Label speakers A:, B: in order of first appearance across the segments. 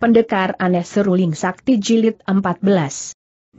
A: Pendekar aneh seruling sakti jilid 14.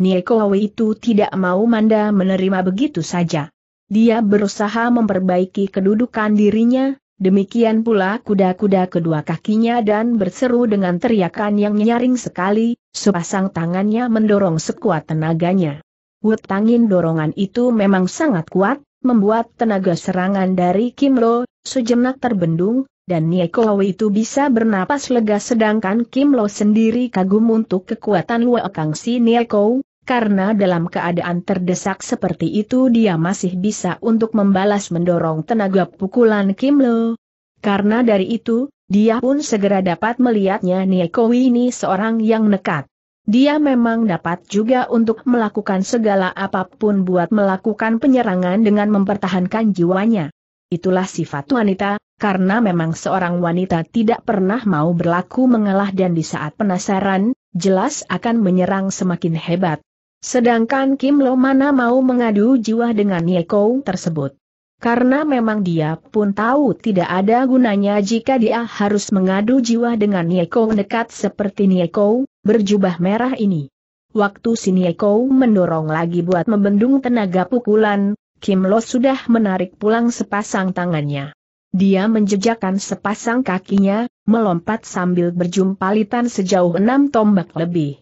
A: Niekowe itu tidak mau Manda menerima begitu saja. Dia berusaha memperbaiki kedudukan dirinya, demikian pula kuda-kuda kedua kakinya dan berseru dengan teriakan yang nyaring sekali, sepasang tangannya mendorong sekuat tenaganya. Wetangin dorongan itu memang sangat kuat, membuat tenaga serangan dari Kim Kimlo, sejenak terbendung, dan Nieko itu bisa bernapas lega sedangkan Kim Lo sendiri kagum untuk kekuatan Lue Kang Si Nieko, karena dalam keadaan terdesak seperti itu dia masih bisa untuk membalas mendorong tenaga pukulan Kim Lo. Karena dari itu, dia pun segera dapat melihatnya Nieko ini seorang yang nekat. Dia memang dapat juga untuk melakukan segala apapun buat melakukan penyerangan dengan mempertahankan jiwanya. Itulah sifat wanita, karena memang seorang wanita tidak pernah mau berlaku mengalah dan di saat penasaran, jelas akan menyerang semakin hebat. Sedangkan Kim Lo mana mau mengadu jiwa dengan Yeko tersebut. Karena memang dia pun tahu tidak ada gunanya jika dia harus mengadu jiwa dengan Nieko dekat seperti Nieko berjubah merah ini. Waktu si Yeko mendorong lagi buat membendung tenaga pukulan, Kim Lo sudah menarik pulang sepasang tangannya. Dia menjejakkan sepasang kakinya, melompat sambil berjumpalitan sejauh enam tombak lebih.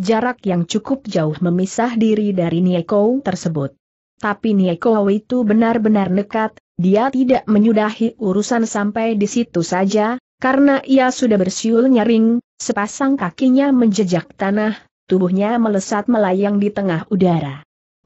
A: Jarak yang cukup jauh memisah diri dari Nieko tersebut. Tapi Nieko itu benar-benar nekat, dia tidak menyudahi urusan sampai di situ saja, karena ia sudah bersiul nyaring, sepasang kakinya menjejak tanah, tubuhnya melesat melayang di tengah udara.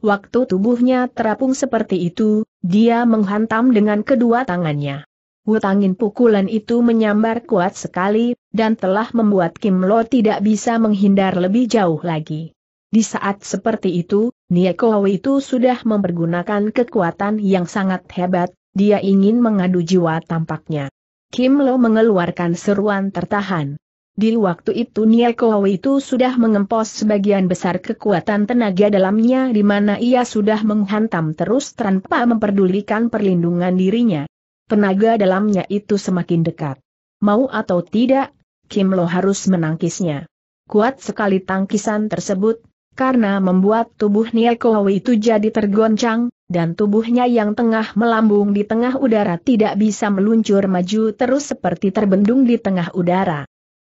A: Waktu tubuhnya terapung seperti itu, dia menghantam dengan kedua tangannya. Wutangin pukulan itu menyambar kuat sekali, dan telah membuat Kim Lo tidak bisa menghindar lebih jauh lagi. Di saat seperti itu, Niekow itu sudah mempergunakan kekuatan yang sangat hebat, dia ingin mengadu jiwa tampaknya. Kim Lo mengeluarkan seruan tertahan. Di waktu itu Niel Kowe itu sudah mengempos sebagian besar kekuatan tenaga dalamnya di mana ia sudah menghantam terus tanpa memperdulikan perlindungan dirinya. Tenaga dalamnya itu semakin dekat. Mau atau tidak, Kim Lo harus menangkisnya. Kuat sekali tangkisan tersebut, karena membuat tubuh Niel Kowe itu jadi tergoncang, dan tubuhnya yang tengah melambung di tengah udara tidak bisa meluncur maju terus seperti terbendung di tengah udara.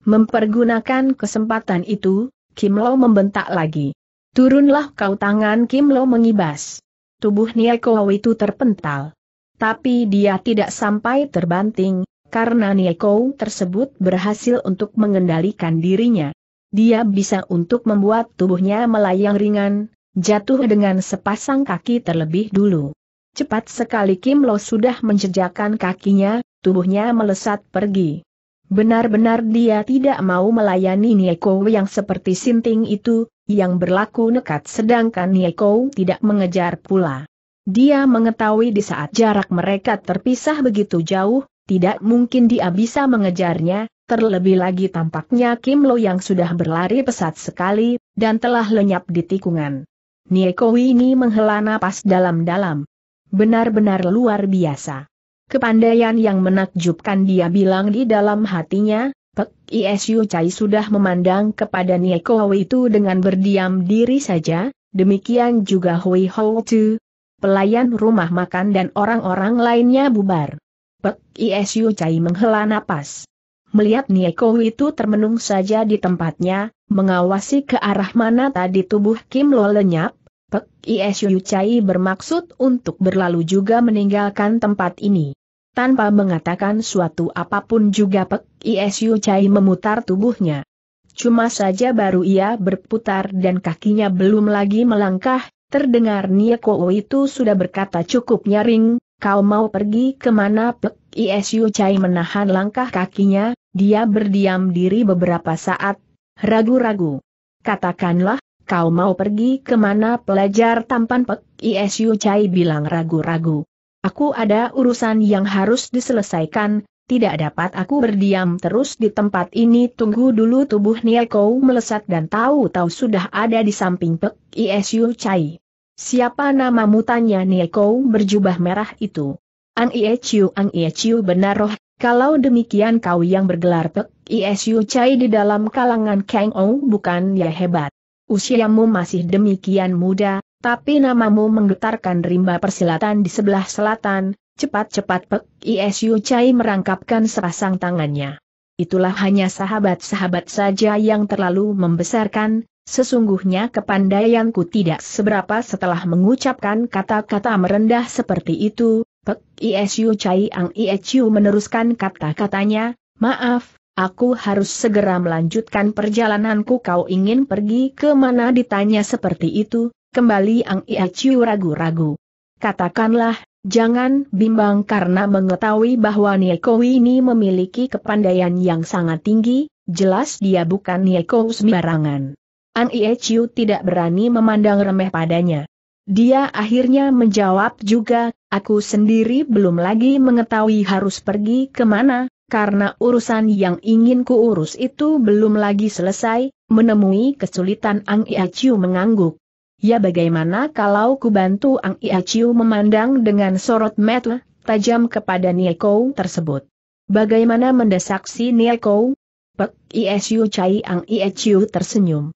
A: Mempergunakan kesempatan itu, Kim Lo membentak lagi. Turunlah kau tangan Kim Lo mengibas. Tubuh Nieko itu terpental. Tapi dia tidak sampai terbanting, karena Nieko tersebut berhasil untuk mengendalikan dirinya. Dia bisa untuk membuat tubuhnya melayang ringan, jatuh dengan sepasang kaki terlebih dulu. Cepat sekali Kim Lo sudah menjejakkan kakinya, tubuhnya melesat pergi. Benar-benar dia tidak mau melayani Nieko yang seperti sinting itu, yang berlaku nekat sedangkan Nieko tidak mengejar pula. Dia mengetahui di saat jarak mereka terpisah begitu jauh, tidak mungkin dia bisa mengejarnya, terlebih lagi tampaknya Kim Lo yang sudah berlari pesat sekali, dan telah lenyap di tikungan. Nieko ini menghela napas dalam-dalam. Benar-benar luar biasa. Kepandaian yang menakjubkan dia bilang di dalam hatinya, Pek Isu Chai sudah memandang kepada Nieko itu dengan berdiam diri saja, demikian juga Hui Hou Tu. Pelayan rumah makan dan orang-orang lainnya bubar. Pek Isu Chai menghela napas. Melihat Nieko itu termenung saja di tempatnya, mengawasi ke arah mana tadi tubuh Kim Lo lenyap, Pek Isu Chai bermaksud untuk berlalu juga meninggalkan tempat ini. Tanpa mengatakan suatu apapun juga Pek Isu Chai memutar tubuhnya. Cuma saja baru ia berputar dan kakinya belum lagi melangkah, terdengar Nia Nieko itu sudah berkata cukup nyaring, kau mau pergi kemana Pek Isu Chai menahan langkah kakinya, dia berdiam diri beberapa saat, ragu-ragu. Katakanlah, kau mau pergi kemana pelajar tampan Pek Isu Chai bilang ragu-ragu. Aku ada urusan yang harus diselesaikan, tidak dapat aku berdiam terus di tempat ini tunggu dulu tubuh Nieko melesat dan tahu-tahu sudah ada di samping Pek Isu Chai. Siapa namamu tanya Nieko berjubah merah itu. Ang Isu Ang Isu benar roh, kalau demikian kau yang bergelar Pek Isu Chai di dalam kalangan Kang O bukan ya hebat. Usiamu masih demikian muda, tapi namamu menggetarkan rimba persilatan di sebelah selatan, cepat-cepat Pek Isu Chai merangkapkan sepasang tangannya. Itulah hanya sahabat-sahabat saja yang terlalu membesarkan, sesungguhnya kepandaianku tidak seberapa setelah mengucapkan kata-kata merendah seperti itu, Pek Isu Chai Ang Isu meneruskan kata-katanya, maaf, aku harus segera melanjutkan perjalananku kau ingin pergi ke mana ditanya seperti itu, Kembali Ang Chiu ragu-ragu. Katakanlah, jangan bimbang karena mengetahui bahwa Kowi ini memiliki kepandaian yang sangat tinggi, jelas dia bukan Nieko sembarangan. Ang Chiu tidak berani memandang remeh padanya. Dia akhirnya menjawab juga, aku sendiri belum lagi mengetahui harus pergi kemana, karena urusan yang ingin kuurus itu belum lagi selesai, menemui kesulitan Ang Chiu mengangguk. Ya bagaimana kalau kubantu bantu Ang Iaciu memandang dengan sorot mata tajam kepada Kou tersebut. Bagaimana mendesak si Kou? Pek Chiu Cai Ang Iaciu tersenyum.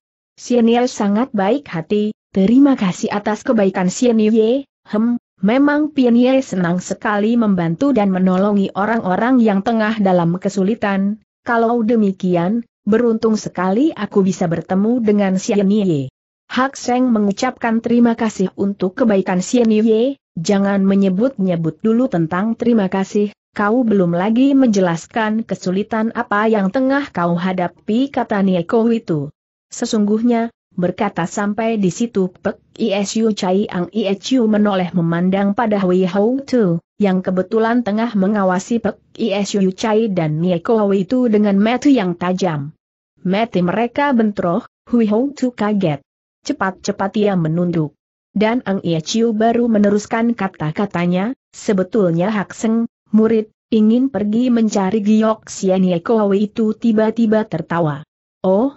A: Nie sangat baik hati, terima kasih atas kebaikan Sianie. hem, Memang Pienye senang sekali membantu dan menolongi orang-orang yang tengah dalam kesulitan, kalau demikian, beruntung sekali aku bisa bertemu dengan Sianie. Hak Seng mengucapkan terima kasih untuk kebaikan Sien Yue, jangan menyebut-nyebut dulu tentang terima kasih, kau belum lagi menjelaskan kesulitan apa yang tengah kau hadapi kata Nieko itu. Sesungguhnya, berkata sampai di situ Pek Isu Chai Ang Isu menoleh memandang pada Hui Hou Tu, yang kebetulan tengah mengawasi Pek Isu Chai dan Nieko itu dengan metu yang tajam. Mati mereka bentroh, Hui Hou Tu kaget cepat-cepat ia menunduk. Dan ang Ia Chiu baru meneruskan kata-katanya, sebetulnya Hak Seng, murid, ingin pergi mencari Giok Sien Ye Kowe itu tiba-tiba tertawa. Oh,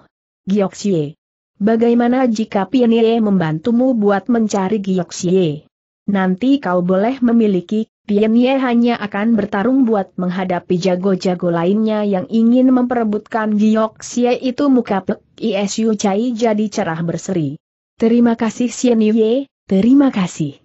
A: Giok Sien. Bagaimana jika Pienie membantumu buat mencari Giok Sien? Nanti kau boleh memiliki Ye hanya akan bertarung buat menghadapi jago-jago lainnya yang ingin memperebutkan Giok Xie itu muka Pek Isu Chai jadi cerah berseri. Terima kasih Sien Ye, terima kasih.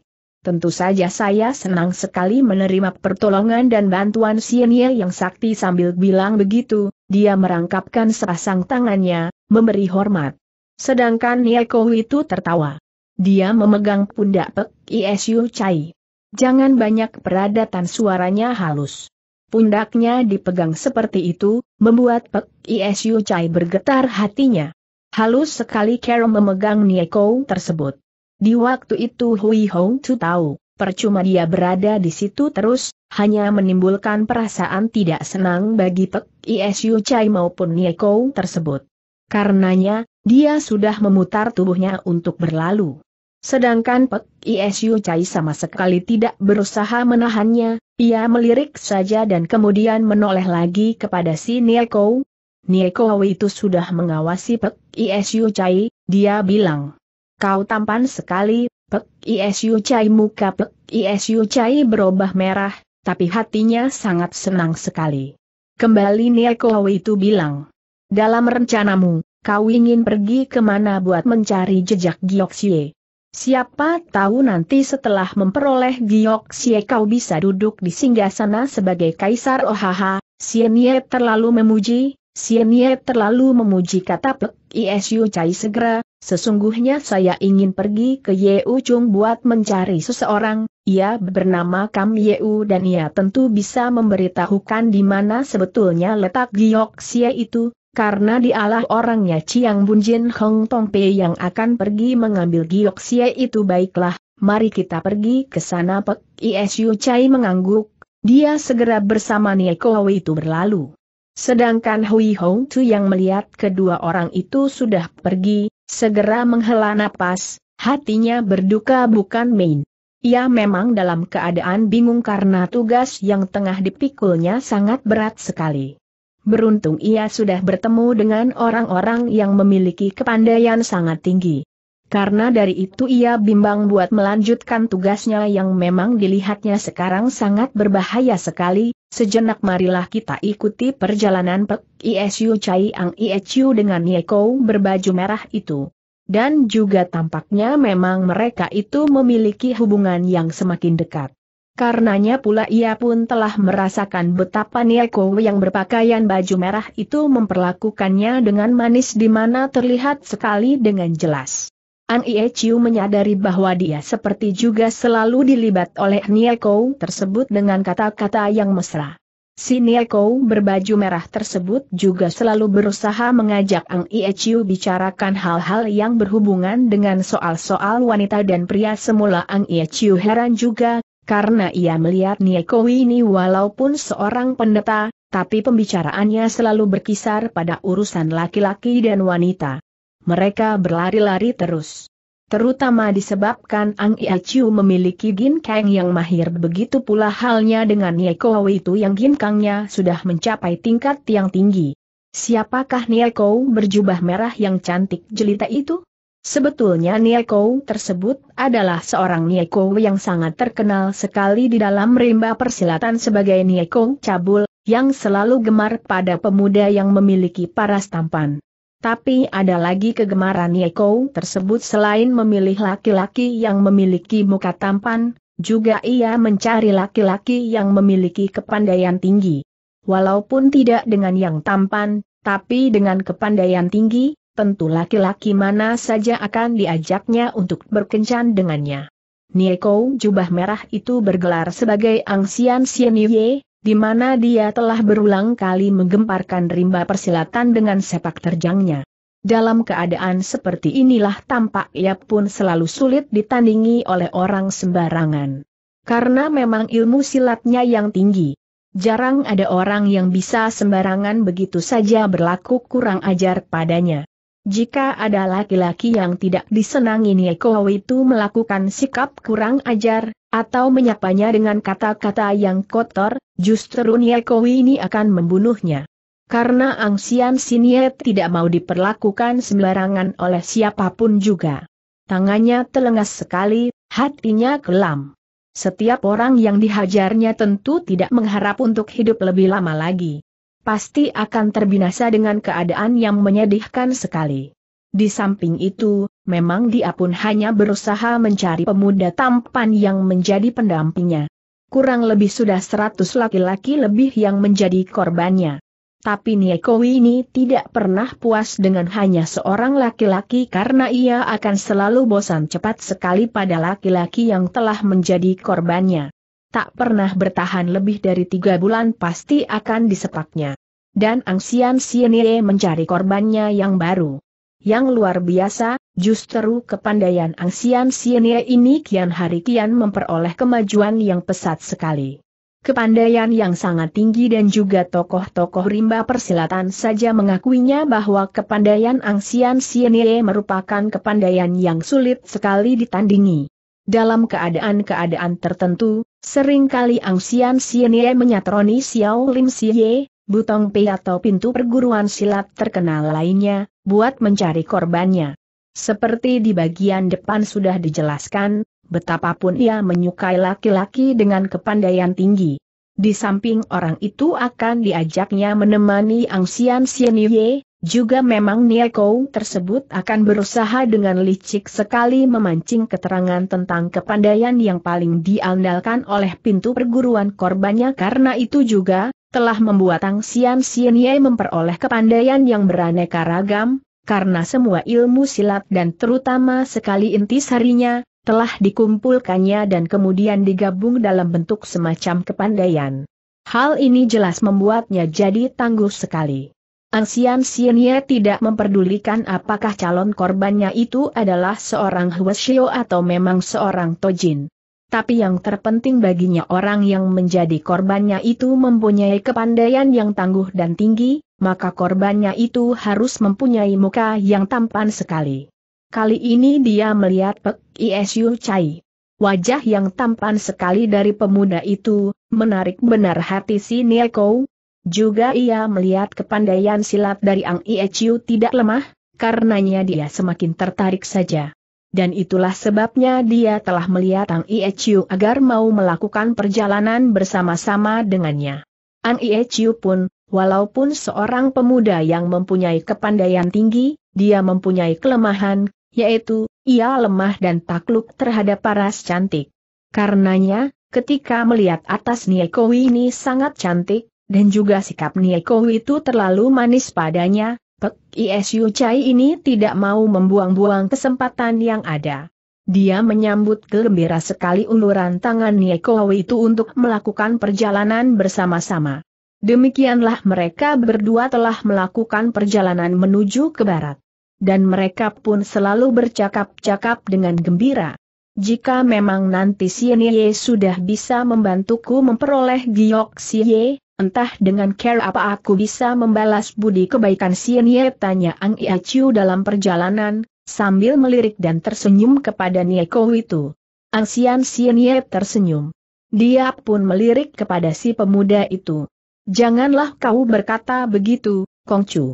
A: Tentu saja saya senang sekali menerima pertolongan dan bantuan Sien Ye yang sakti sambil bilang begitu, dia merangkapkan sepasang tangannya, memberi hormat. Sedangkan Kou itu tertawa. Dia memegang pundak Pek Isu Chai. Jangan banyak peradatan suaranya halus. Pundaknya dipegang seperti itu, membuat Pek Isu Chai bergetar hatinya. Halus sekali Carol memegang Nieko tersebut. Di waktu itu Hui Hong Tu tahu, percuma dia berada di situ terus, hanya menimbulkan perasaan tidak senang bagi Pek Isu Chai maupun Nieko tersebut. Karenanya, dia sudah memutar tubuhnya untuk berlalu. Sedangkan Pek Isu Chai sama sekali tidak berusaha menahannya, ia melirik saja dan kemudian menoleh lagi kepada si Nieko. Nieko itu sudah mengawasi Pek Isu Chai, dia bilang. Kau tampan sekali, Pek Isu Chai muka Pek Isu Chai berubah merah, tapi hatinya sangat senang sekali. Kembali Nieko itu bilang. Dalam rencanamu, kau ingin pergi kemana buat mencari jejak Gioksie? Siapa tahu nanti setelah memperoleh giok si kau bisa duduk di singgasana sebagai kaisar Ohaha, Sienye terlalu memuji, Sienye terlalu memuji kata Pek Isu Cai segera, sesungguhnya saya ingin pergi ke Ye Ucung buat mencari seseorang, ia bernama Kam Ye U dan ia tentu bisa memberitahukan di mana sebetulnya letak giok sie itu, karena dialah orangnya Chiang Bun Jin Hong Tong Pei yang akan pergi mengambil giok Xie itu baiklah, mari kita pergi ke sana Pek Isu Chai mengangguk, dia segera bersama Nieko Wei itu berlalu. Sedangkan Hui Hong Tu yang melihat kedua orang itu sudah pergi, segera menghela napas, hatinya berduka bukan main. Ia memang dalam keadaan bingung karena tugas yang tengah dipikulnya sangat berat sekali. Beruntung ia sudah bertemu dengan orang-orang yang memiliki kepandaian sangat tinggi. Karena dari itu ia bimbang buat melanjutkan tugasnya yang memang dilihatnya sekarang sangat berbahaya sekali, sejenak marilah kita ikuti perjalanan Pek Isu Chai Ang Isu dengan Yeko berbaju merah itu. Dan juga tampaknya memang mereka itu memiliki hubungan yang semakin dekat. Karenanya pula ia pun telah merasakan betapa Nieko yang berpakaian baju merah itu memperlakukannya dengan manis di mana terlihat sekali dengan jelas. Ang Ie menyadari bahwa dia seperti juga selalu dilibat oleh Nieko tersebut dengan kata-kata yang mesra. Si Nieko berbaju merah tersebut juga selalu berusaha mengajak Ang Ie bicarakan hal-hal yang berhubungan dengan soal-soal wanita dan pria semula Ang Ie heran juga karena ia melihat Nieko ini walaupun seorang pendeta, tapi pembicaraannya selalu berkisar pada urusan laki-laki dan wanita. Mereka berlari-lari terus. Terutama disebabkan Ang Chiu memiliki ginkang yang mahir begitu pula halnya dengan Nieko itu yang ginkangnya sudah mencapai tingkat yang tinggi. Siapakah Nieko berjubah merah yang cantik jelita itu? Sebetulnya Nieko tersebut adalah seorang Nieko yang sangat terkenal sekali di dalam rimba persilatan sebagai Nieko cabul, yang selalu gemar pada pemuda yang memiliki paras tampan. Tapi ada lagi kegemaran Nieko tersebut selain memilih laki-laki yang memiliki muka tampan, juga ia mencari laki-laki yang memiliki kepandaian tinggi. Walaupun tidak dengan yang tampan, tapi dengan kepandaian tinggi, tentu laki-laki mana saja akan diajaknya untuk berkencan dengannya. Nieko jubah merah itu bergelar sebagai Angsian Yue, di mana dia telah berulang kali menggemparkan rimba persilatan dengan sepak terjangnya. Dalam keadaan seperti inilah tampak ia pun selalu sulit ditandingi oleh orang sembarangan. Karena memang ilmu silatnya yang tinggi. Jarang ada orang yang bisa sembarangan begitu saja berlaku kurang ajar padanya. Jika ada laki-laki yang tidak disenangi Nieko itu melakukan sikap kurang ajar, atau menyapanya dengan kata-kata yang kotor, justru Nieko ini akan membunuhnya. Karena Sian siniet tidak mau diperlakukan sembarangan oleh siapapun juga. Tangannya telengas sekali, hatinya kelam. Setiap orang yang dihajarnya tentu tidak mengharap untuk hidup lebih lama lagi pasti akan terbinasa dengan keadaan yang menyedihkan sekali. Di samping itu, memang dia pun hanya berusaha mencari pemuda tampan yang menjadi pendampingnya. Kurang lebih sudah seratus laki-laki lebih yang menjadi korbannya. Tapi Nieko ini tidak pernah puas dengan hanya seorang laki-laki karena ia akan selalu bosan cepat sekali pada laki-laki yang telah menjadi korbannya tak pernah bertahan lebih dari tiga bulan pasti akan disepaknya. Dan Angsian Sienie mencari korbannya yang baru. Yang luar biasa, justru kepandaian Angsian Sienie ini kian hari kian memperoleh kemajuan yang pesat sekali. Kepandaian yang sangat tinggi dan juga tokoh-tokoh rimba persilatan saja mengakuinya bahwa kepandaian Angsian Sienie merupakan kepandaian yang sulit sekali ditandingi. Dalam keadaan-keadaan tertentu, Seringkali Ang Sian Sienye menyatroni Xiao Lim Xie, Butong Pei atau pintu perguruan silat terkenal lainnya, buat mencari korbannya. Seperti di bagian depan sudah dijelaskan, betapapun ia menyukai laki-laki dengan kepandaian tinggi. Di samping orang itu akan diajaknya menemani Ang Sian Sienye, juga memang Nieko tersebut akan berusaha dengan licik sekali memancing keterangan tentang kepandaian yang paling diandalkan oleh pintu perguruan korbannya karena itu juga, telah membuat Tang Sian Ye memperoleh kepandaian yang beraneka ragam, karena semua ilmu silat dan terutama sekali intisarinya, telah dikumpulkannya dan kemudian digabung dalam bentuk semacam kepandaian. Hal ini jelas membuatnya jadi tangguh sekali. Ansian Xianye tidak memperdulikan apakah calon korbannya itu adalah seorang Huashio atau memang seorang Tojin. Tapi yang terpenting baginya orang yang menjadi korbannya itu mempunyai kepandaian yang tangguh dan tinggi, maka korbannya itu harus mempunyai muka yang tampan sekali. Kali ini dia melihat Pek Isu Chai. Wajah yang tampan sekali dari pemuda itu, menarik benar hati si Niekou, juga ia melihat kepandaian silat dari Ang Ie Chiu tidak lemah, karenanya dia semakin tertarik saja. Dan itulah sebabnya dia telah melihat Ang Ie Chiu agar mau melakukan perjalanan bersama-sama dengannya. Ang Ie Chiu pun, walaupun seorang pemuda yang mempunyai kepandaian tinggi, dia mempunyai kelemahan, yaitu, ia lemah dan takluk terhadap paras cantik. Karenanya, ketika melihat atas Nieko ini sangat cantik, dan juga sikap Nieko itu terlalu manis padanya, Pek Isu Chai ini tidak mau membuang-buang kesempatan yang ada. Dia menyambut gembira sekali uluran tangan Nieko itu untuk melakukan perjalanan bersama-sama. Demikianlah mereka berdua telah melakukan perjalanan menuju ke barat. Dan mereka pun selalu bercakap-cakap dengan gembira. Jika memang nanti Sienye sudah bisa membantuku memperoleh Giok Siye, Entah dengan care apa aku bisa membalas budi kebaikan Sien Ye tanya Ang Ia Chiu dalam perjalanan, sambil melirik dan tersenyum kepada Nieko itu. Ang Sian Sien Ye tersenyum. Dia pun melirik kepada si pemuda itu. Janganlah kau berkata begitu, Kong Kongcu.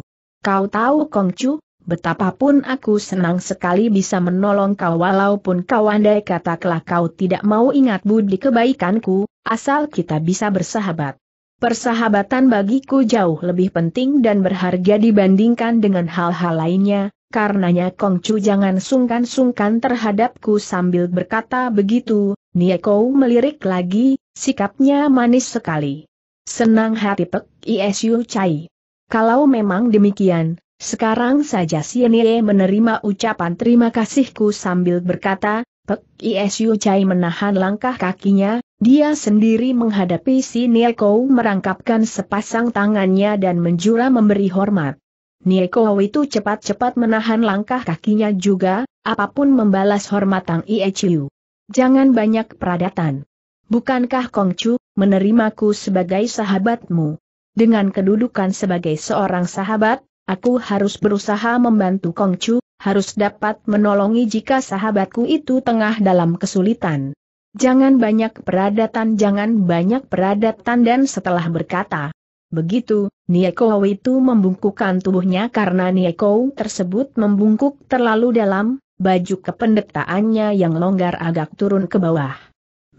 A: Kau tahu Kong Kongcu, betapapun aku senang sekali bisa menolong kau walaupun kau andai katakanlah kau tidak mau ingat budi kebaikanku, asal kita bisa bersahabat. Persahabatan bagiku jauh lebih penting dan berharga dibandingkan dengan hal-hal lainnya, karenanya Kongcu jangan sungkan-sungkan terhadapku sambil berkata begitu, Nieko melirik lagi, sikapnya manis sekali. Senang hati Pek Isu Cai. Kalau memang demikian, sekarang saja Sienie menerima ucapan terima kasihku sambil berkata, Pek Isu Chai menahan langkah kakinya, dia sendiri menghadapi si Nieko merangkapkan sepasang tangannya dan menjura memberi hormat. Nieko itu cepat-cepat menahan langkah kakinya juga, apapun membalas hormat Tang Isu. Jangan banyak peradatan. Bukankah Kong Chu menerimaku sebagai sahabatmu? Dengan kedudukan sebagai seorang sahabat, aku harus berusaha membantu Kong Chu harus dapat menolongi jika sahabatku itu tengah dalam kesulitan. Jangan banyak peradatan jangan banyak peradatan dan setelah berkata, Begitu, Niekow itu membungkukkan tubuhnya karena Niekow tersebut membungkuk terlalu dalam, baju kependetaannya yang longgar agak turun ke bawah.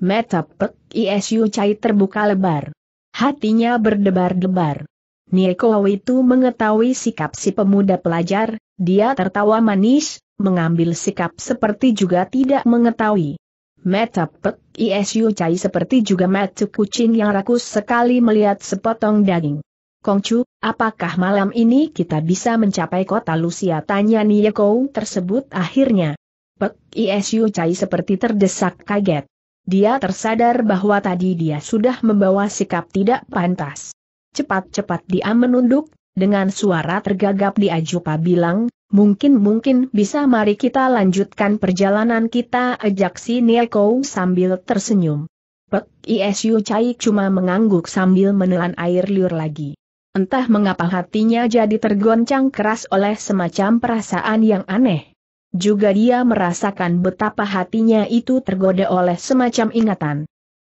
A: Metapet, Isu Chai terbuka lebar. Hatinya berdebar-debar. Niekow itu mengetahui sikap si pemuda pelajar, dia tertawa manis, mengambil sikap seperti juga tidak mengetahui. Meta Pek Isu cai seperti juga mata kucing yang rakus sekali melihat sepotong daging. Kongcu, apakah malam ini kita bisa mencapai kota Lucia? Tanya Nieko tersebut akhirnya. Pek Isu cai seperti terdesak kaget. Dia tersadar bahwa tadi dia sudah membawa sikap tidak pantas. Cepat-cepat dia menunduk, dengan suara tergagap diajupa bilang, mungkin-mungkin bisa mari kita lanjutkan perjalanan kita ajak si Nieko sambil tersenyum. Pek Isu Cai cuma mengangguk sambil menelan air liur lagi. Entah mengapa hatinya jadi tergoncang keras oleh semacam perasaan yang aneh. Juga dia merasakan betapa hatinya itu tergoda oleh semacam ingatan.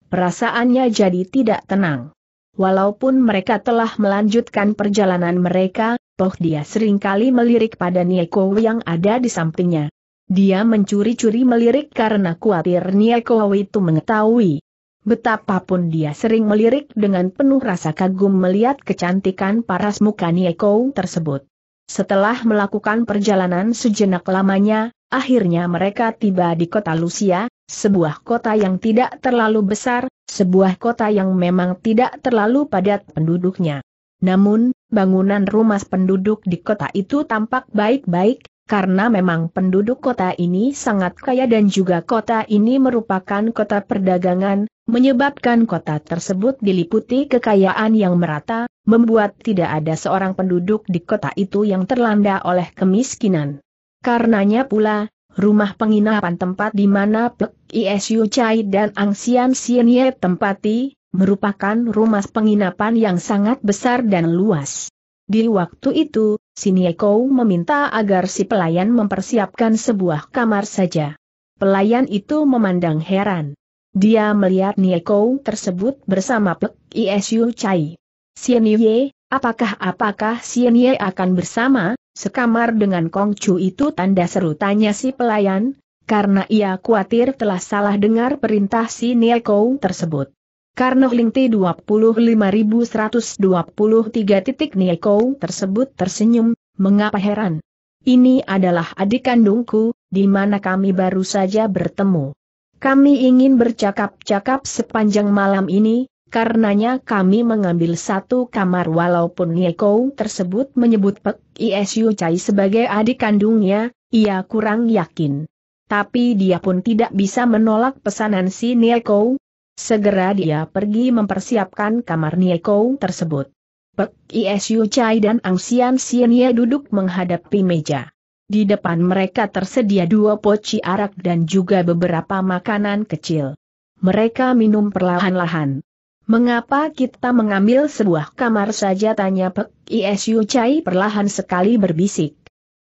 A: Perasaannya jadi tidak tenang. Walaupun mereka telah melanjutkan perjalanan mereka, toh dia seringkali melirik pada Nieko yang ada di sampingnya. Dia mencuri-curi melirik karena khawatir Nieko itu mengetahui. Betapapun dia sering melirik dengan penuh rasa kagum melihat kecantikan paras muka Nieko tersebut. Setelah melakukan perjalanan sejenak lamanya, akhirnya mereka tiba di kota Lucia, sebuah kota yang tidak terlalu besar, sebuah kota yang memang tidak terlalu padat penduduknya. Namun, bangunan rumah penduduk di kota itu tampak baik-baik, karena memang penduduk kota ini sangat kaya dan juga kota ini merupakan kota perdagangan, menyebabkan kota tersebut diliputi kekayaan yang merata, membuat tidak ada seorang penduduk di kota itu yang terlanda oleh kemiskinan. Karenanya pula, rumah penginapan tempat di mana Pek Isu Chai dan Ang Sien Ye tempati, merupakan rumah penginapan yang sangat besar dan luas. Di waktu itu, Kou meminta agar si pelayan mempersiapkan sebuah kamar saja. Pelayan itu memandang heran. Dia melihat Kou tersebut bersama Pek Isu Chai. Sienye, apakah apakah Sienye akan bersama? Sekamar dengan Kong Chu itu tanda seru tanya si pelayan, karena ia khawatir telah salah dengar perintah si Kou tersebut. Karena Lingti 25123 titik Kou tersebut tersenyum, mengapa heran? Ini adalah adik kandungku, di mana kami baru saja bertemu. Kami ingin bercakap-cakap sepanjang malam ini, Karenanya kami mengambil satu kamar walaupun Nieko tersebut menyebut Pek Isu Chai sebagai adik kandungnya, ia kurang yakin. Tapi dia pun tidak bisa menolak pesanan si Nieko. Segera dia pergi mempersiapkan kamar Nieko tersebut. Pek Isu Chai dan Sian Sienye duduk menghadapi meja. Di depan mereka tersedia dua poci arak dan juga beberapa makanan kecil. Mereka minum perlahan-lahan. Mengapa kita mengambil sebuah kamar saja tanya Pek Isu Chai perlahan sekali berbisik.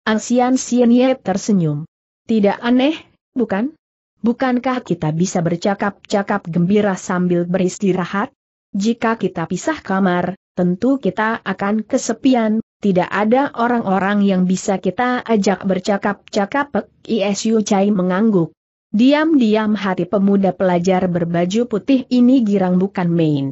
A: Ansian Sienye tersenyum. Tidak aneh, bukan? Bukankah kita bisa bercakap-cakap gembira sambil beristirahat? Jika kita pisah kamar, tentu kita akan kesepian, tidak ada orang-orang yang bisa kita ajak bercakap-cakap Pek Isu Chai mengangguk. Diam-diam hati pemuda pelajar berbaju putih ini girang bukan main.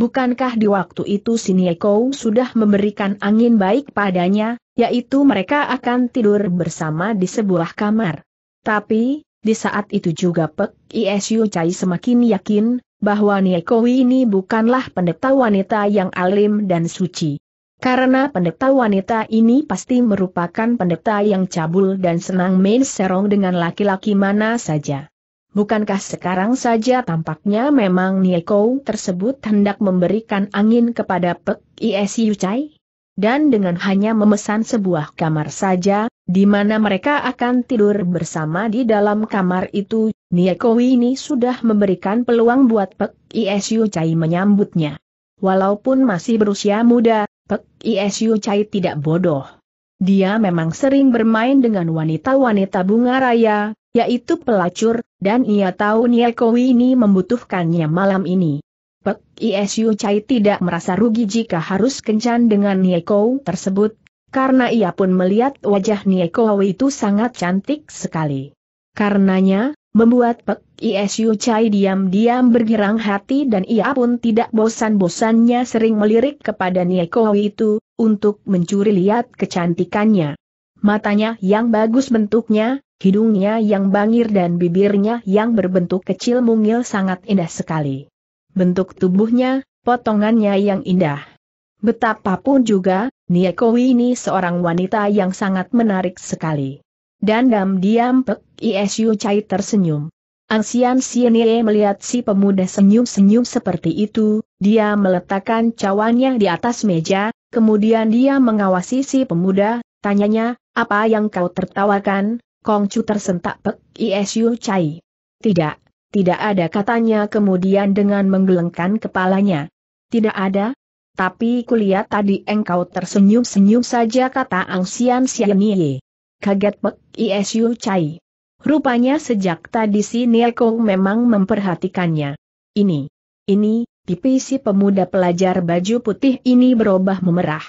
A: Bukankah di waktu itu Sinieko sudah memberikan angin baik padanya, yaitu mereka akan tidur bersama di sebuah kamar. Tapi, di saat itu juga Pek Isu Chai semakin yakin, bahwa Niekowi ini bukanlah pendeta wanita yang alim dan suci. Karena pendeta wanita ini pasti merupakan pendeta yang cabul dan senang main serong dengan laki-laki mana saja. Bukankah sekarang saja tampaknya memang Nieko tersebut hendak memberikan angin kepada Pek Isi Yucai? Dan dengan hanya memesan sebuah kamar saja, di mana mereka akan tidur bersama di dalam kamar itu, Nieko ini sudah memberikan peluang buat Pek Isi Yucai menyambutnya. Walaupun masih berusia muda, Pek Isu Chai tidak bodoh. Dia memang sering bermain dengan wanita-wanita bunga raya, yaitu pelacur, dan ia tahu Nieko ini membutuhkannya malam ini. Pek Isu Chai tidak merasa rugi jika harus kencan dengan Nieko tersebut, karena ia pun melihat wajah Nieko itu sangat cantik sekali. Karenanya, membuat Pek Isu Chai diam-diam bergerang hati dan ia pun tidak bosan-bosannya sering melirik kepada Nieko itu, untuk mencuri lihat kecantikannya. Matanya yang bagus bentuknya, hidungnya yang bangir dan bibirnya yang berbentuk kecil mungil sangat indah sekali. Bentuk tubuhnya, potongannya yang indah. Betapapun juga, Niekowi ini seorang wanita yang sangat menarik sekali. Dandam diam Pek Isu Chai tersenyum. Ansian Sienie melihat si pemuda senyum-senyum seperti itu, dia meletakkan cawannya di atas meja, kemudian dia mengawasi si pemuda, tanyanya, apa yang kau tertawakan, Kong Kongcu tersentak Pek Isu Chai. Tidak, tidak ada katanya kemudian dengan menggelengkan kepalanya. Tidak ada? Tapi kulihat tadi engkau tersenyum-senyum saja kata Angsian Sienie kaget Pek Isu Chai. Rupanya sejak tadi si Niekong memang memperhatikannya. Ini, ini, tipis si pemuda pelajar baju putih ini berubah memerah.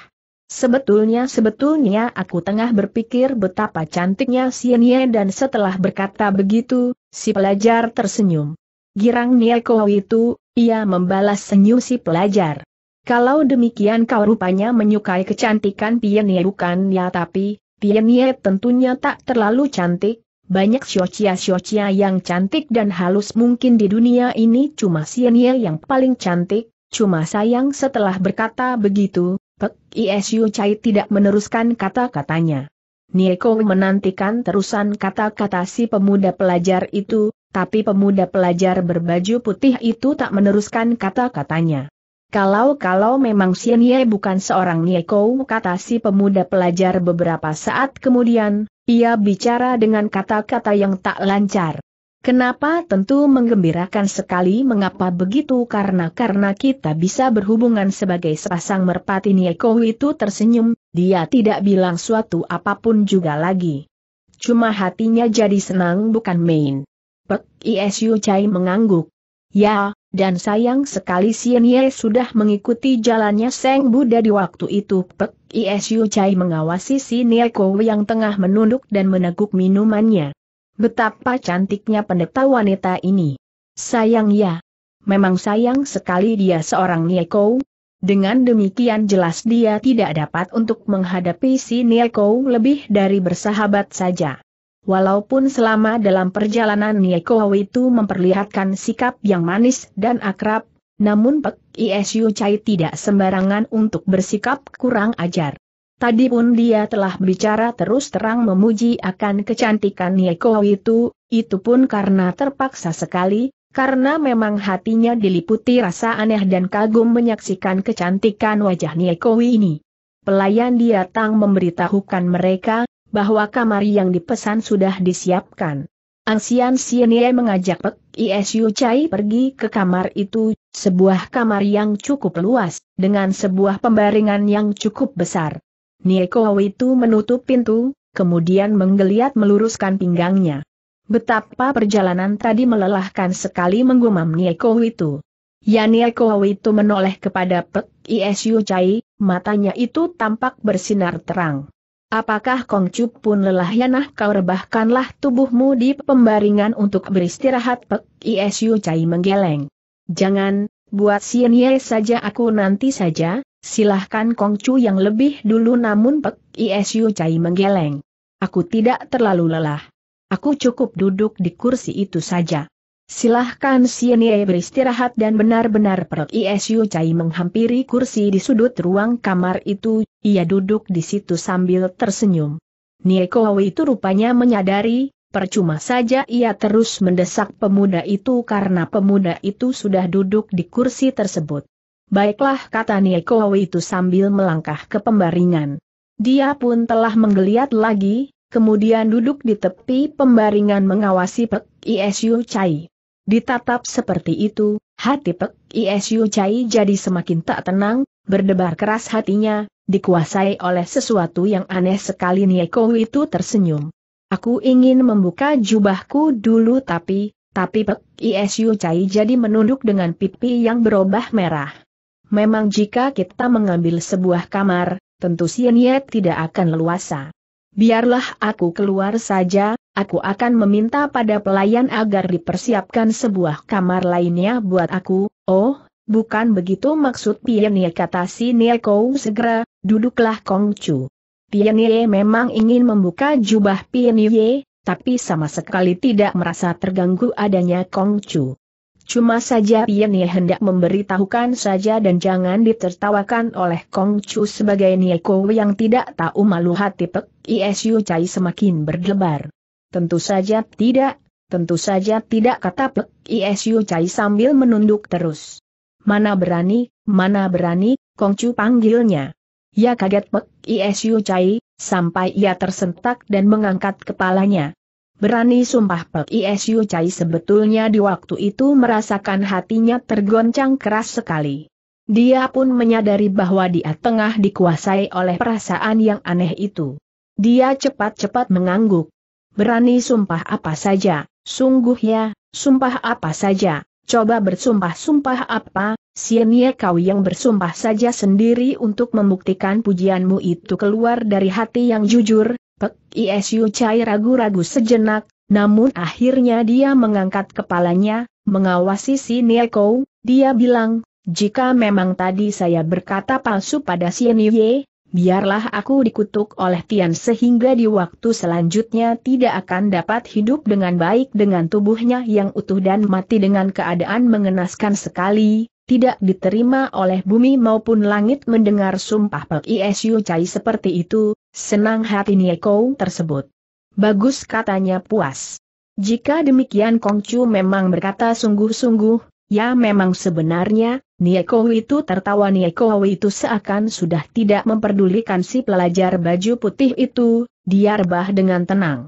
A: Sebetulnya sebetulnya aku tengah berpikir betapa cantiknya si Nye dan setelah berkata begitu, si pelajar tersenyum. Girang Nieko itu, ia membalas senyum si pelajar. Kalau demikian kau rupanya menyukai kecantikan Pian ya, bukan ya tapi, Tianye tentunya tak terlalu cantik, banyak siocia-siocia yang cantik dan halus mungkin di dunia ini cuma Sienye yang paling cantik, cuma sayang setelah berkata begitu, Pek Isu Chai tidak meneruskan kata-katanya. Nieko menantikan terusan kata-kata si pemuda pelajar itu, tapi pemuda pelajar berbaju putih itu tak meneruskan kata-katanya. Kalau-kalau memang Ye bukan seorang Kou, kata si pemuda pelajar beberapa saat kemudian, ia bicara dengan kata-kata yang tak lancar. Kenapa tentu menggembirakan sekali mengapa begitu karena karena kita bisa berhubungan sebagai sepasang merpati Kou itu tersenyum, dia tidak bilang suatu apapun juga lagi. Cuma hatinya jadi senang bukan main. Pek Isu Chai mengangguk. Ya, dan sayang sekali Sien Ye sudah mengikuti jalannya Seng Buddha di waktu itu Pek Isu Chai mengawasi Sien Ye yang tengah menunduk dan meneguk minumannya. Betapa cantiknya pendeta wanita ini. Sayang ya. Memang sayang sekali dia seorang Neko. Dengan demikian jelas dia tidak dapat untuk menghadapi si Nieko lebih dari bersahabat saja. Walaupun selama dalam perjalanan Niekow itu memperlihatkan sikap yang manis dan akrab, namun Pek Isu Chai tidak sembarangan untuk bersikap kurang ajar. Tadi pun dia telah bicara terus terang memuji akan kecantikan Niekow itu, itu pun karena terpaksa sekali, karena memang hatinya diliputi rasa aneh dan kagum menyaksikan kecantikan wajah Niekow ini. Pelayan dia tang memberitahukan mereka, bahwa kamar yang dipesan sudah disiapkan. Angsian Sienie mengajak Pek Isu Chai pergi ke kamar itu, sebuah kamar yang cukup luas, dengan sebuah pembaringan yang cukup besar. Nieko itu menutup pintu, kemudian menggeliat meluruskan pinggangnya. Betapa perjalanan tadi melelahkan sekali menggumam Nieko itu. Ya Nieko itu menoleh kepada Pek Isu Chai, matanya itu tampak bersinar terang. Apakah Kongcup pun lelah ya nah kau rebahkanlah tubuhmu di pembaringan untuk beristirahat Pek Isu Cai menggeleng. Jangan, buat Sien Ye saja aku nanti saja, silahkan Kongcu yang lebih dulu namun Pek Isu Cai menggeleng. Aku tidak terlalu lelah. Aku cukup duduk di kursi itu saja. Silahkan Sienie beristirahat dan benar-benar perut Isu Cai menghampiri kursi di sudut ruang kamar itu, ia duduk di situ sambil tersenyum. Nieko itu rupanya menyadari, percuma saja ia terus mendesak pemuda itu karena pemuda itu sudah duduk di kursi tersebut. Baiklah kata Nieko itu sambil melangkah ke pembaringan. Dia pun telah menggeliat lagi, kemudian duduk di tepi pembaringan mengawasi Pek Isu Cai. Ditatap seperti itu, hati Pek Isu Chai jadi semakin tak tenang, berdebar keras hatinya, dikuasai oleh sesuatu yang aneh sekali Nieko itu tersenyum. Aku ingin membuka jubahku dulu tapi, tapi Pek Isu Chai jadi menunduk dengan pipi yang berubah merah. Memang jika kita mengambil sebuah kamar, tentu Sienye tidak akan leluasa. Biarlah aku keluar saja, aku akan meminta pada pelayan agar dipersiapkan sebuah kamar lainnya buat aku, oh, bukan begitu maksud Pianye kata si Kou segera, duduklah Kongcu. Pianye memang ingin membuka jubah Pianye, tapi sama sekali tidak merasa terganggu adanya Kongcu. Cuma saja Pianye hendak memberitahukan saja dan jangan ditertawakan oleh Kong Chu sebagai Kou yang tidak tahu malu hati Pek Isu Cai semakin berdebar. Tentu saja tidak, tentu saja tidak kata Pek Isu Cai sambil menunduk terus. Mana berani, mana berani, Kongcu panggilnya. Ya kaget Pek Isu Cai, sampai ia tersentak dan mengangkat kepalanya. Berani sumpah Pek Isu Cai sebetulnya di waktu itu merasakan hatinya tergoncang keras sekali. Dia pun menyadari bahwa dia tengah dikuasai oleh perasaan yang aneh itu. Dia cepat-cepat mengangguk berani sumpah apa saja, sungguh ya, sumpah apa saja, coba bersumpah-sumpah apa, Sienye ya kau yang bersumpah saja sendiri untuk membuktikan pujianmu itu keluar dari hati yang jujur, Pek Isu Cai ragu-ragu sejenak, namun akhirnya dia mengangkat kepalanya, mengawasi si Nieko, dia bilang, jika memang tadi saya berkata palsu pada si Ye, biarlah aku dikutuk oleh Tian sehingga di waktu selanjutnya tidak akan dapat hidup dengan baik dengan tubuhnya yang utuh dan mati dengan keadaan mengenaskan sekali, tidak diterima oleh bumi maupun langit mendengar sumpah Pek Isu Cai seperti itu, senang hati Nieko tersebut. Bagus katanya puas. Jika demikian Kongcu memang berkata sungguh-sungguh, Ya memang sebenarnya, Nieko itu tertawa Nieko itu seakan sudah tidak memperdulikan si pelajar baju putih itu, dia rebah dengan tenang.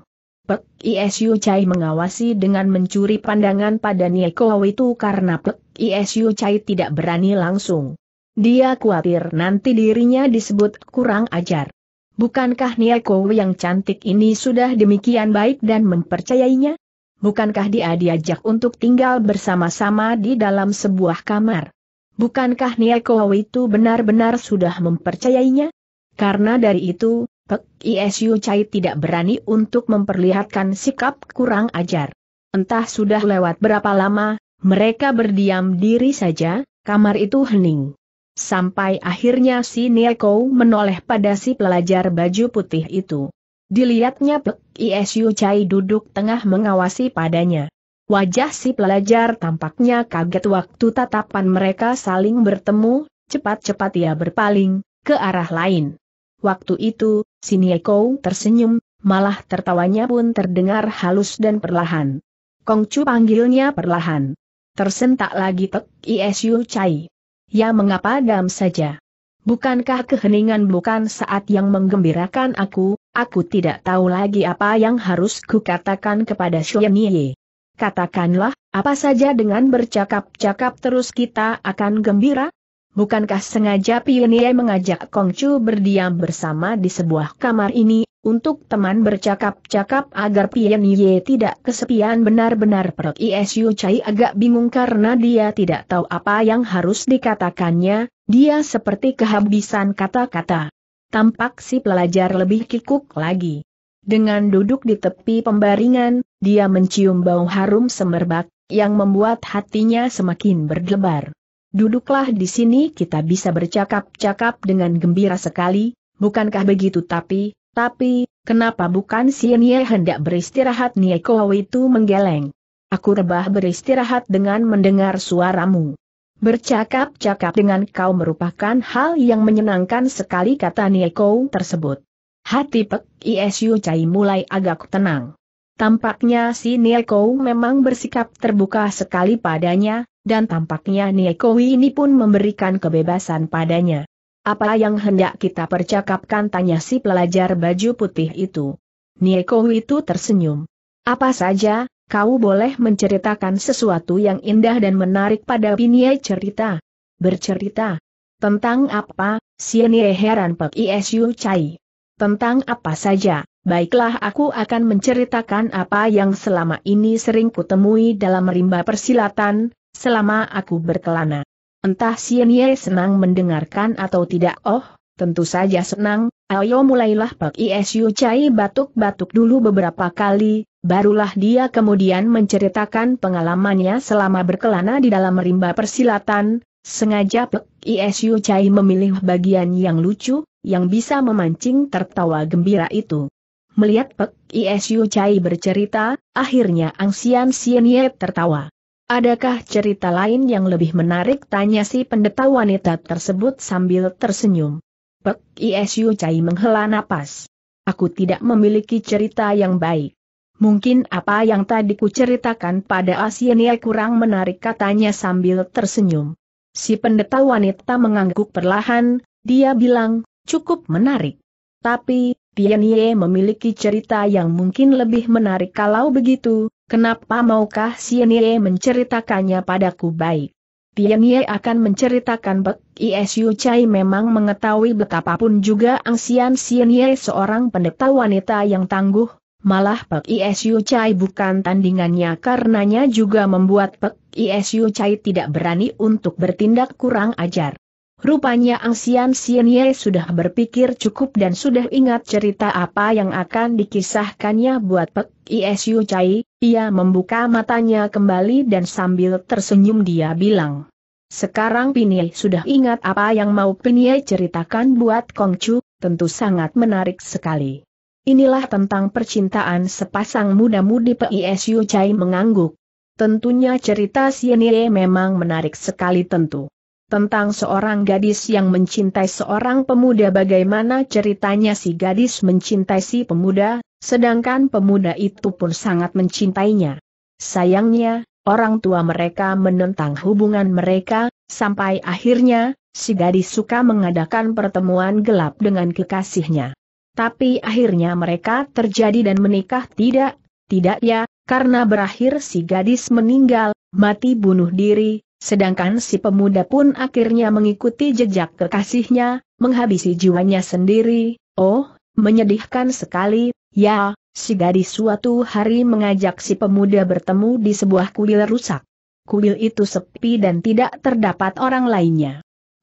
A: Pek Isu Chai mengawasi dengan mencuri pandangan pada Nieko itu karena Pek Isu Chai tidak berani langsung. Dia khawatir nanti dirinya disebut kurang ajar. Bukankah Nieko yang cantik ini sudah demikian baik dan mempercayainya? Bukankah dia diajak untuk tinggal bersama-sama di dalam sebuah kamar? Bukankah Nieko itu benar-benar sudah mempercayainya? Karena dari itu, Pek Isu Chai tidak berani untuk memperlihatkan sikap kurang ajar. Entah sudah lewat berapa lama, mereka berdiam diri saja, kamar itu hening. Sampai akhirnya si Nieko menoleh pada si pelajar baju putih itu. Dilihatnya Pek Isu Chai duduk tengah mengawasi padanya. Wajah si pelajar tampaknya kaget waktu tatapan mereka saling bertemu, cepat-cepat ia berpaling, ke arah lain. Waktu itu, si Nieko tersenyum, malah tertawanya pun terdengar halus dan perlahan. Kongcu panggilnya perlahan. Tersentak lagi Pek Isu Chai. Ya mengapa dam saja? Bukankah keheningan bukan saat yang menggembirakan aku, Aku tidak tahu lagi apa yang harus kukatakan kepada Shuenye. Katakanlah, apa saja dengan bercakap-cakap terus kita akan gembira? Bukankah sengaja Pienie mengajak Kongcu berdiam bersama di sebuah kamar ini, untuk teman bercakap-cakap agar Pienie tidak kesepian benar-benar Perut Isu Chai agak bingung karena dia tidak tahu apa yang harus dikatakannya, dia seperti kehabisan kata-kata. Tampak si pelajar lebih kikuk lagi. Dengan duduk di tepi pembaringan, dia mencium bau harum semerbak, yang membuat hatinya semakin berdebar. Duduklah di sini kita bisa bercakap-cakap dengan gembira sekali, bukankah begitu tapi, tapi, kenapa bukan si Nye hendak beristirahat Nieko itu menggeleng. Aku rebah beristirahat dengan mendengar suaramu. Bercakap-cakap dengan kau merupakan hal yang menyenangkan sekali kata Nieko tersebut. Hati Pek Isu Cai mulai agak tenang. Tampaknya si Nieko memang bersikap terbuka sekali padanya, dan tampaknya Nieko ini pun memberikan kebebasan padanya. Apa yang hendak kita percakapkan tanya si pelajar baju putih itu. Nieko itu tersenyum. Apa saja, kau boleh menceritakan sesuatu yang indah dan menarik pada Pinye cerita. Bercerita. Tentang apa, Sienye heran Pek Isu Chai. Tentang apa saja, baiklah aku akan menceritakan apa yang selama ini sering kutemui dalam rimba persilatan, selama aku berkelana. Entah Sienye senang mendengarkan atau tidak oh, tentu saja senang, ayo mulailah Pak Isu Chai batuk-batuk dulu beberapa kali, Barulah dia kemudian menceritakan pengalamannya selama berkelana di dalam rimba persilatan, sengaja Pek Isu Cai memilih bagian yang lucu, yang bisa memancing tertawa gembira itu. Melihat Pek Isu Cai bercerita, akhirnya Angsian Ye tertawa. Adakah cerita lain yang lebih menarik tanya si pendeta wanita tersebut sambil tersenyum. Pek Isu Cai menghela napas. Aku tidak memiliki cerita yang baik. Mungkin apa yang tadi kuceritakan pada Asienia kurang menarik katanya sambil tersenyum. Si pendeta wanita mengangguk perlahan, dia bilang, cukup menarik. Tapi, Tianye memiliki cerita yang mungkin lebih menarik kalau begitu, kenapa maukah Sienie menceritakannya padaku baik? Tianye akan menceritakan Bek Isu Chai memang mengetahui betapapun juga Angsian Sienie seorang pendeta wanita yang tangguh, Malah Pek Isu Chai bukan tandingannya karenanya juga membuat Pek Isu Chai tidak berani untuk bertindak kurang ajar. Rupanya Angsian Sienye sudah berpikir cukup dan sudah ingat cerita apa yang akan dikisahkannya buat Pek Isu Chai, ia membuka matanya kembali dan sambil tersenyum dia bilang. Sekarang Pinil sudah ingat apa yang mau Pinye ceritakan buat Kongcu, tentu sangat menarik sekali. Inilah tentang percintaan sepasang muda-mudi PISU Chai mengangguk. Tentunya cerita Sienie memang menarik sekali tentu. Tentang seorang gadis yang mencintai seorang pemuda bagaimana ceritanya si gadis mencintai si pemuda, sedangkan pemuda itu pun sangat mencintainya. Sayangnya, orang tua mereka menentang hubungan mereka, sampai akhirnya, si gadis suka mengadakan pertemuan gelap dengan kekasihnya tapi akhirnya mereka terjadi dan menikah tidak, tidak ya, karena berakhir si gadis meninggal, mati bunuh diri, sedangkan si pemuda pun akhirnya mengikuti jejak kekasihnya, menghabisi jiwanya sendiri, oh, menyedihkan sekali, ya, si gadis suatu hari mengajak si pemuda bertemu di sebuah kuil rusak. Kuil itu sepi dan tidak terdapat orang lainnya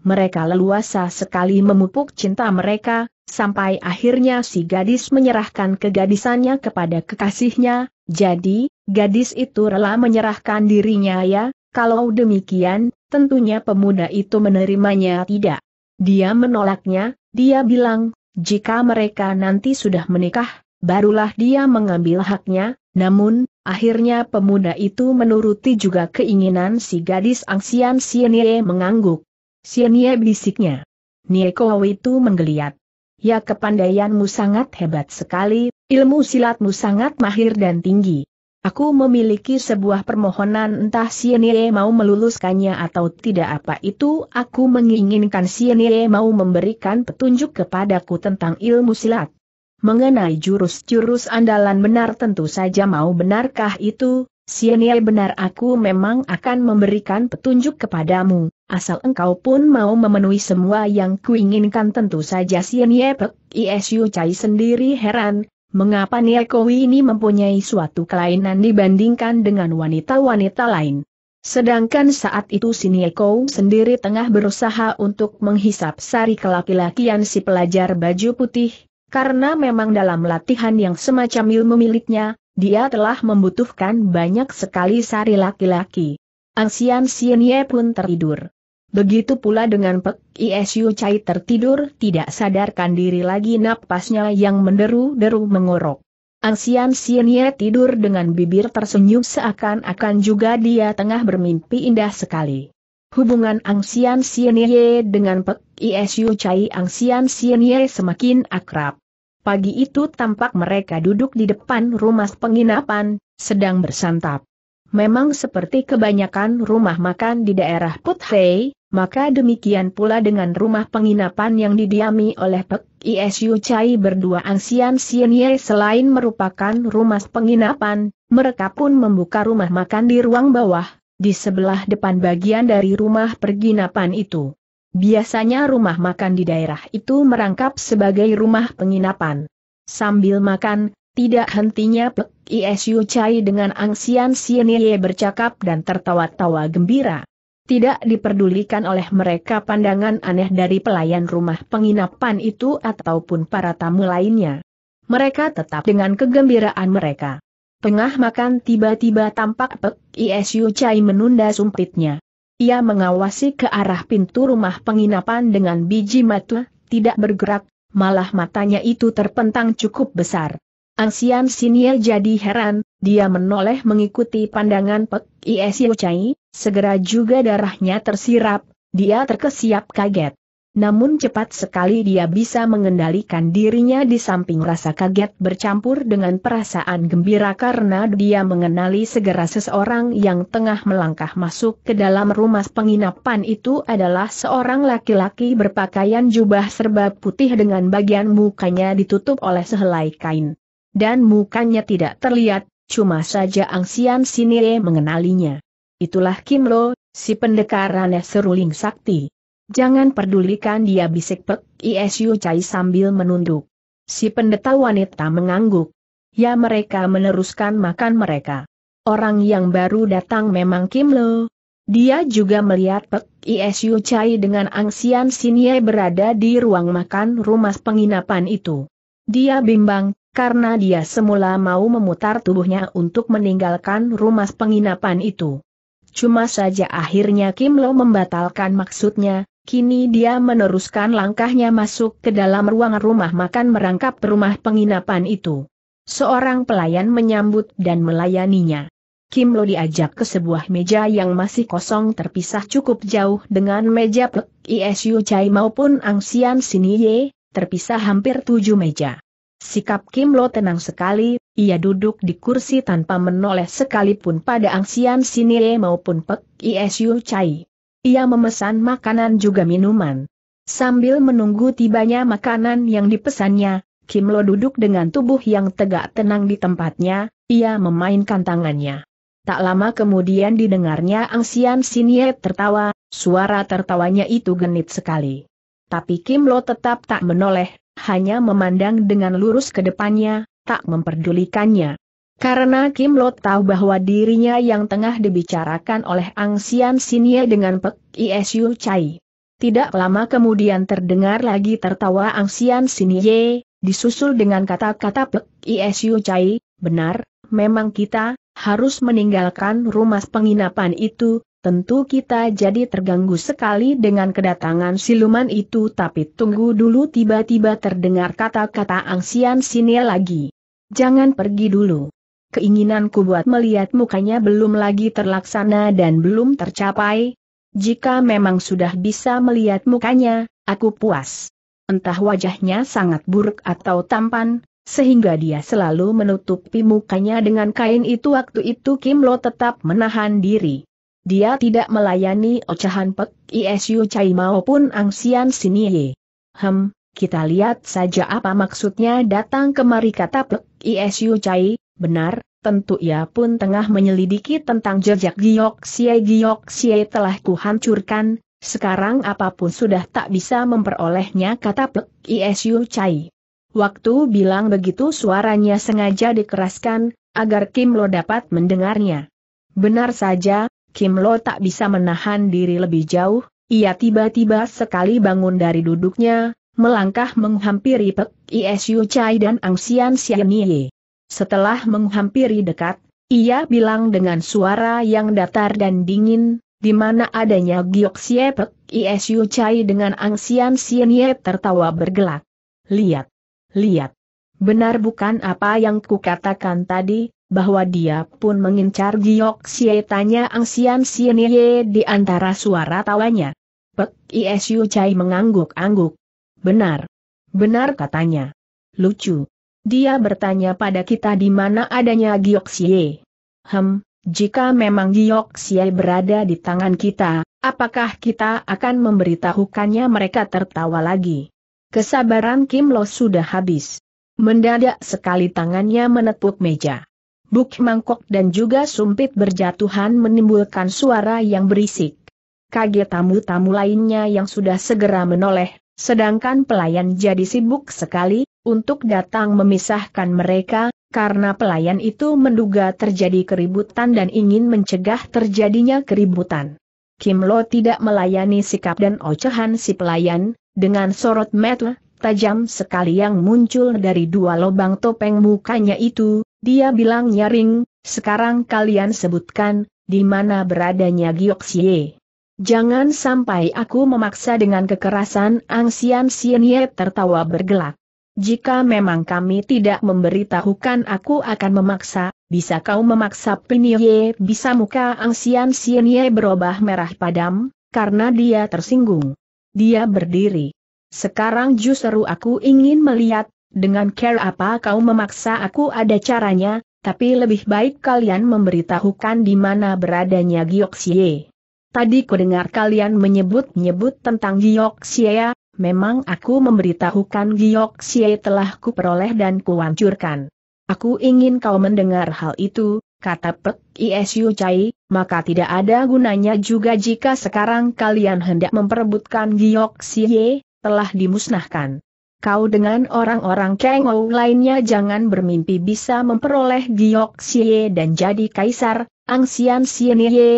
A: mereka leluasa sekali memupuk cinta mereka, sampai akhirnya si gadis menyerahkan kegadisannya kepada kekasihnya, jadi, gadis itu rela menyerahkan dirinya ya, kalau demikian, tentunya pemuda itu menerimanya tidak. Dia menolaknya, dia bilang, jika mereka nanti sudah menikah, barulah dia mengambil haknya, namun, akhirnya pemuda itu menuruti juga keinginan si gadis Angsian Sienie mengangguk. Sienye bisiknya. Niekow itu menggeliat. Ya kepandaianmu sangat hebat sekali, ilmu silatmu sangat mahir dan tinggi. Aku memiliki sebuah permohonan entah Sienye mau meluluskannya atau tidak apa itu aku menginginkan Sienye mau memberikan petunjuk kepadaku tentang ilmu silat. Mengenai jurus-jurus andalan benar tentu saja mau benarkah itu, Sienye benar aku memang akan memberikan petunjuk kepadamu, asal engkau pun mau memenuhi semua yang kuinginkan tentu saja Sienye. Pek Isu Chai sendiri heran, mengapa Kowi ini mempunyai suatu kelainan dibandingkan dengan wanita-wanita lain. Sedangkan saat itu Sinieko sendiri tengah berusaha untuk menghisap sari kelaki-lakian si pelajar baju putih, karena memang dalam latihan yang semacam ilmu miliknya, dia telah membutuhkan banyak sekali sari laki-laki. Angsian Sienye pun tertidur. Begitu pula dengan Pek Isu Chai tertidur tidak sadarkan diri lagi napasnya yang menderu-deru mengorok. Angsian Sienye tidur dengan bibir tersenyum seakan-akan juga dia tengah bermimpi indah sekali. Hubungan Angsian Sienye dengan Pek Isu Chai Angsian Sienye semakin akrab. Pagi itu tampak mereka duduk di depan rumah penginapan, sedang bersantap. Memang seperti kebanyakan rumah makan di daerah Puthei, maka demikian pula dengan rumah penginapan yang didiami oleh Pek Isu Chai berdua Angsian Sienye selain merupakan rumah penginapan, mereka pun membuka rumah makan di ruang bawah, di sebelah depan bagian dari rumah perginapan itu. Biasanya rumah makan di daerah itu merangkap sebagai rumah penginapan. Sambil makan, tidak hentinya Pek Isu Chai dengan Angsian Sienie bercakap dan tertawa-tawa gembira. Tidak diperdulikan oleh mereka pandangan aneh dari pelayan rumah penginapan itu ataupun para tamu lainnya. Mereka tetap dengan kegembiraan mereka. Tengah makan tiba-tiba tampak Pek Isu Chai menunda sumpitnya. Ia mengawasi ke arah pintu rumah penginapan dengan biji mata, tidak bergerak, malah matanya itu terpentang cukup besar. Angsian Sinye jadi heran, dia menoleh mengikuti pandangan Pek Iesio Chai, segera juga darahnya tersirap, dia terkesiap kaget. Namun cepat sekali dia bisa mengendalikan dirinya di samping rasa kaget bercampur dengan perasaan gembira karena dia mengenali segera seseorang yang tengah melangkah masuk ke dalam rumah penginapan itu adalah seorang laki-laki berpakaian jubah serba putih dengan bagian mukanya ditutup oleh sehelai kain. Dan mukanya tidak terlihat, cuma saja Angsian Sinire mengenalinya. Itulah Kim Lo, si pendekar Rane Seruling Sakti. Jangan pedulikan dia bisik Pek Isu Cai sambil menunduk. Si pendeta wanita mengangguk. Ya mereka meneruskan makan mereka. Orang yang baru datang memang Kim Lo. Dia juga melihat Pek Isu Cai dengan Angsian Sinye berada di ruang makan rumah penginapan itu. Dia bimbang karena dia semula mau memutar tubuhnya untuk meninggalkan rumah penginapan itu. Cuma saja akhirnya Kim Lo membatalkan maksudnya, Kini dia meneruskan langkahnya masuk ke dalam ruang rumah makan merangkap rumah penginapan itu. Seorang pelayan menyambut dan melayaninya. Kim Lo diajak ke sebuah meja yang masih kosong terpisah cukup jauh dengan meja Pek Isu Chai maupun Angsian Sinie, terpisah hampir tujuh meja. Sikap Kim Lo tenang sekali, ia duduk di kursi tanpa menoleh sekalipun pada Angsian Sinie maupun Pek Isu Chai. Ia memesan makanan juga minuman. Sambil menunggu tibanya makanan yang dipesannya, Kim Lo duduk dengan tubuh yang tegak tenang di tempatnya, ia memainkan tangannya. Tak lama kemudian didengarnya Angsian Sinye tertawa, suara tertawanya itu genit sekali. Tapi Kim Lo tetap tak menoleh, hanya memandang dengan lurus ke depannya, tak memperdulikannya. Karena Kim Lot tahu bahwa dirinya yang tengah dibicarakan oleh Ang Sian Sinye dengan Pek Isu Chai. Tidak lama kemudian terdengar lagi tertawa Ang Sian Sinye, disusul dengan kata-kata Pek Isu Chai, benar, memang kita, harus meninggalkan rumah penginapan itu, tentu kita jadi terganggu sekali dengan kedatangan siluman itu tapi tunggu dulu tiba-tiba terdengar kata-kata Ang Sian Sinye lagi. Jangan pergi dulu keinginanku buat melihat mukanya belum lagi terlaksana dan belum tercapai. Jika memang sudah bisa melihat mukanya, aku puas. Entah wajahnya sangat buruk atau tampan, sehingga dia selalu menutupi mukanya dengan kain itu waktu itu Kim Lo tetap menahan diri. Dia tidak melayani ocehan Pek Isu Chai maupun Angsian Sinie. Hem, kita lihat saja apa maksudnya datang kemari kata Pek Isu Chai, Benar, tentu ia pun tengah menyelidiki tentang jejak Giok Xie Giok Xie telah kuhancurkan, sekarang apapun sudah tak bisa memperolehnya kata Pek Isu Chai. Waktu bilang begitu suaranya sengaja dikeraskan, agar Kim Lo dapat mendengarnya. Benar saja, Kim Lo tak bisa menahan diri lebih jauh, ia tiba-tiba sekali bangun dari duduknya, melangkah menghampiri Pek Isu Chai dan Angsian Sianie. Setelah menghampiri dekat, ia bilang dengan suara yang datar dan dingin, di mana adanya Giok Siepek, Isu Chai dengan angsian Sian Ye tertawa bergelak. Lihat! Lihat! Benar bukan apa yang kukatakan tadi, bahwa dia pun mengincar Giok Sie tanya Ang Sian Ye di antara suara tawanya. Pek Isu Chai mengangguk-angguk. Benar. Benar katanya. Lucu. Dia bertanya pada kita di mana adanya Sye. Hem, jika memang Sye berada di tangan kita, apakah kita akan memberitahukannya mereka tertawa lagi. Kesabaran Kim Lo sudah habis. Mendadak sekali tangannya menepuk meja. Buk mangkok dan juga sumpit berjatuhan menimbulkan suara yang berisik. Kaget tamu-tamu lainnya yang sudah segera menoleh, sedangkan pelayan jadi sibuk sekali, untuk datang memisahkan mereka, karena pelayan itu menduga terjadi keributan dan ingin mencegah terjadinya keributan. Kim Lo tidak melayani sikap dan ocehan si pelayan, dengan sorot mata tajam sekali yang muncul dari dua lubang topeng mukanya itu, dia bilang nyaring, sekarang kalian sebutkan, di mana beradanya Gyoxie. Jangan sampai aku memaksa dengan kekerasan Ang Sian Sienye tertawa bergelak. Jika memang kami tidak memberitahukan aku akan memaksa, bisa kau memaksa Pinye bisa muka Angsian Sienye berubah merah padam, karena dia tersinggung. Dia berdiri. Sekarang justru aku ingin melihat, dengan care apa kau memaksa aku ada caranya, tapi lebih baik kalian memberitahukan di mana beradanya Gioksie. Tadi kudengar kalian menyebut-nyebut tentang Gioksie, ya. Memang aku memberitahukan Giok Xie telah kuperoleh dan kuancurkan. Aku ingin kau mendengar hal itu, kata Pek Isu Chai, maka tidak ada gunanya juga jika sekarang kalian hendak memperebutkan Giok Xie, telah dimusnahkan. Kau dengan orang-orang Kengou lainnya jangan bermimpi bisa memperoleh Giok Xie dan jadi kaisar, Ang Xian Xie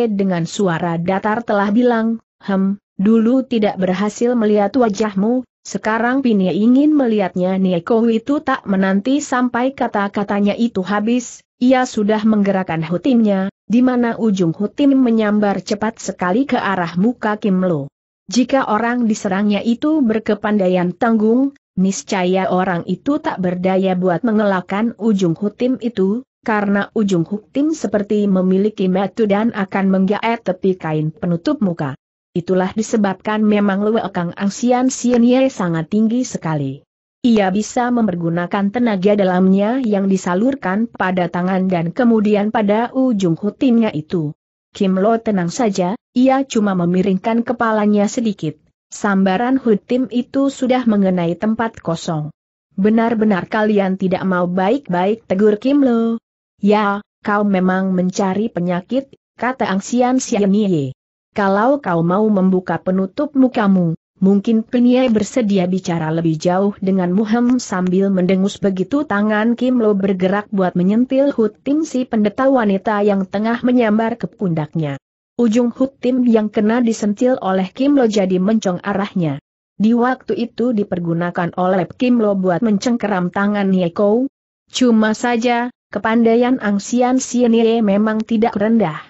A: dengan suara datar telah bilang, hem, Dulu tidak berhasil melihat wajahmu, sekarang Pinia ingin melihatnya Nieko itu tak menanti sampai kata-katanya itu habis, ia sudah menggerakkan hutimnya, di mana ujung hutim menyambar cepat sekali ke arah muka Kim Lo. Jika orang diserangnya itu berkepandaian tanggung, niscaya orang itu tak berdaya buat mengelakkan ujung hutim itu, karena ujung hutim seperti memiliki metu dan akan menggaet tepi kain penutup muka itulah disebabkan memang Lue Kang Angsian Sien Ye sangat tinggi sekali. Ia bisa mempergunakan tenaga dalamnya yang disalurkan pada tangan dan kemudian pada ujung hutinya itu. Kim Lo tenang saja, ia cuma memiringkan kepalanya sedikit. Sambaran hutim itu sudah mengenai tempat kosong. Benar-benar kalian tidak mau baik-baik tegur Kim Lo. Ya, kau memang mencari penyakit, kata Angsian Sian Ye. Kalau kau mau membuka penutup mukamu, mungkin Peniai bersedia bicara lebih jauh dengan Muhem sambil mendengus begitu tangan Kim Lo bergerak buat menyentil Hut Tim si pendeta wanita yang tengah menyambar ke pundaknya. Ujung Hut Tim yang kena disentil oleh Kim Lo jadi mencong arahnya. Di waktu itu dipergunakan oleh Kim Lo buat mencengkeram tangan Nieko. Cuma saja, kepandaian Angsian Sienie memang tidak rendah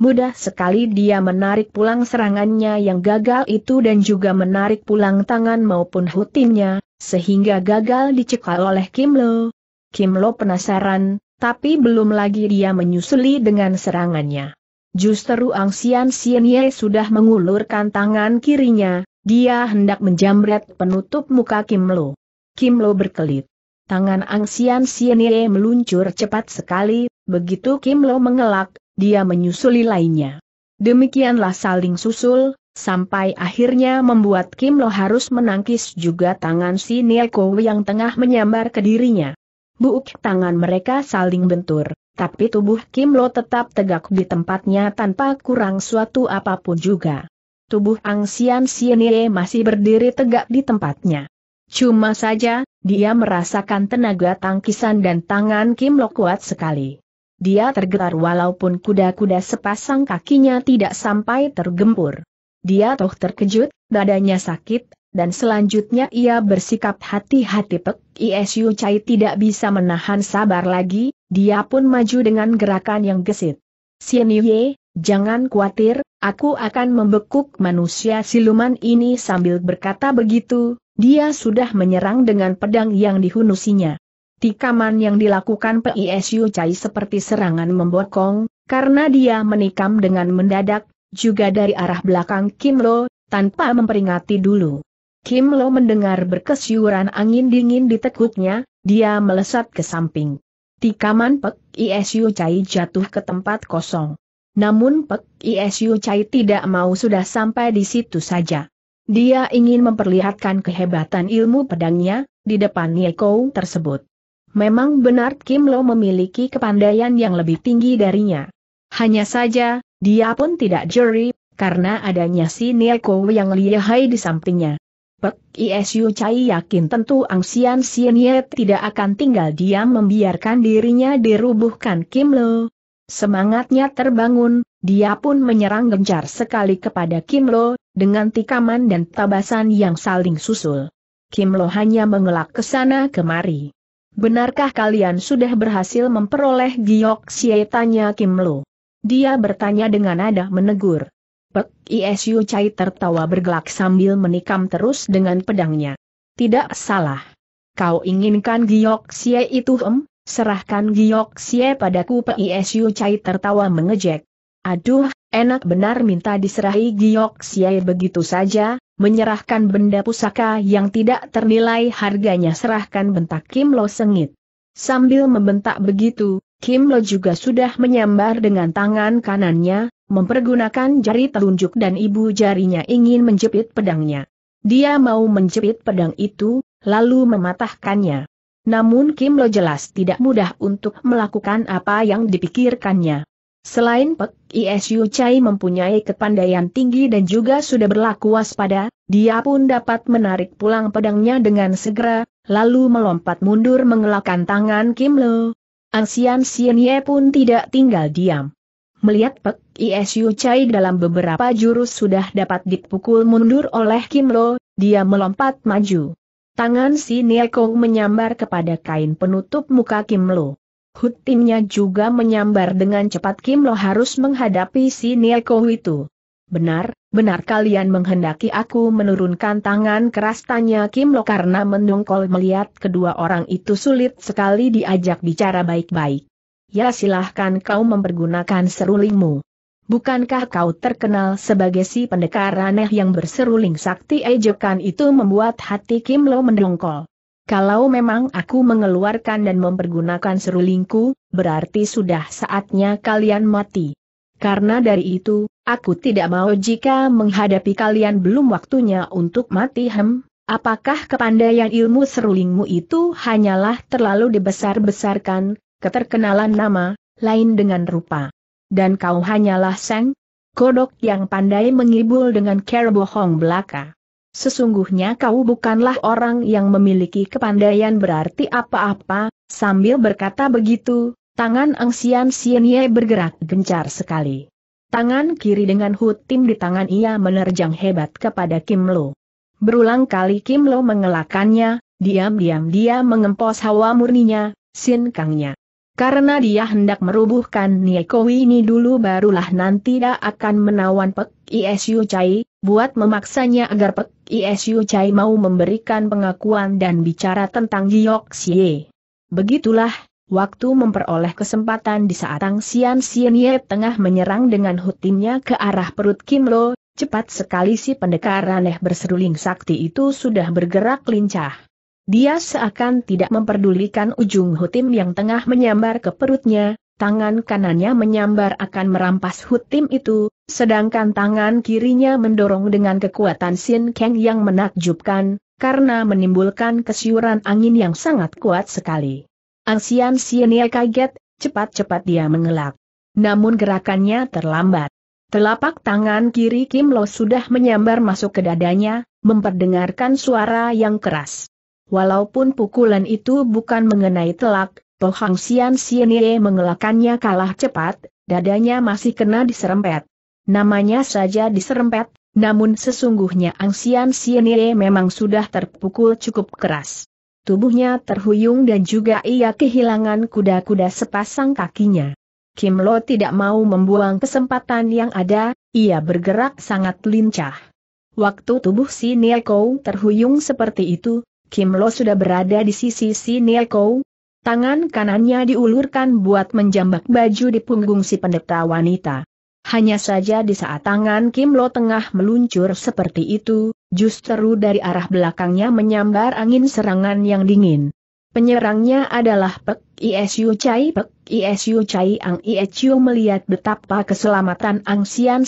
A: mudah sekali dia menarik pulang serangannya yang gagal itu dan juga menarik pulang tangan maupun hutinnya, sehingga gagal dicekal oleh Kim Lo. Kim Lo penasaran, tapi belum lagi dia menyusuli dengan serangannya. Justru Ang Sian Sian Ye sudah mengulurkan tangan kirinya, dia hendak menjamret penutup muka Kim Lo. Kim Lo berkelit. Tangan Ang Sian Ye meluncur cepat sekali, begitu Kim Lo mengelak, dia menyusuli lainnya. Demikianlah saling susul, sampai akhirnya membuat Kim Lo harus menangkis juga tangan si Nieko yang tengah menyambar ke dirinya. Buuk tangan mereka saling bentur, tapi tubuh Kim Lo tetap tegak di tempatnya tanpa kurang suatu apapun juga. Tubuh Ang Sian Sienie masih berdiri tegak di tempatnya. Cuma saja, dia merasakan tenaga tangkisan dan tangan Kim Lo kuat sekali. Dia tergelar walaupun kuda-kuda sepasang kakinya tidak sampai tergempur. Dia toh terkejut, dadanya sakit, dan selanjutnya ia bersikap hati-hati Pek Isu Chai tidak bisa menahan sabar lagi, dia pun maju dengan gerakan yang gesit. Sien Ye, jangan khawatir, aku akan membekuk manusia siluman ini sambil berkata begitu, dia sudah menyerang dengan pedang yang dihunusinya. Tikaman yang dilakukan PISU Chai seperti serangan membokong, karena dia menikam dengan mendadak, juga dari arah belakang Kim Lo, tanpa memperingati dulu. Kim Lo mendengar berkesyuran angin dingin ditekuknya, dia melesat ke samping. Tikaman Pek Isu Chai jatuh ke tempat kosong. Namun Pek Isu Chai tidak mau sudah sampai di situ saja. Dia ingin memperlihatkan kehebatan ilmu pedangnya, di depan Yekou tersebut. Memang benar Kim Lo memiliki kepandaian yang lebih tinggi darinya. Hanya saja, dia pun tidak juri, karena adanya si Nieko yang lihai di sampingnya. Pek Isu Chai yakin tentu Ang Sian Ye tidak akan tinggal diam membiarkan dirinya dirubuhkan Kim Lo. Semangatnya terbangun, dia pun menyerang gencar sekali kepada Kim Lo, dengan tikaman dan tabasan yang saling susul. Kim Lo hanya mengelak ke sana kemari. Benarkah kalian sudah berhasil memperoleh giok Xie tanya Kim Lo? Dia bertanya dengan nada menegur. Pek Isu Chai tertawa bergelak sambil menikam terus dengan pedangnya. Tidak salah. Kau inginkan giok Xie itu em? Serahkan giok Xie padaku Pek Isu Chai tertawa mengejek. Aduh, enak benar minta diserahi giok Xie begitu saja, menyerahkan benda pusaka yang tidak ternilai harganya serahkan bentak Kim Lo sengit. Sambil membentak begitu, Kim Lo juga sudah menyambar dengan tangan kanannya, mempergunakan jari telunjuk dan ibu jarinya ingin menjepit pedangnya. Dia mau menjepit pedang itu, lalu mematahkannya. Namun Kim Lo jelas tidak mudah untuk melakukan apa yang dipikirkannya. Selain Pek ISU Chai mempunyai kepandaian tinggi dan juga sudah berlaku waspada, dia pun dapat menarik pulang pedangnya dengan segera, lalu melompat mundur mengelakkan tangan Kim Lo. Ansian Sien Ye pun tidak tinggal diam. Melihat Pek ISU Chai dalam beberapa jurus sudah dapat dipukul mundur oleh Kim Lo, dia melompat maju. Tangan si Nieko menyambar kepada kain penutup muka Kim Lo. Hut juga menyambar dengan cepat Kim Lo harus menghadapi si Nieko itu. Benar, benar kalian menghendaki aku menurunkan tangan keras tanya Kim Lo karena mendongkol melihat kedua orang itu sulit sekali diajak bicara baik-baik. Ya silahkan kau mempergunakan serulingmu. Bukankah kau terkenal sebagai si pendekar aneh yang berseruling sakti ejekan itu membuat hati Kim Lo mendongkol. Kalau memang aku mengeluarkan dan mempergunakan serulingku, berarti sudah saatnya kalian mati. Karena dari itu, aku tidak mau jika menghadapi kalian belum waktunya untuk mati hem. Apakah kepandaian ilmu serulingmu itu hanyalah terlalu dibesar-besarkan, keterkenalan nama, lain dengan rupa. Dan kau hanyalah Seng, kodok yang pandai mengibul dengan kerbohong belaka. Sesungguhnya kau bukanlah orang yang memiliki kepandaian berarti apa-apa, sambil berkata begitu, tangan Angsian Sienye bergerak gencar sekali. Tangan kiri dengan hutim di tangan ia menerjang hebat kepada Kim Lo. Berulang kali Kim Lo mengelakannya, diam-diam dia mengempos hawa murninya, sin kangnya. Karena dia hendak merubuhkan Nieko ini dulu barulah nanti dia akan menawan Pek Isu Chai, buat memaksanya agar Pek Isu Chai mau memberikan pengakuan dan bicara tentang Giyok Xie. Begitulah, waktu memperoleh kesempatan di saat Tang Sian Ye tengah menyerang dengan hutinnya ke arah perut Kim Lo, cepat sekali si pendekar aneh berseruling sakti itu sudah bergerak lincah. Dia seakan tidak memperdulikan ujung hutim yang tengah menyambar ke perutnya, tangan kanannya menyambar akan merampas hutim itu, sedangkan tangan kirinya mendorong dengan kekuatan Sin Kang yang menakjubkan, karena menimbulkan kesiuran angin yang sangat kuat sekali. Angsian Sienia kaget, cepat-cepat dia mengelak. Namun gerakannya terlambat. Telapak tangan kiri Kim Lo sudah menyambar masuk ke dadanya, memperdengarkan suara yang keras. Walaupun pukulan itu bukan mengenai telak, Pohang Sian sienye mengelakannya kalah cepat, dadanya masih kena diserempet. Namanya saja diserempet, namun sesungguhnya Ang Sian memang sudah terpukul cukup keras. Tubuhnya terhuyung dan juga ia kehilangan kuda-kuda sepasang kakinya. Kim Lo tidak mau membuang kesempatan yang ada, ia bergerak sangat lincah. Waktu tubuh si Nieko terhuyung seperti itu, Kim Lo sudah berada di sisi si Nieko. Tangan kanannya diulurkan buat menjambak baju di punggung si pendeta wanita. Hanya saja di saat tangan Kim Lo tengah meluncur seperti itu, justru dari arah belakangnya menyambar angin serangan yang dingin. Penyerangnya adalah Pek Isu Chai Pek Isu Chai Ang Isu melihat betapa keselamatan Ang Sian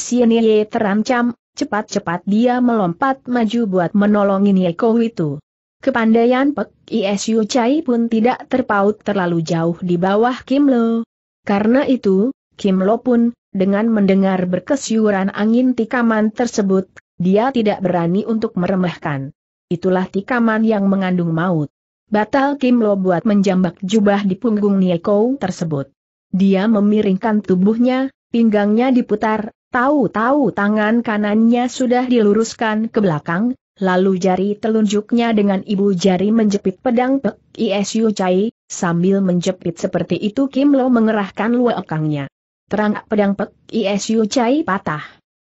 A: terancam, cepat-cepat dia melompat maju buat menolongin Yeko itu. Kepandaian Pek Isu Chai pun tidak terpaut terlalu jauh di bawah Kim Lo. Karena itu, Kim Lo pun, dengan mendengar berkesyuran angin tikaman tersebut, dia tidak berani untuk meremehkan. Itulah tikaman yang mengandung maut. Batal Kim Lo buat menjambak jubah di punggung Nieko tersebut. Dia memiringkan tubuhnya, pinggangnya diputar, tahu-tahu tangan kanannya sudah diluruskan ke belakang, lalu jari telunjuknya dengan ibu jari menjepit pedang Pek Isu Chai, sambil menjepit seperti itu Kim Lo mengerahkan luekangnya. Terang pedang Pek Isu Chai patah.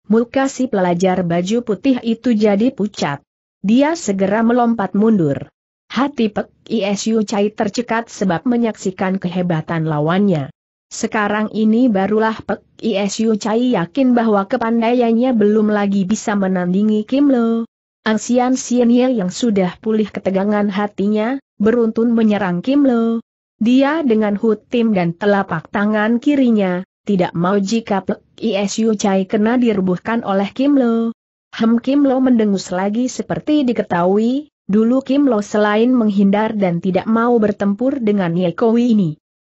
A: Muka si pelajar baju putih itu jadi pucat. Dia segera melompat mundur. Hati Pek Isu Chai tercekat sebab menyaksikan kehebatan lawannya. Sekarang ini barulah Pek Isu Chai yakin bahwa kepandaiannya belum lagi bisa menandingi Kim Lo, Ansian Ye yang sudah pulih ketegangan hatinya, beruntun menyerang Kim Lo. Dia dengan tim dan telapak tangan kirinya, tidak mau jika Pek Isu Chai kena dirubuhkan oleh Kim Lo. Hem Kim Lo mendengus lagi seperti diketahui, dulu Kim Lo selain menghindar dan tidak mau bertempur dengan Kowi ini.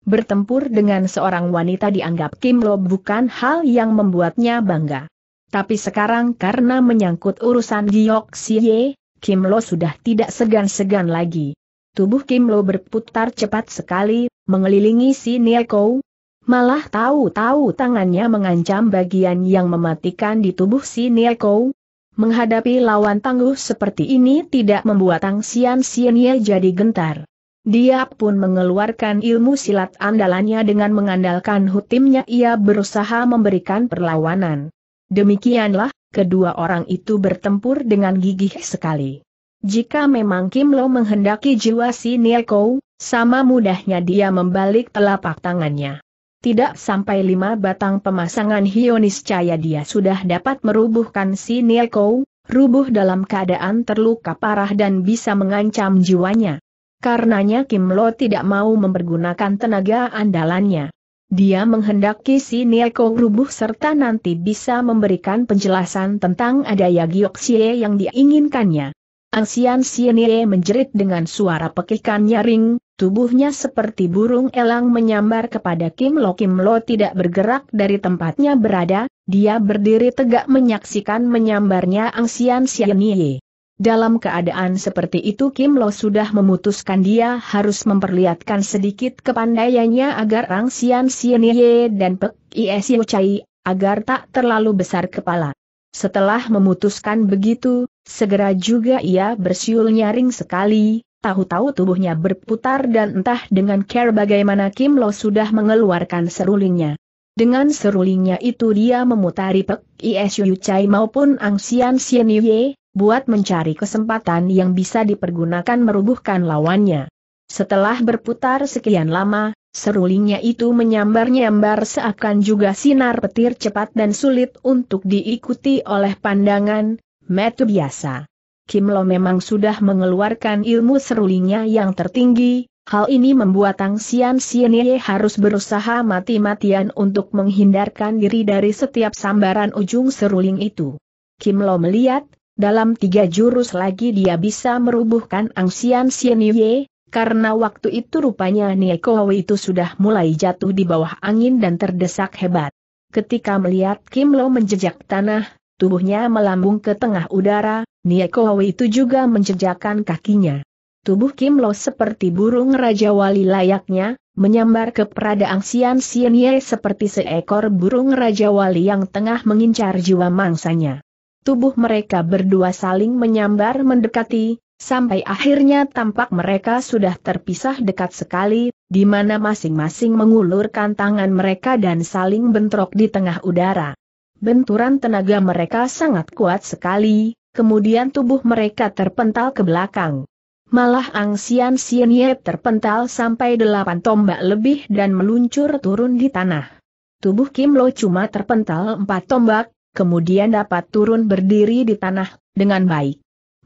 A: Bertempur dengan seorang wanita dianggap Kim Lo bukan hal yang membuatnya bangga. Tapi sekarang karena menyangkut urusan Giok Xie, Kim Lo sudah tidak segan-segan lagi. Tubuh Kim Lo berputar cepat sekali, mengelilingi si Nieko. Malah tahu-tahu tangannya mengancam bagian yang mematikan di tubuh si Nieko. Menghadapi lawan tangguh seperti ini tidak membuat Tang Xian Xianye jadi gentar. Dia pun mengeluarkan ilmu silat andalannya dengan mengandalkan hutimnya ia berusaha memberikan perlawanan. Demikianlah, kedua orang itu bertempur dengan gigih sekali. Jika memang Kim Lo menghendaki jiwa si Nieko, sama mudahnya dia membalik telapak tangannya. Tidak sampai lima batang pemasangan Hionis cahaya dia sudah dapat merubuhkan si Nieko, rubuh dalam keadaan terluka parah dan bisa mengancam jiwanya. Karenanya Kim Lo tidak mau mempergunakan tenaga andalannya. Dia menghendaki si Nieko rubuh serta nanti bisa memberikan penjelasan tentang ada Yagyoksie yang diinginkannya. Angsian Sienie menjerit dengan suara pekikan nyaring, tubuhnya seperti burung elang menyambar kepada Kim Lo Kim Lo tidak bergerak dari tempatnya berada, dia berdiri tegak menyaksikan menyambarnya Angsian Sienie. Dalam keadaan seperti itu Kim Lo sudah memutuskan dia harus memperlihatkan sedikit kepandaiannya agar Rang Sian Ye dan Pek Iesio Chai, agar tak terlalu besar kepala. Setelah memutuskan begitu, segera juga ia bersiul nyaring sekali, tahu-tahu tubuhnya berputar dan entah dengan care bagaimana Kim Lo sudah mengeluarkan serulingnya. Dengan serulingnya itu dia memutari Pek Iesio Chai maupun Ang Sian Ye, buat mencari kesempatan yang bisa dipergunakan merubuhkan lawannya. Setelah berputar sekian lama, serulingnya itu menyambar-nyambar seakan juga sinar petir cepat dan sulit untuk diikuti oleh pandangan, Metu biasa. Kim Lo memang sudah mengeluarkan ilmu serulingnya yang tertinggi, hal ini membuat Tang Xian Xianye harus berusaha mati-matian untuk menghindarkan diri dari setiap sambaran ujung seruling itu. Kim Lo melihat, dalam tiga jurus lagi dia bisa merubuhkan Angsian Yue, karena waktu itu rupanya Kowawi itu sudah mulai jatuh di bawah angin dan terdesak hebat. Ketika melihat Kim Lo menjejak tanah, tubuhnya melambung ke tengah udara, Kowawi itu juga menjejakkan kakinya. Tubuh Kim Lo seperti burung Raja Wali layaknya, menyambar ke perada Angsian Yue seperti seekor burung Raja Wali yang tengah mengincar jiwa mangsanya tubuh mereka berdua saling menyambar mendekati, sampai akhirnya tampak mereka sudah terpisah dekat sekali, di mana masing-masing mengulurkan tangan mereka dan saling bentrok di tengah udara. Benturan tenaga mereka sangat kuat sekali, kemudian tubuh mereka terpental ke belakang. Malah Ang Sian Sian Ye terpental sampai delapan tombak lebih dan meluncur turun di tanah. Tubuh Kim Lo cuma terpental empat tombak, kemudian dapat turun berdiri di tanah dengan baik.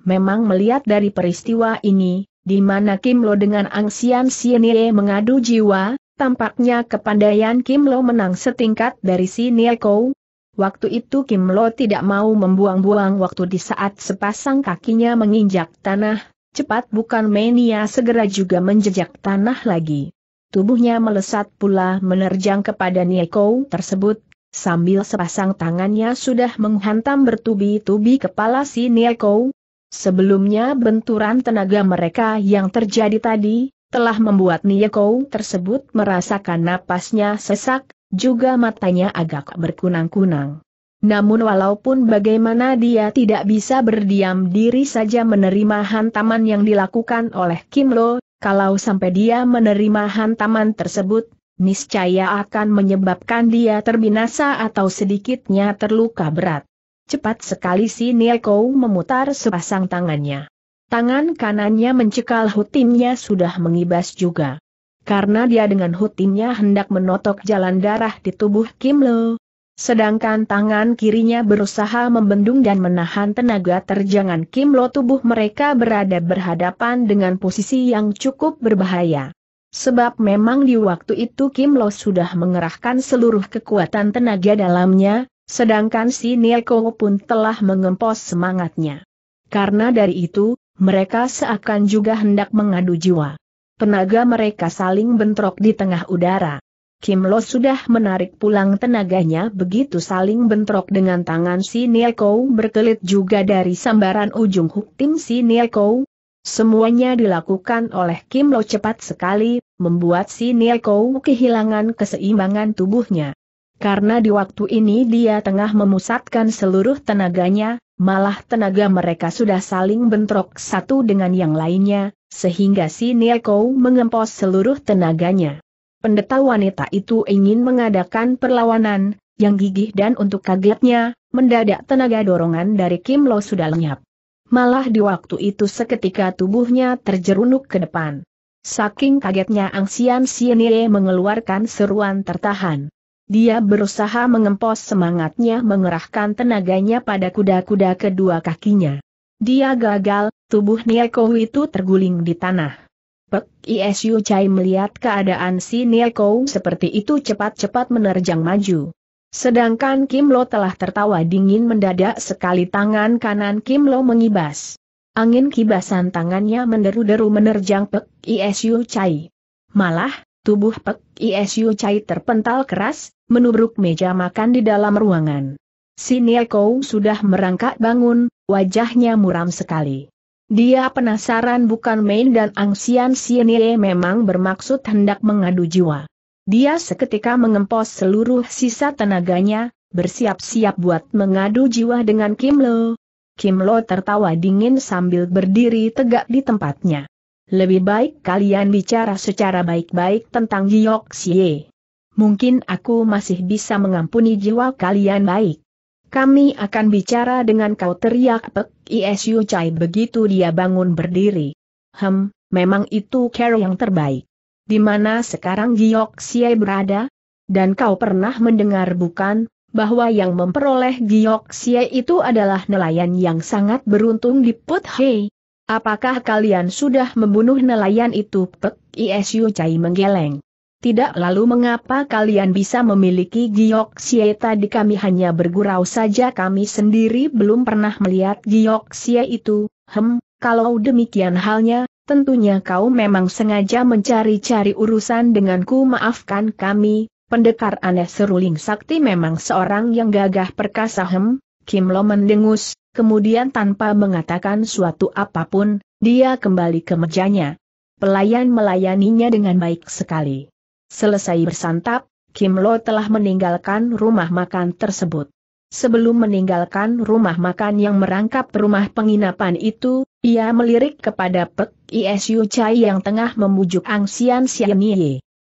A: Memang melihat dari peristiwa ini, di mana Kim Lo dengan Angsian Sienie mengadu jiwa, tampaknya kepandaian Kim Lo menang setingkat dari Sienie Kou. Waktu itu Kim Lo tidak mau membuang-buang waktu di saat sepasang kakinya menginjak tanah, cepat bukan mania segera juga menjejak tanah lagi. Tubuhnya melesat pula menerjang kepada Kou tersebut, sambil sepasang tangannya sudah menghantam bertubi-tubi kepala si Nieko. Sebelumnya benturan tenaga mereka yang terjadi tadi, telah membuat Nieko tersebut merasakan napasnya sesak, juga matanya agak berkunang-kunang. Namun walaupun bagaimana dia tidak bisa berdiam diri saja menerima hantaman yang dilakukan oleh Kim Lo, kalau sampai dia menerima hantaman tersebut, niscaya akan menyebabkan dia terbinasa atau sedikitnya terluka berat. Cepat sekali si Nieko memutar sepasang tangannya. Tangan kanannya mencekal hutinnya sudah mengibas juga. Karena dia dengan hutinnya hendak menotok jalan darah di tubuh Kim Lo. Sedangkan tangan kirinya berusaha membendung dan menahan tenaga terjangan Kim Lo tubuh mereka berada berhadapan dengan posisi yang cukup berbahaya. Sebab memang di waktu itu Kim Lo sudah mengerahkan seluruh kekuatan tenaga dalamnya, sedangkan si Nielko pun telah mengempos semangatnya. Karena dari itu, mereka seakan juga hendak mengadu jiwa. Tenaga mereka saling bentrok di tengah udara. Kim Lo sudah menarik pulang tenaganya begitu saling bentrok dengan tangan si Kou berkelit juga dari sambaran ujung huk tim si Kou. Semuanya dilakukan oleh Kim Lo cepat sekali, membuat si Kou kehilangan keseimbangan tubuhnya. Karena di waktu ini dia tengah memusatkan seluruh tenaganya, malah tenaga mereka sudah saling bentrok satu dengan yang lainnya, sehingga si Kou mengempos seluruh tenaganya. Pendeta wanita itu ingin mengadakan perlawanan, yang gigih dan untuk kagetnya, mendadak tenaga dorongan dari Kim Lo sudah lenyap. Malah di waktu itu seketika tubuhnya terjerunuk ke depan. Saking kagetnya Sian Sienie mengeluarkan seruan tertahan. Dia berusaha mengempos semangatnya mengerahkan tenaganya pada kuda-kuda kedua kakinya. Dia gagal, tubuh Nieko itu terguling di tanah. Pek Isu Chai melihat keadaan si Nieko seperti itu cepat-cepat menerjang maju. Sedangkan Kim Lo telah tertawa dingin mendadak sekali tangan kanan Kim Lo mengibas. Angin kibasan tangannya menderu-deru menerjang Pek Isu Chai. Malah, tubuh Pek Isu Chai terpental keras, menubruk meja makan di dalam ruangan. Si Nieko sudah merangkak bangun, wajahnya muram sekali. Dia penasaran bukan main dan Angsian Si memang bermaksud hendak mengadu jiwa. Dia seketika mengempos seluruh sisa tenaganya, bersiap-siap buat mengadu jiwa dengan Kim Lo. Kim Lo tertawa dingin sambil berdiri tegak di tempatnya. Lebih baik kalian bicara secara baik-baik tentang Giyok Xie. Mungkin aku masih bisa mengampuni jiwa kalian baik. Kami akan bicara dengan kau teriak Pek Isu Chai begitu dia bangun berdiri. Hem, memang itu care yang terbaik di mana sekarang Giok Xie berada? Dan kau pernah mendengar bukan, bahwa yang memperoleh Giok Xie itu adalah nelayan yang sangat beruntung di Put Hei? Apakah kalian sudah membunuh nelayan itu? Pek Isu Cai menggeleng. Tidak lalu mengapa kalian bisa memiliki giok xie tadi kami hanya bergurau saja kami sendiri belum pernah melihat giok xie itu, hem, kalau demikian halnya, Tentunya kau memang sengaja mencari-cari urusan denganku maafkan kami, pendekar aneh seruling sakti memang seorang yang gagah perkasa hem, Kim Lo mendengus, kemudian tanpa mengatakan suatu apapun, dia kembali ke mejanya. Pelayan melayaninya dengan baik sekali. Selesai bersantap, Kim Lo telah meninggalkan rumah makan tersebut. Sebelum meninggalkan rumah makan yang merangkap rumah penginapan itu, ia melirik kepada Pek Isu Chai yang tengah membujuk Ang Sian Sian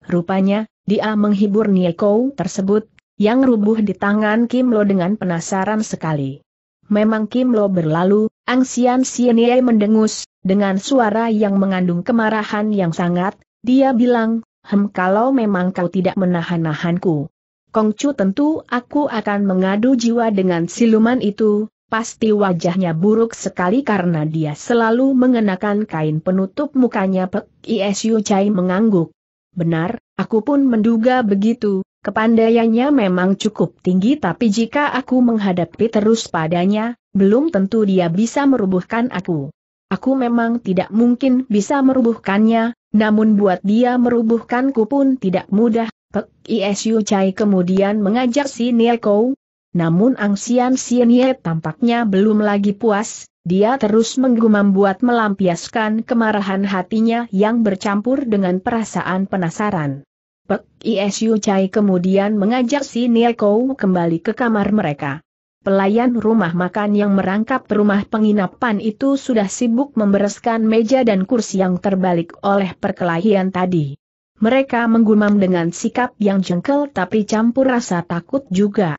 A: Rupanya, dia menghibur Nieko tersebut, yang rubuh di tangan Kim Lo dengan penasaran sekali. Memang Kim Lo berlalu, Ang Sian Sian mendengus, dengan suara yang mengandung kemarahan yang sangat, dia bilang, Hem kalau memang kau tidak menahan-nahanku. Kongcu tentu aku akan mengadu jiwa dengan siluman itu, Pasti wajahnya buruk sekali karena dia selalu mengenakan kain penutup mukanya Pek Isu Chai mengangguk. Benar, aku pun menduga begitu, kepandaiannya memang cukup tinggi tapi jika aku menghadapi terus padanya, belum tentu dia bisa merubuhkan aku. Aku memang tidak mungkin bisa merubuhkannya, namun buat dia merubuhkanku pun tidak mudah. Pek Isu Chai kemudian mengajak si Nekou namun Ang Sian Sienye tampaknya belum lagi puas, dia terus menggumam buat melampiaskan kemarahan hatinya yang bercampur dengan perasaan penasaran. Pek Isu Chai kemudian mengajak si Nieko kembali ke kamar mereka. Pelayan rumah makan yang merangkap rumah penginapan itu sudah sibuk membereskan meja dan kursi yang terbalik oleh perkelahian tadi. Mereka menggumam dengan sikap yang jengkel tapi campur rasa takut juga.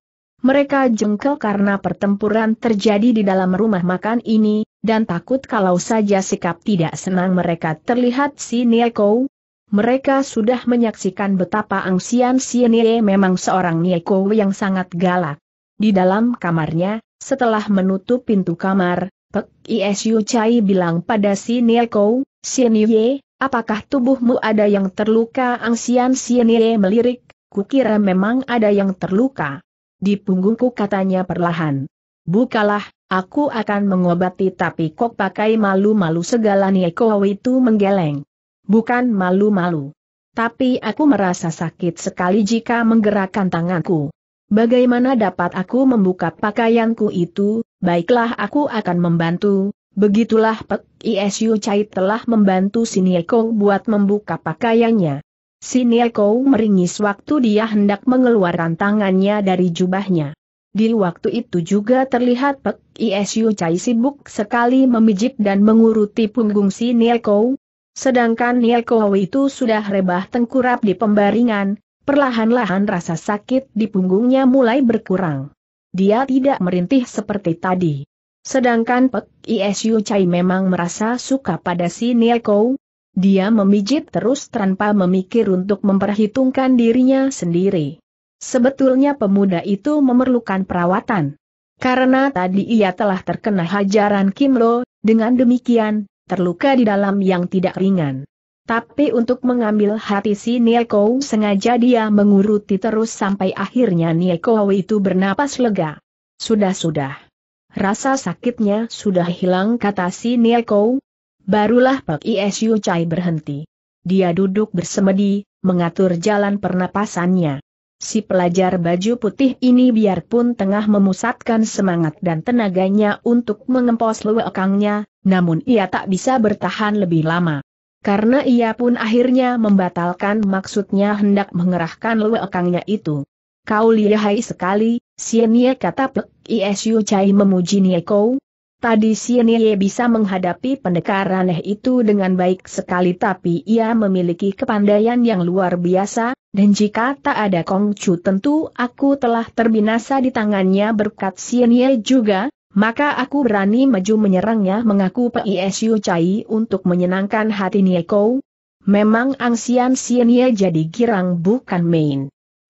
A: Mereka jengkel karena pertempuran terjadi di dalam rumah makan ini, dan takut kalau saja sikap tidak senang mereka terlihat si Nieko. Mereka sudah menyaksikan betapa Angsian si Nie memang seorang Nieko yang sangat galak. Di dalam kamarnya, setelah menutup pintu kamar, Pek Isu Chai bilang pada si Nieko, si Nie, apakah tubuhmu ada yang terluka Angsian si Nie melirik, kukira memang ada yang terluka di punggungku katanya perlahan. Bukalah, aku akan mengobati tapi kok pakai malu-malu segala Nieko itu menggeleng. Bukan malu-malu. Tapi aku merasa sakit sekali jika menggerakkan tanganku. Bagaimana dapat aku membuka pakaianku itu, baiklah aku akan membantu, Begitulah Pek Isu Chai telah membantu Sinieko buat membuka pakaiannya. Si Sinieko meringis waktu dia hendak mengeluarkan tangannya dari jubahnya. Di waktu itu juga terlihat Pek Isu Chai sibuk sekali memijit dan menguruti punggung si Sinieko. Sedangkan Nielko itu sudah rebah tengkurap di pembaringan, perlahan-lahan rasa sakit di punggungnya mulai berkurang. Dia tidak merintih seperti tadi. Sedangkan Pek Isu Chai memang merasa suka pada si Nielko, dia memijit terus tanpa memikir untuk memperhitungkan dirinya sendiri. Sebetulnya pemuda itu memerlukan perawatan. Karena tadi ia telah terkena hajaran Kim Lo. dengan demikian, terluka di dalam yang tidak ringan. Tapi untuk mengambil hati si Nieko sengaja dia menguruti terus sampai akhirnya Nieko itu bernapas lega. Sudah-sudah. Rasa sakitnya sudah hilang kata si Nieko, Barulah Pak Isu Chai berhenti. Dia duduk bersemedi, mengatur jalan pernapasannya. Si pelajar baju putih ini biarpun tengah memusatkan semangat dan tenaganya untuk mengempos lewekangnya, namun ia tak bisa bertahan lebih lama. Karena ia pun akhirnya membatalkan maksudnya hendak mengerahkan lewekangnya itu. Kau lihai sekali, Sienye kata Pek Isu Chai memuji Nieko, Tadi Sienye bisa menghadapi pendekar aneh itu dengan baik sekali tapi ia memiliki kepandaian yang luar biasa, dan jika tak ada Kong tentu aku telah terbinasa di tangannya berkat Sienye juga, maka aku berani maju menyerangnya mengaku PISU Chai untuk menyenangkan hati Nieko. Memang Angsian Sienye jadi girang bukan main.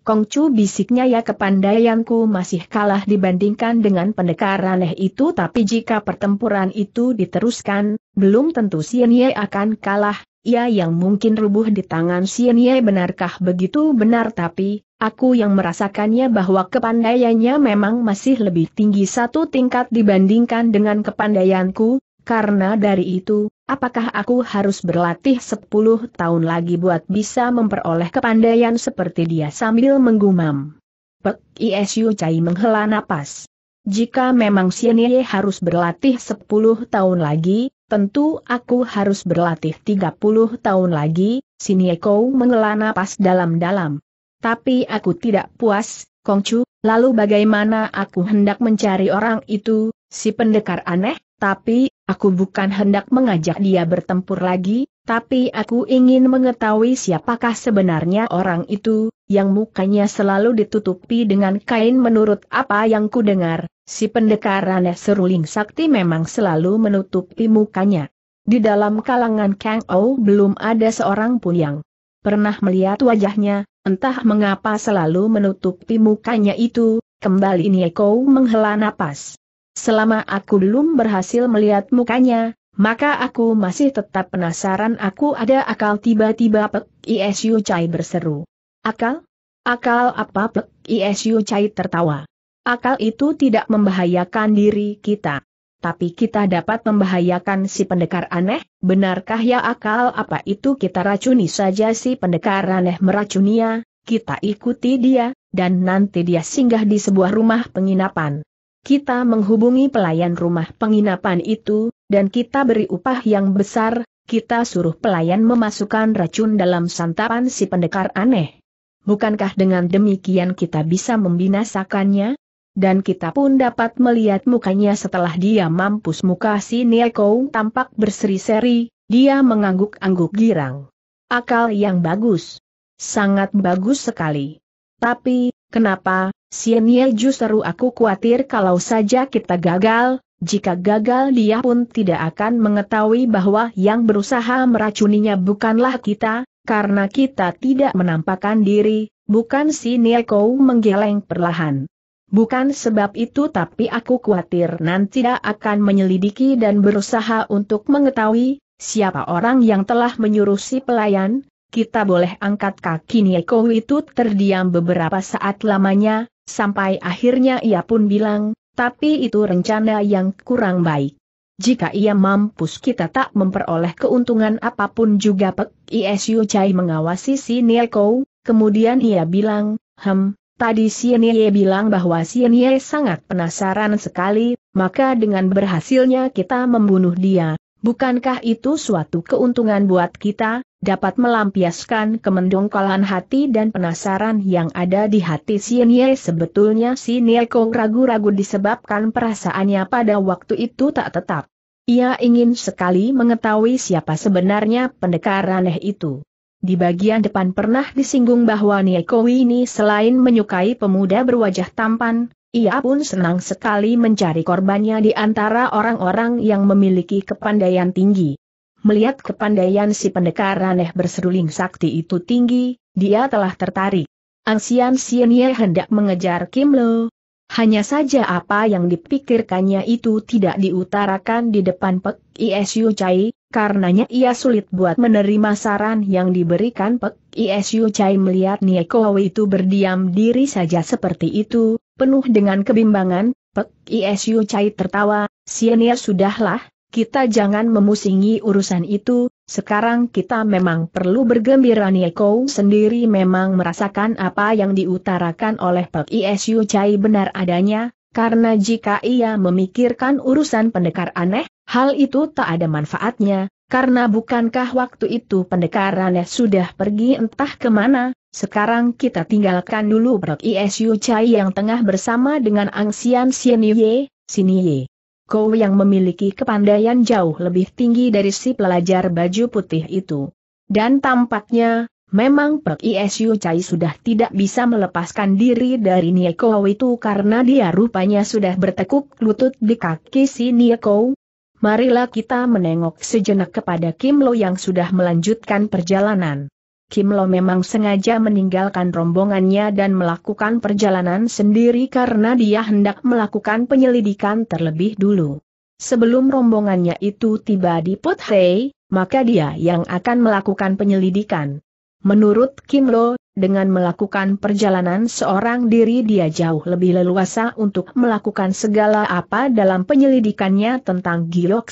A: Kongcu bisiknya ya kepandaianku masih kalah dibandingkan dengan pendekar aneh itu tapi jika pertempuran itu diteruskan, belum tentu Ye akan kalah, Ya, yang mungkin rubuh di tangan Ye benarkah begitu benar tapi, aku yang merasakannya bahwa kepandaiannya memang masih lebih tinggi satu tingkat dibandingkan dengan kepandaianku, karena dari itu, apakah aku harus berlatih 10 tahun lagi buat bisa memperoleh kepandaian seperti dia sambil menggumam. Pek Isu Cai menghela napas. Jika memang Sienye harus berlatih 10 tahun lagi, tentu aku harus berlatih 30 tahun lagi, Sienye Kou menghela napas dalam-dalam. Tapi aku tidak puas, Kongcu, lalu bagaimana aku hendak mencari orang itu, si pendekar aneh? Tapi, Aku bukan hendak mengajak dia bertempur lagi, tapi aku ingin mengetahui siapakah sebenarnya orang itu, yang mukanya selalu ditutupi dengan kain menurut apa yang kudengar, si pendekar aneh seruling sakti memang selalu menutupi mukanya. Di dalam kalangan Kang Ou belum ada seorang pun yang pernah melihat wajahnya, entah mengapa selalu menutupi mukanya itu, kembali Nieko menghela napas. Selama aku belum berhasil melihat mukanya, maka aku masih tetap penasaran aku ada akal tiba-tiba Pek Isu Chai berseru. Akal? Akal apa Pek Isu Chai tertawa. Akal itu tidak membahayakan diri kita. Tapi kita dapat membahayakan si pendekar aneh, benarkah ya akal apa itu kita racuni saja si pendekar aneh meracunia, ya, kita ikuti dia, dan nanti dia singgah di sebuah rumah penginapan kita menghubungi pelayan rumah penginapan itu, dan kita beri upah yang besar, kita suruh pelayan memasukkan racun dalam santapan si pendekar aneh. Bukankah dengan demikian kita bisa membinasakannya? Dan kita pun dapat melihat mukanya setelah dia mampus muka si Neko tampak berseri-seri, dia mengangguk-angguk girang. Akal yang bagus. Sangat bagus sekali. Tapi, Kenapa, Sienye justru aku khawatir kalau saja kita gagal, jika gagal dia pun tidak akan mengetahui bahwa yang berusaha meracuninya bukanlah kita, karena kita tidak menampakkan diri, bukan si Nieko menggeleng perlahan. Bukan sebab itu tapi aku khawatir nanti dia akan menyelidiki dan berusaha untuk mengetahui, siapa orang yang telah menyuruh si pelayan, kita boleh angkat kaki Nieko itu terdiam beberapa saat lamanya, sampai akhirnya ia pun bilang, tapi itu rencana yang kurang baik. Jika ia mampus kita tak memperoleh keuntungan apapun juga Pek Isu Chai mengawasi si Nieko, kemudian ia bilang, hem, Tadi si Sienye bilang bahwa si Sienye sangat penasaran sekali, maka dengan berhasilnya kita membunuh dia, Bukankah itu suatu keuntungan buat kita, dapat melampiaskan kemendongkolan hati dan penasaran yang ada di hati si Ye sebetulnya si Kong ragu-ragu disebabkan perasaannya pada waktu itu tak tetap. Ia ingin sekali mengetahui siapa sebenarnya pendekar aneh itu. Di bagian depan pernah disinggung bahwa Kong ini selain menyukai pemuda berwajah tampan, ia pun senang sekali mencari korbannya di antara orang-orang yang memiliki kepandaian tinggi. Melihat kepandaian si pendekar aneh berseruling sakti itu tinggi, dia telah tertarik. Ansian Sienye hendak mengejar Kim Lo. Hanya saja apa yang dipikirkannya itu tidak diutarakan di depan Pek Isu Chai, karenanya ia sulit buat menerima saran yang diberikan Pek Isu Chai melihat Niekowi itu berdiam diri saja seperti itu, Penuh dengan kebimbangan, Pek Isu Chai tertawa, Sienia sudahlah, kita jangan memusingi urusan itu, sekarang kita memang perlu bergembira Nieko sendiri memang merasakan apa yang diutarakan oleh Pek Isu Chai benar adanya, karena jika ia memikirkan urusan pendekar aneh, hal itu tak ada manfaatnya, karena bukankah waktu itu pendekar aneh sudah pergi entah kemana, sekarang kita tinggalkan dulu Brok Isu Chai yang tengah bersama dengan Angsian Sienye, Yue. Kau yang memiliki kepandaian jauh lebih tinggi dari si pelajar baju putih itu. Dan tampaknya, memang Brok Isu Chai sudah tidak bisa melepaskan diri dari Nieko itu karena dia rupanya sudah bertekuk lutut di kaki si Nieko. Marilah kita menengok sejenak kepada Kim Lo yang sudah melanjutkan perjalanan. Kim Lo memang sengaja meninggalkan rombongannya dan melakukan perjalanan sendiri karena dia hendak melakukan penyelidikan terlebih dulu. Sebelum rombongannya itu tiba di Hei, maka dia yang akan melakukan penyelidikan. Menurut Kim Lo, dengan melakukan perjalanan seorang diri dia jauh lebih leluasa untuk melakukan segala apa dalam penyelidikannya tentang Giok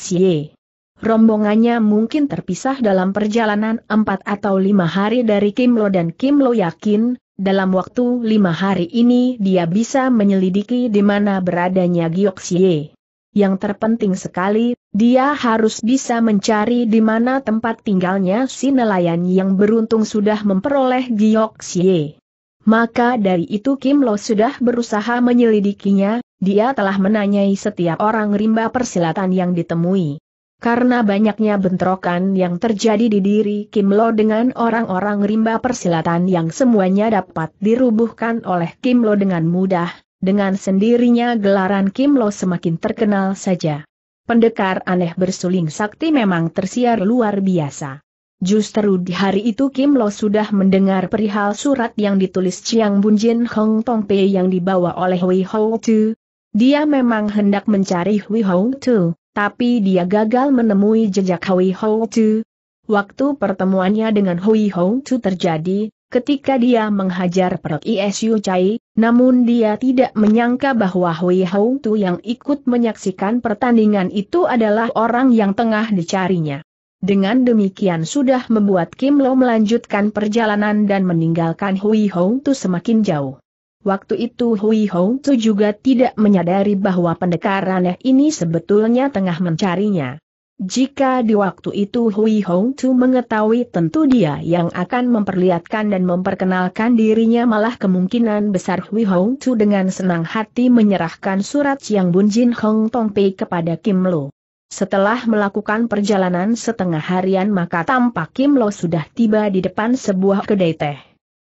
A: rombongannya mungkin terpisah dalam perjalanan empat atau lima hari dari Kim Lo dan Kim Lo yakin, dalam waktu lima hari ini dia bisa menyelidiki di mana beradanya Gyoxie. Yang terpenting sekali, dia harus bisa mencari di mana tempat tinggalnya si nelayan yang beruntung sudah memperoleh Gyoxie. Maka dari itu Kim Lo sudah berusaha menyelidikinya, dia telah menanyai setiap orang rimba persilatan yang ditemui. Karena banyaknya bentrokan yang terjadi di diri Kim Lo dengan orang-orang rimba persilatan yang semuanya dapat dirubuhkan oleh Kim Lo dengan mudah, dengan sendirinya gelaran Kim Lo semakin terkenal saja. Pendekar aneh bersuling sakti memang tersiar luar biasa. Justru di hari itu Kim Lo sudah mendengar perihal surat yang ditulis Chiang Jin Hong Tong Pei yang dibawa oleh Wei Hou Tu. Dia memang hendak mencari Wei Hou Tu tapi dia gagal menemui jejak Hui Hou Tu. Waktu pertemuannya dengan Hui Hou Tu terjadi, ketika dia menghajar perut Isu Chai, namun dia tidak menyangka bahwa Hui Hou Tu yang ikut menyaksikan pertandingan itu adalah orang yang tengah dicarinya. Dengan demikian sudah membuat Kim Lo melanjutkan perjalanan dan meninggalkan Hui Hou Tu semakin jauh. Waktu itu Hui Hong Tu juga tidak menyadari bahwa pendekar aneh ini sebetulnya tengah mencarinya. Jika di waktu itu Hui Hong Tu mengetahui tentu dia yang akan memperlihatkan dan memperkenalkan dirinya malah kemungkinan besar Hui Hong Tu dengan senang hati menyerahkan surat yang Bun Jin Hong Tong Pei kepada Kim Lo. Setelah melakukan perjalanan setengah harian maka tampak Kim Lo sudah tiba di depan sebuah kedai teh.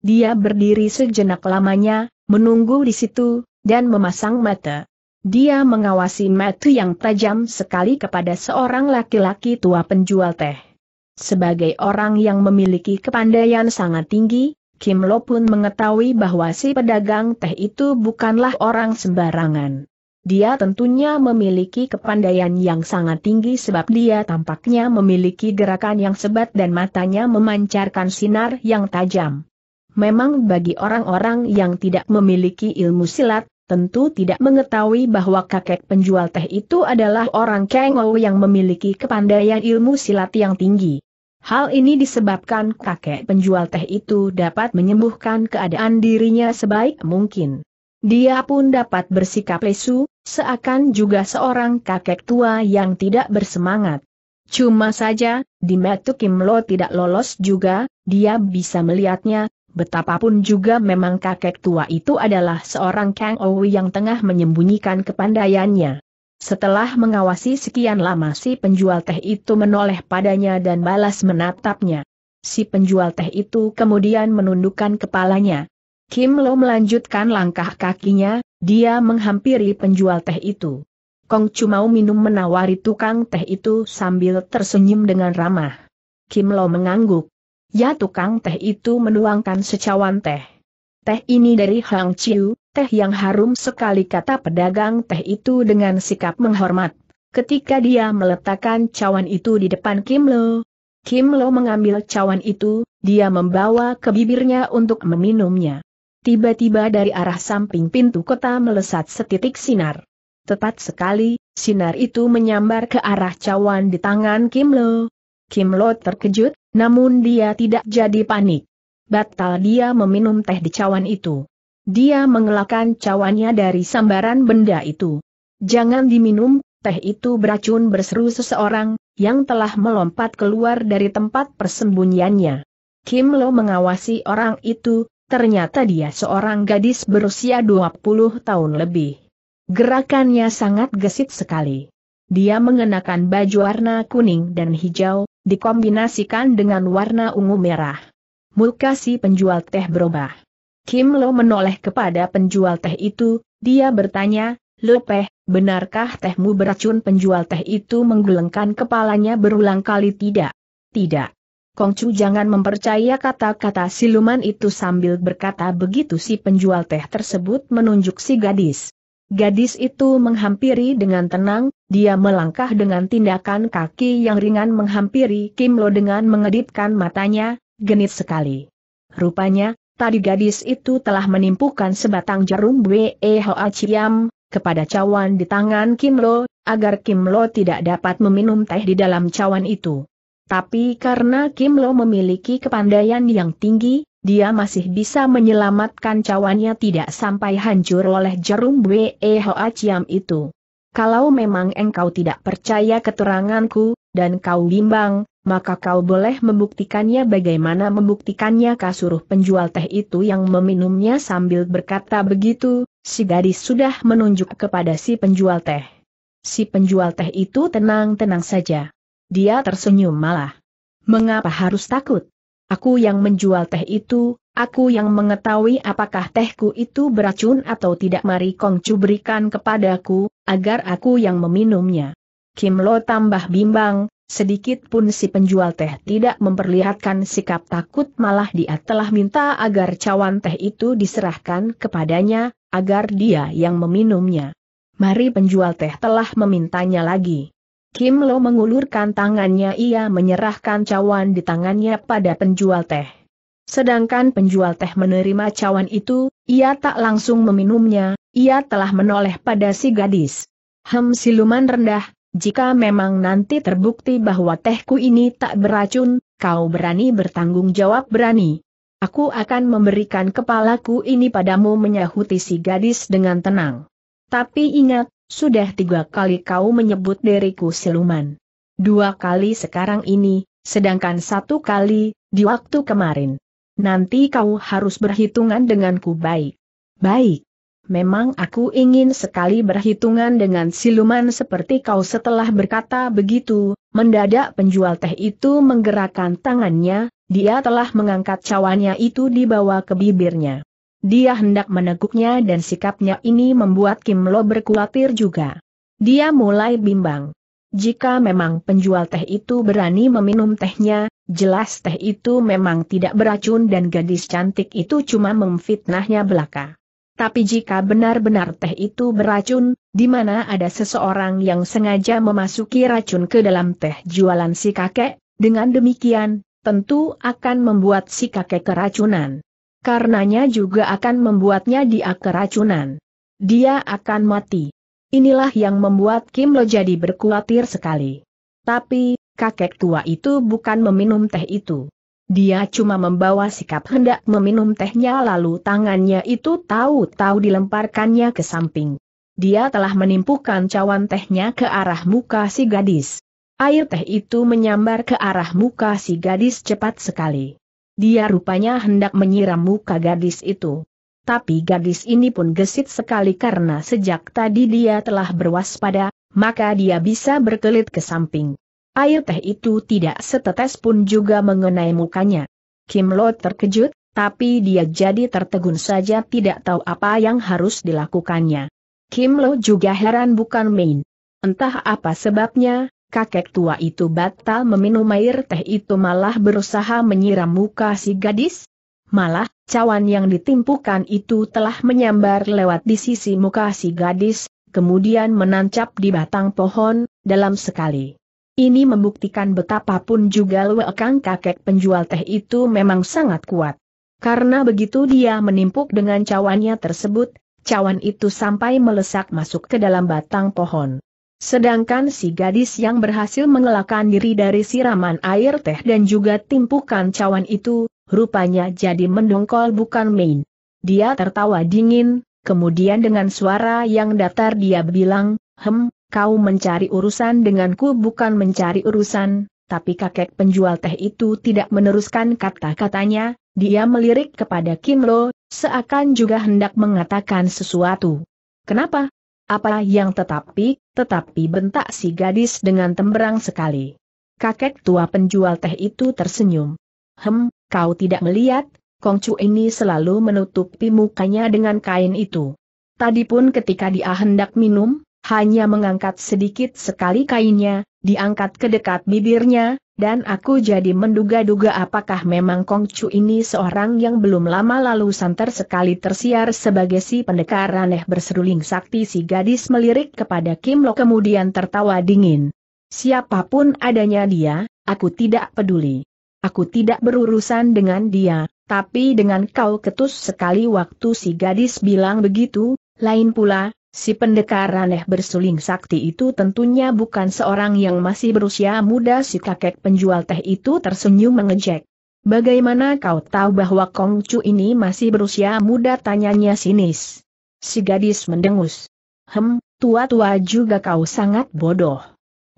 A: Dia berdiri sejenak lamanya, menunggu di situ, dan memasang mata. Dia mengawasi mata yang tajam sekali kepada seorang laki-laki tua penjual teh. Sebagai orang yang memiliki kepandaian sangat tinggi, Kim Lo pun mengetahui bahwa si pedagang teh itu bukanlah orang sembarangan. Dia tentunya memiliki kepandaian yang sangat tinggi sebab dia tampaknya memiliki gerakan yang sebat dan matanya memancarkan sinar yang tajam. Memang bagi orang-orang yang tidak memiliki ilmu silat, tentu tidak mengetahui bahwa kakek penjual teh itu adalah orang kengau yang memiliki kepandaian ilmu silat yang tinggi. Hal ini disebabkan kakek penjual teh itu dapat menyembuhkan keadaan dirinya sebaik mungkin. Dia pun dapat bersikap lesu, seakan juga seorang kakek tua yang tidak bersemangat. Cuma saja, di Metu lo tidak lolos juga, dia bisa melihatnya, Betapapun juga memang kakek tua itu adalah seorang Kang Owi yang tengah menyembunyikan kepandaiannya. Setelah mengawasi sekian lama si penjual teh itu menoleh padanya dan balas menatapnya. Si penjual teh itu kemudian menundukkan kepalanya. Kim Lo melanjutkan langkah kakinya, dia menghampiri penjual teh itu. Kong Chu mau minum menawari tukang teh itu sambil tersenyum dengan ramah. Kim Lo mengangguk. Ya tukang teh itu menuangkan secawan teh. Teh ini dari Hang Chiu, teh yang harum sekali kata pedagang teh itu dengan sikap menghormat. Ketika dia meletakkan cawan itu di depan Kim Lo, Kim Lo mengambil cawan itu, dia membawa ke bibirnya untuk meminumnya. Tiba-tiba dari arah samping pintu kota melesat setitik sinar. Tepat sekali, sinar itu menyambar ke arah cawan di tangan Kim Lo. Kim Lo terkejut, namun dia tidak jadi panik. Batal dia meminum teh di cawan itu. Dia mengelakkan cawannya dari sambaran benda itu. Jangan diminum, teh itu beracun berseru seseorang, yang telah melompat keluar dari tempat persembunyiannya. Kim Lo mengawasi orang itu, ternyata dia seorang gadis berusia 20 tahun lebih. Gerakannya sangat gesit sekali. Dia mengenakan baju warna kuning dan hijau, dikombinasikan dengan warna ungu merah. Muka si penjual teh berubah. Kim Lo menoleh kepada penjual teh itu, dia bertanya, Lo Peh, benarkah tehmu beracun penjual teh itu menggelengkan kepalanya berulang kali tidak? Tidak. Kongcu jangan mempercaya kata-kata siluman itu sambil berkata begitu si penjual teh tersebut menunjuk si gadis. Gadis itu menghampiri dengan tenang, dia melangkah dengan tindakan kaki yang ringan menghampiri Kim Lo dengan mengedipkan matanya, genit sekali. Rupanya, tadi gadis itu telah menimpukan sebatang jarum Bwe Hoa Chiam, kepada cawan di tangan Kim Lo, agar Kim Lo tidak dapat meminum teh di dalam cawan itu. Tapi karena Kim Lo memiliki kepandaian yang tinggi, dia masih bisa menyelamatkan cawannya tidak sampai hancur oleh jarum Bwe Hoa itu. Kalau memang engkau tidak percaya keteranganku, dan kau bimbang, maka kau boleh membuktikannya bagaimana membuktikannya kasuruh penjual teh itu yang meminumnya sambil berkata begitu, si gadis sudah menunjuk kepada si penjual teh. Si penjual teh itu tenang-tenang saja. Dia tersenyum malah. Mengapa harus takut? Aku yang menjual teh itu, aku yang mengetahui apakah tehku itu beracun atau tidak mari Kongcu berikan kepadaku, agar aku yang meminumnya. Kim Lo tambah bimbang, sedikit pun si penjual teh tidak memperlihatkan sikap takut malah dia telah minta agar cawan teh itu diserahkan kepadanya, agar dia yang meminumnya. Mari penjual teh telah memintanya lagi. Kim Lo mengulurkan tangannya ia menyerahkan cawan di tangannya pada penjual teh. Sedangkan penjual teh menerima cawan itu, ia tak langsung meminumnya, ia telah menoleh pada si gadis. Hem siluman rendah, jika memang nanti terbukti bahwa tehku ini tak beracun, kau berani bertanggung jawab berani. Aku akan memberikan kepalaku ini padamu menyahuti si gadis dengan tenang. Tapi ingat, sudah tiga kali kau menyebut diriku siluman. Dua kali sekarang ini, sedangkan satu kali, di waktu kemarin. Nanti kau harus berhitungan denganku baik. Baik. Memang aku ingin sekali berhitungan dengan siluman seperti kau setelah berkata begitu, mendadak penjual teh itu menggerakkan tangannya, dia telah mengangkat cawannya itu dibawa ke bibirnya. Dia hendak meneguknya dan sikapnya ini membuat Kim Lo berkhawatir juga. Dia mulai bimbang. Jika memang penjual teh itu berani meminum tehnya, jelas teh itu memang tidak beracun dan gadis cantik itu cuma memfitnahnya belaka. Tapi jika benar-benar teh itu beracun, di mana ada seseorang yang sengaja memasuki racun ke dalam teh jualan si kakek, dengan demikian, tentu akan membuat si kakek keracunan karenanya juga akan membuatnya dia keracunan. Dia akan mati. Inilah yang membuat Kim Lo jadi berkuatir sekali. Tapi, kakek tua itu bukan meminum teh itu. Dia cuma membawa sikap hendak meminum tehnya lalu tangannya itu tahu-tahu dilemparkannya ke samping. Dia telah menimpukan cawan tehnya ke arah muka si gadis. Air teh itu menyambar ke arah muka si gadis cepat sekali. Dia rupanya hendak menyiram muka gadis itu. Tapi gadis ini pun gesit sekali karena sejak tadi dia telah berwaspada, maka dia bisa berkelit ke samping. Air teh itu tidak setetes pun juga mengenai mukanya. Kim Lo terkejut, tapi dia jadi tertegun saja tidak tahu apa yang harus dilakukannya. Kim Lo juga heran bukan main. Entah apa sebabnya, kakek tua itu batal meminum air teh itu malah berusaha menyiram muka si gadis? Malah, cawan yang ditimpukan itu telah menyambar lewat di sisi muka si gadis, kemudian menancap di batang pohon, dalam sekali. Ini membuktikan betapapun juga luekang kakek penjual teh itu memang sangat kuat. Karena begitu dia menimpuk dengan cawannya tersebut, cawan itu sampai melesak masuk ke dalam batang pohon. Sedangkan si gadis yang berhasil mengelakkan diri dari siraman air teh dan juga timpukan cawan itu, rupanya jadi mendongkol bukan main. Dia tertawa dingin, kemudian dengan suara yang datar dia bilang, Hem, kau mencari urusan denganku bukan mencari urusan, tapi kakek penjual teh itu tidak meneruskan kata-katanya, dia melirik kepada Kim Lo, seakan juga hendak mengatakan sesuatu. Kenapa? Apa yang tetapi, tetapi bentak si gadis dengan temberang sekali. Kakek tua penjual teh itu tersenyum. Hem, kau tidak melihat, Kongcu ini selalu menutupi mukanya dengan kain itu. Tadi pun ketika dia hendak minum, hanya mengangkat sedikit sekali kainnya, diangkat ke dekat bibirnya, dan aku jadi menduga-duga apakah memang Kong Chu ini seorang yang belum lama lalu santer sekali tersiar sebagai si pendekar aneh berseruling sakti si gadis melirik kepada Kim Lo kemudian tertawa dingin. Siapapun adanya dia, aku tidak peduli. Aku tidak berurusan dengan dia, tapi dengan kau ketus sekali waktu si gadis bilang begitu, lain pula, Si pendekar aneh bersuling sakti itu tentunya bukan seorang yang masih berusia muda si kakek penjual teh itu tersenyum mengejek. Bagaimana kau tahu bahwa Kongcu ini masih berusia muda tanyanya sinis. Si gadis mendengus. Hem, tua-tua juga kau sangat bodoh.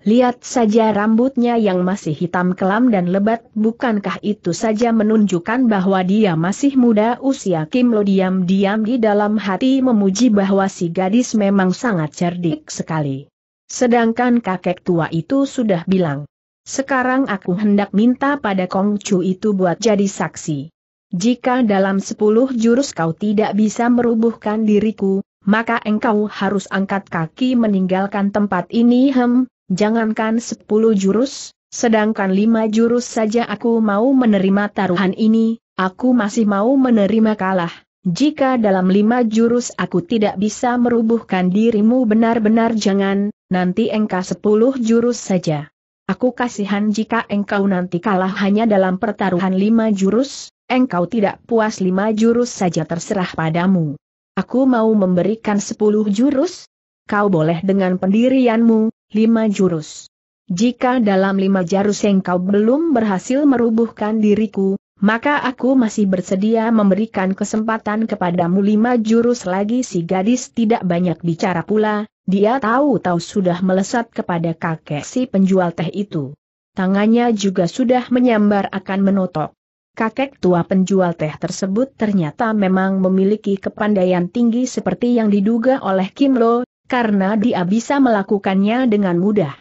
A: Lihat saja rambutnya yang masih hitam kelam dan lebat, bukankah itu saja menunjukkan bahwa dia masih muda usia Kim Lo diam-diam di dalam hati memuji bahwa si gadis memang sangat cerdik sekali. Sedangkan kakek tua itu sudah bilang, sekarang aku hendak minta pada Kong Chu itu buat jadi saksi. Jika dalam sepuluh jurus kau tidak bisa merubuhkan diriku, maka engkau harus angkat kaki meninggalkan tempat ini hem, jangankan sepuluh jurus, sedangkan lima jurus saja aku mau menerima taruhan ini, aku masih mau menerima kalah. Jika dalam lima jurus aku tidak bisa merubuhkan dirimu benar-benar jangan, nanti engkau sepuluh jurus saja. Aku kasihan jika engkau nanti kalah hanya dalam pertaruhan lima jurus, engkau tidak puas lima jurus saja terserah padamu. Aku mau memberikan sepuluh jurus? Kau boleh dengan pendirianmu, lima jurus. Jika dalam lima jurus engkau belum berhasil merubuhkan diriku, maka aku masih bersedia memberikan kesempatan kepadamu lima jurus lagi si gadis tidak banyak bicara pula, dia tahu-tahu sudah melesat kepada kakek si penjual teh itu. Tangannya juga sudah menyambar akan menotok. Kakek tua penjual teh tersebut ternyata memang memiliki kepandaian tinggi seperti yang diduga oleh Kim Lo, karena dia bisa melakukannya dengan mudah.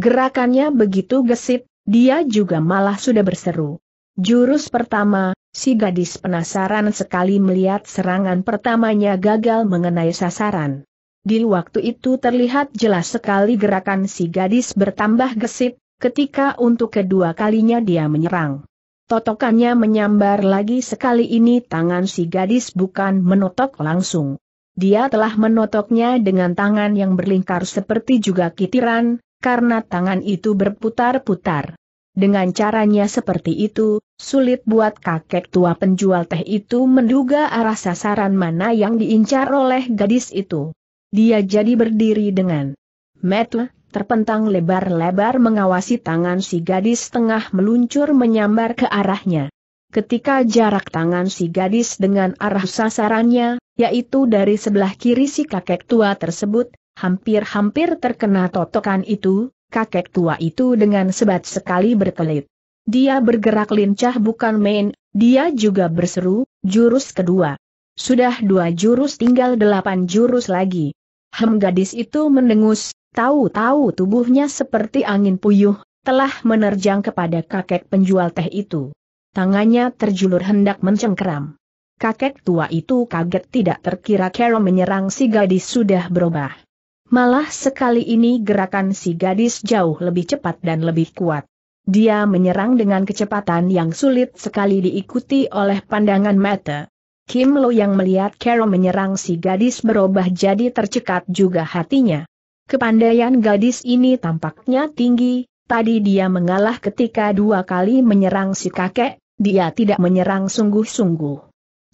A: Gerakannya begitu gesit, dia juga malah sudah berseru. Jurus pertama, si gadis penasaran sekali melihat serangan pertamanya gagal mengenai sasaran. Di waktu itu terlihat jelas sekali gerakan si gadis bertambah gesit, ketika untuk kedua kalinya dia menyerang. Totokannya menyambar lagi sekali ini tangan si gadis bukan menotok langsung. Dia telah menotoknya dengan tangan yang berlingkar seperti juga kitiran, karena tangan itu berputar-putar. Dengan caranya seperti itu, sulit buat kakek tua penjual teh itu menduga arah sasaran mana yang diincar oleh gadis itu. Dia jadi berdiri dengan metle, terpentang lebar-lebar mengawasi tangan si gadis tengah meluncur menyambar ke arahnya ketika jarak tangan si gadis dengan arah sasarannya, yaitu dari sebelah kiri si kakek tua tersebut, hampir-hampir terkena totokan itu, kakek tua itu dengan sebat sekali berkelit. Dia bergerak lincah bukan main, dia juga berseru, jurus kedua. Sudah dua jurus tinggal delapan jurus lagi. Hem gadis itu mendengus, tahu-tahu tubuhnya seperti angin puyuh, telah menerjang kepada kakek penjual teh itu. Tangannya terjulur hendak mencengkeram. Kakek tua itu kaget tidak terkira Carol menyerang si gadis sudah berubah. Malah sekali ini gerakan si gadis jauh lebih cepat dan lebih kuat. Dia menyerang dengan kecepatan yang sulit sekali diikuti oleh pandangan mata. Kim Lo yang melihat Carol menyerang si gadis berubah jadi tercekat juga hatinya. Kepandaian gadis ini tampaknya tinggi, Tadi dia mengalah ketika dua kali menyerang si kakek, dia tidak menyerang sungguh-sungguh.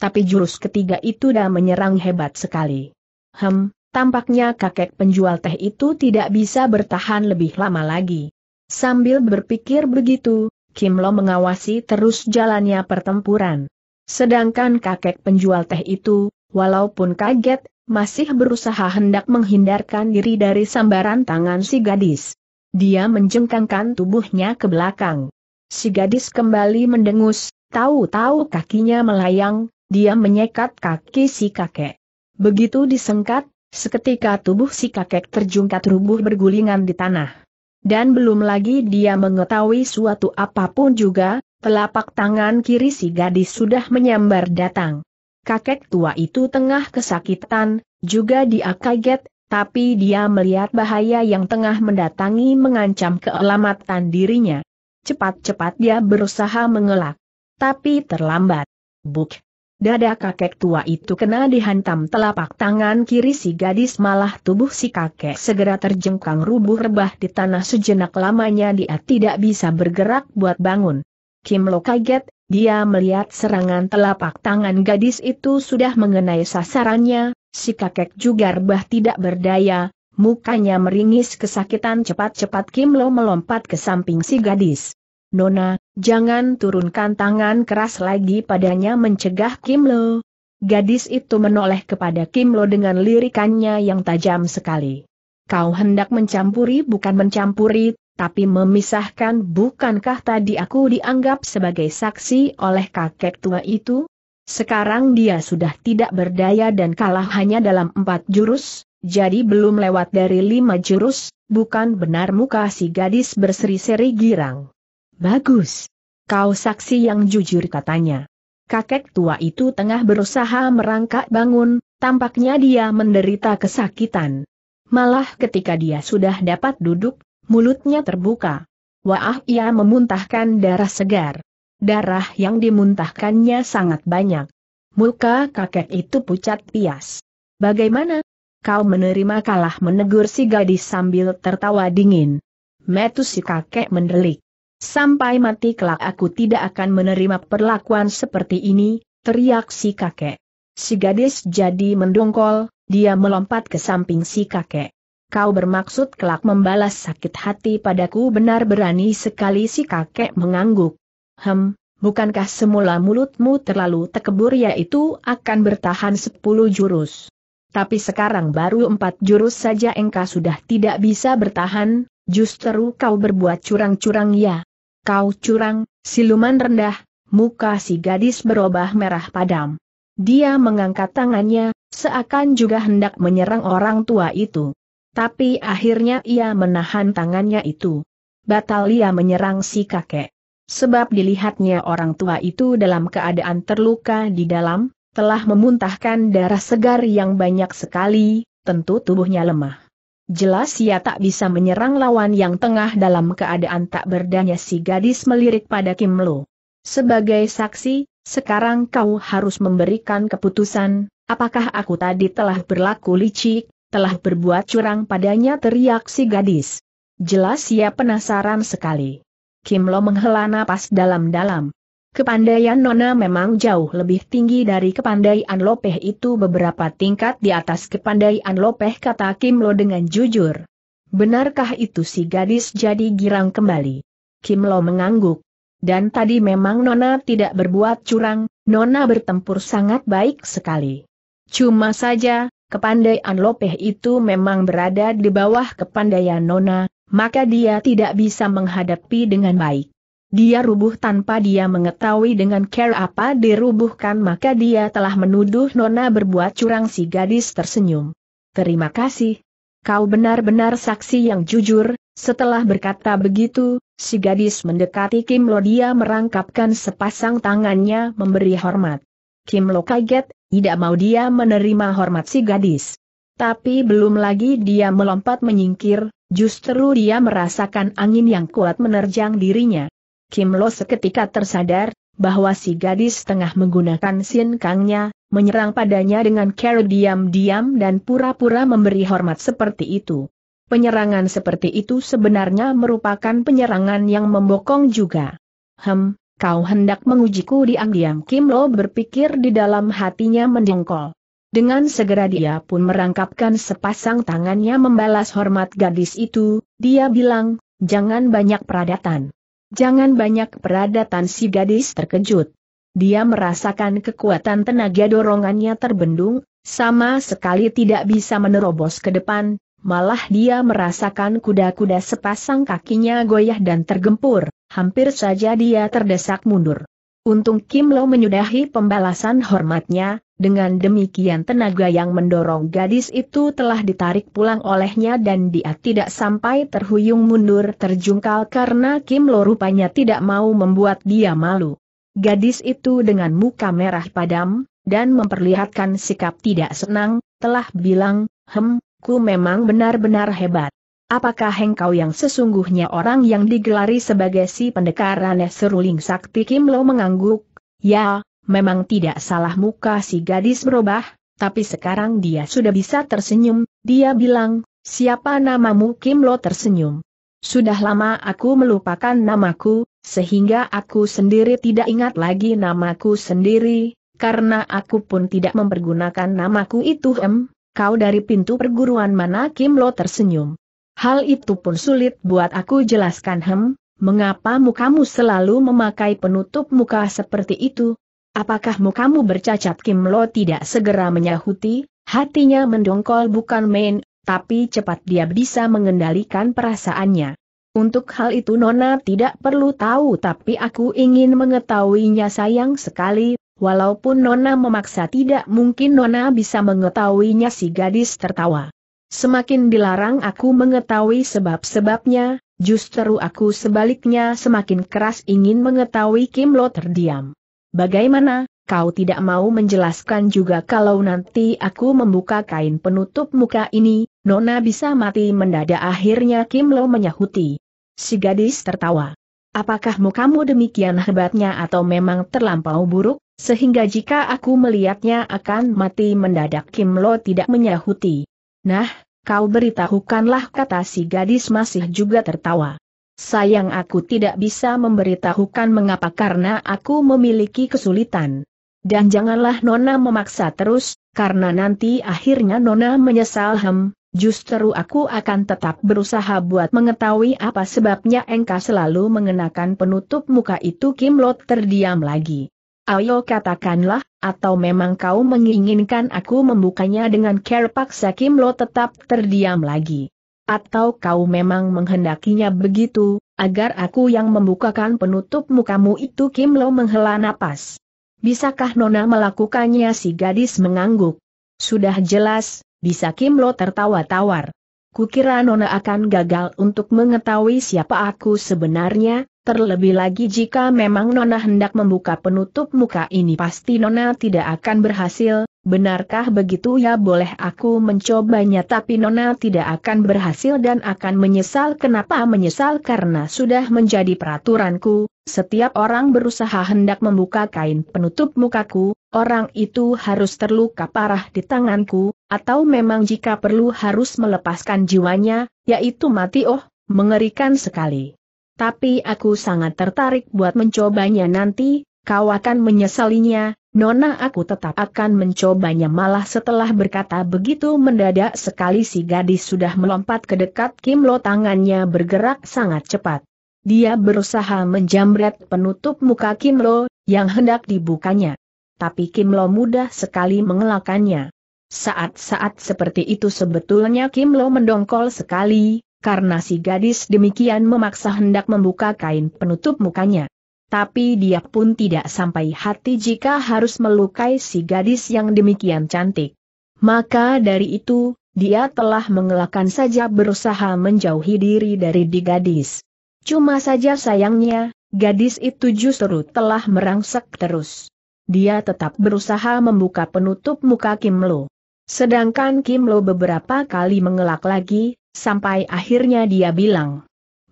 A: Tapi jurus ketiga itu dah menyerang hebat sekali. Hem, tampaknya kakek penjual teh itu tidak bisa bertahan lebih lama lagi. Sambil berpikir begitu, Kim Lo mengawasi terus jalannya pertempuran. Sedangkan kakek penjual teh itu, walaupun kaget, masih berusaha hendak menghindarkan diri dari sambaran tangan si gadis. Dia menjengkangkan tubuhnya ke belakang. Si gadis kembali mendengus, tahu-tahu kakinya melayang, dia menyekat kaki si kakek. Begitu disengkat, seketika tubuh si kakek terjungkat rubuh bergulingan di tanah. Dan belum lagi dia mengetahui suatu apapun juga, telapak tangan kiri si gadis sudah menyambar datang. Kakek tua itu tengah kesakitan, juga dia kaget, tapi dia melihat bahaya yang tengah mendatangi mengancam keelamatan dirinya. Cepat-cepat dia berusaha mengelak. Tapi terlambat. Buk. Dada kakek tua itu kena dihantam telapak tangan kiri si gadis malah tubuh si kakek segera terjengkang rubuh rebah di tanah sejenak lamanya dia tidak bisa bergerak buat bangun. Kim Lo kaget, dia melihat serangan telapak tangan gadis itu sudah mengenai sasarannya, Si kakek juga rebah tidak berdaya, mukanya meringis kesakitan cepat-cepat Kim Lo melompat ke samping si gadis. Nona, jangan turunkan tangan keras lagi padanya mencegah Kim Lo. Gadis itu menoleh kepada Kim Lo dengan lirikannya yang tajam sekali. Kau hendak mencampuri bukan mencampuri, tapi memisahkan bukankah tadi aku dianggap sebagai saksi oleh kakek tua itu? Sekarang dia sudah tidak berdaya dan kalah hanya dalam empat jurus, jadi belum lewat dari lima jurus, bukan benar muka si gadis berseri-seri girang. Bagus. Kau saksi yang jujur katanya. Kakek tua itu tengah berusaha merangkak bangun, tampaknya dia menderita kesakitan. Malah ketika dia sudah dapat duduk, mulutnya terbuka. Wah ia memuntahkan darah segar darah yang dimuntahkannya sangat banyak. Muka kakek itu pucat pias. Bagaimana? Kau menerima kalah menegur si gadis sambil tertawa dingin. Metus si kakek mendelik. Sampai mati kelak aku tidak akan menerima perlakuan seperti ini, teriak si kakek. Si gadis jadi mendongkol, dia melompat ke samping si kakek. Kau bermaksud kelak membalas sakit hati padaku benar berani sekali si kakek mengangguk. Hem, bukankah semula mulutmu terlalu tekebur yaitu akan bertahan sepuluh jurus? Tapi sekarang baru empat jurus saja engkau sudah tidak bisa bertahan, justru kau berbuat curang-curang ya. Kau curang, siluman rendah, muka si gadis berubah merah padam. Dia mengangkat tangannya, seakan juga hendak menyerang orang tua itu. Tapi akhirnya ia menahan tangannya itu. Batal ia menyerang si kakek sebab dilihatnya orang tua itu dalam keadaan terluka di dalam, telah memuntahkan darah segar yang banyak sekali, tentu tubuhnya lemah. Jelas ia tak bisa menyerang lawan yang tengah dalam keadaan tak berdaya si gadis melirik pada Kim Lo. Sebagai saksi, sekarang kau harus memberikan keputusan, apakah aku tadi telah berlaku licik, telah berbuat curang padanya teriak si gadis. Jelas ia penasaran sekali. Kim Lo menghela napas dalam-dalam. Kepandaian Nona memang jauh lebih tinggi dari kepandaian Lopeh itu beberapa tingkat di atas kepandaian Lopeh kata Kim Lo dengan jujur. Benarkah itu si gadis jadi girang kembali? Kim Lo mengangguk. Dan tadi memang Nona tidak berbuat curang, Nona bertempur sangat baik sekali. Cuma saja, kepandaian Lopeh itu memang berada di bawah kepandaian Nona, maka dia tidak bisa menghadapi dengan baik. Dia rubuh tanpa dia mengetahui dengan care apa dirubuhkan maka dia telah menuduh Nona berbuat curang si gadis tersenyum. Terima kasih. Kau benar-benar saksi yang jujur, setelah berkata begitu, si gadis mendekati Kim Lo dia merangkapkan sepasang tangannya memberi hormat. Kim Lo kaget, tidak mau dia menerima hormat si gadis. Tapi belum lagi dia melompat menyingkir, Justru dia merasakan angin yang kuat menerjang dirinya. Kim Lo seketika tersadar, bahwa si gadis tengah menggunakan sin kangnya, menyerang padanya dengan cara diam-diam dan pura-pura memberi hormat seperti itu. Penyerangan seperti itu sebenarnya merupakan penyerangan yang membokong juga. Hem, kau hendak mengujiku diam-diam Kim Lo berpikir di dalam hatinya mendengkol. Dengan segera dia pun merangkapkan sepasang tangannya membalas hormat gadis itu, dia bilang, jangan banyak peradatan. Jangan banyak peradatan si gadis terkejut. Dia merasakan kekuatan tenaga dorongannya terbendung, sama sekali tidak bisa menerobos ke depan, malah dia merasakan kuda-kuda sepasang kakinya goyah dan tergempur, hampir saja dia terdesak mundur. Untung Kim Lo menyudahi pembalasan hormatnya, dengan demikian tenaga yang mendorong gadis itu telah ditarik pulang olehnya dan dia tidak sampai terhuyung mundur terjungkal karena Kim Lo rupanya tidak mau membuat dia malu. Gadis itu dengan muka merah padam, dan memperlihatkan sikap tidak senang, telah bilang, Hem, ku memang benar-benar hebat. Apakah hengkau yang sesungguhnya orang yang digelari sebagai si pendekar aneh seruling sakti Kim Lo mengangguk? Ya, Memang tidak salah muka si gadis berubah, tapi sekarang dia sudah bisa tersenyum, dia bilang, siapa namamu Kim Lo tersenyum. Sudah lama aku melupakan namaku, sehingga aku sendiri tidak ingat lagi namaku sendiri, karena aku pun tidak mempergunakan namaku itu em, kau dari pintu perguruan mana Kim Lo tersenyum. Hal itu pun sulit buat aku jelaskan hem, mengapa mukamu selalu memakai penutup muka seperti itu, Apakah mukamu bercacat Kim Lo tidak segera menyahuti, hatinya mendongkol bukan main, tapi cepat dia bisa mengendalikan perasaannya. Untuk hal itu Nona tidak perlu tahu tapi aku ingin mengetahuinya sayang sekali, walaupun Nona memaksa tidak mungkin Nona bisa mengetahuinya si gadis tertawa. Semakin dilarang aku mengetahui sebab-sebabnya, justru aku sebaliknya semakin keras ingin mengetahui Kim Lo terdiam bagaimana, kau tidak mau menjelaskan juga kalau nanti aku membuka kain penutup muka ini, Nona bisa mati mendadak akhirnya Kim Lo menyahuti. Si gadis tertawa. Apakah mukamu demikian hebatnya atau memang terlampau buruk, sehingga jika aku melihatnya akan mati mendadak Kim Lo tidak menyahuti. Nah, kau beritahukanlah kata si gadis masih juga tertawa. Sayang aku tidak bisa memberitahukan mengapa karena aku memiliki kesulitan. Dan janganlah Nona memaksa terus, karena nanti akhirnya Nona menyesal hem, justru aku akan tetap berusaha buat mengetahui apa sebabnya Engka selalu mengenakan penutup muka itu Kim Lot terdiam lagi. Ayo katakanlah, atau memang kau menginginkan aku membukanya dengan care paksa Kim Lot tetap terdiam lagi. Atau kau memang menghendakinya begitu, agar aku yang membukakan penutup mukamu itu Kim Lo menghela napas. Bisakah Nona melakukannya si gadis mengangguk? Sudah jelas, bisa Kim Lo tertawa tawar. Kukira Nona akan gagal untuk mengetahui siapa aku sebenarnya, terlebih lagi jika memang Nona hendak membuka penutup muka ini pasti Nona tidak akan berhasil, Benarkah begitu ya boleh aku mencobanya tapi Nona tidak akan berhasil dan akan menyesal kenapa menyesal karena sudah menjadi peraturanku, setiap orang berusaha hendak membuka kain penutup mukaku, orang itu harus terluka parah di tanganku, atau memang jika perlu harus melepaskan jiwanya, yaitu mati oh, mengerikan sekali. Tapi aku sangat tertarik buat mencobanya nanti, kau akan menyesalinya, Nona aku tetap akan mencobanya malah setelah berkata begitu mendadak sekali si gadis sudah melompat ke dekat Kim Lo tangannya bergerak sangat cepat. Dia berusaha menjamret penutup muka Kim Lo, yang hendak dibukanya. Tapi Kim Lo mudah sekali mengelakannya. Saat-saat seperti itu sebetulnya Kim Lo mendongkol sekali, karena si gadis demikian memaksa hendak membuka kain penutup mukanya tapi dia pun tidak sampai hati jika harus melukai si gadis yang demikian cantik. Maka dari itu, dia telah mengelakkan saja berusaha menjauhi diri dari di gadis. Cuma saja sayangnya, gadis itu justru telah merangsek terus. Dia tetap berusaha membuka penutup muka Kim Lo. Sedangkan Kim Lo beberapa kali mengelak lagi, sampai akhirnya dia bilang,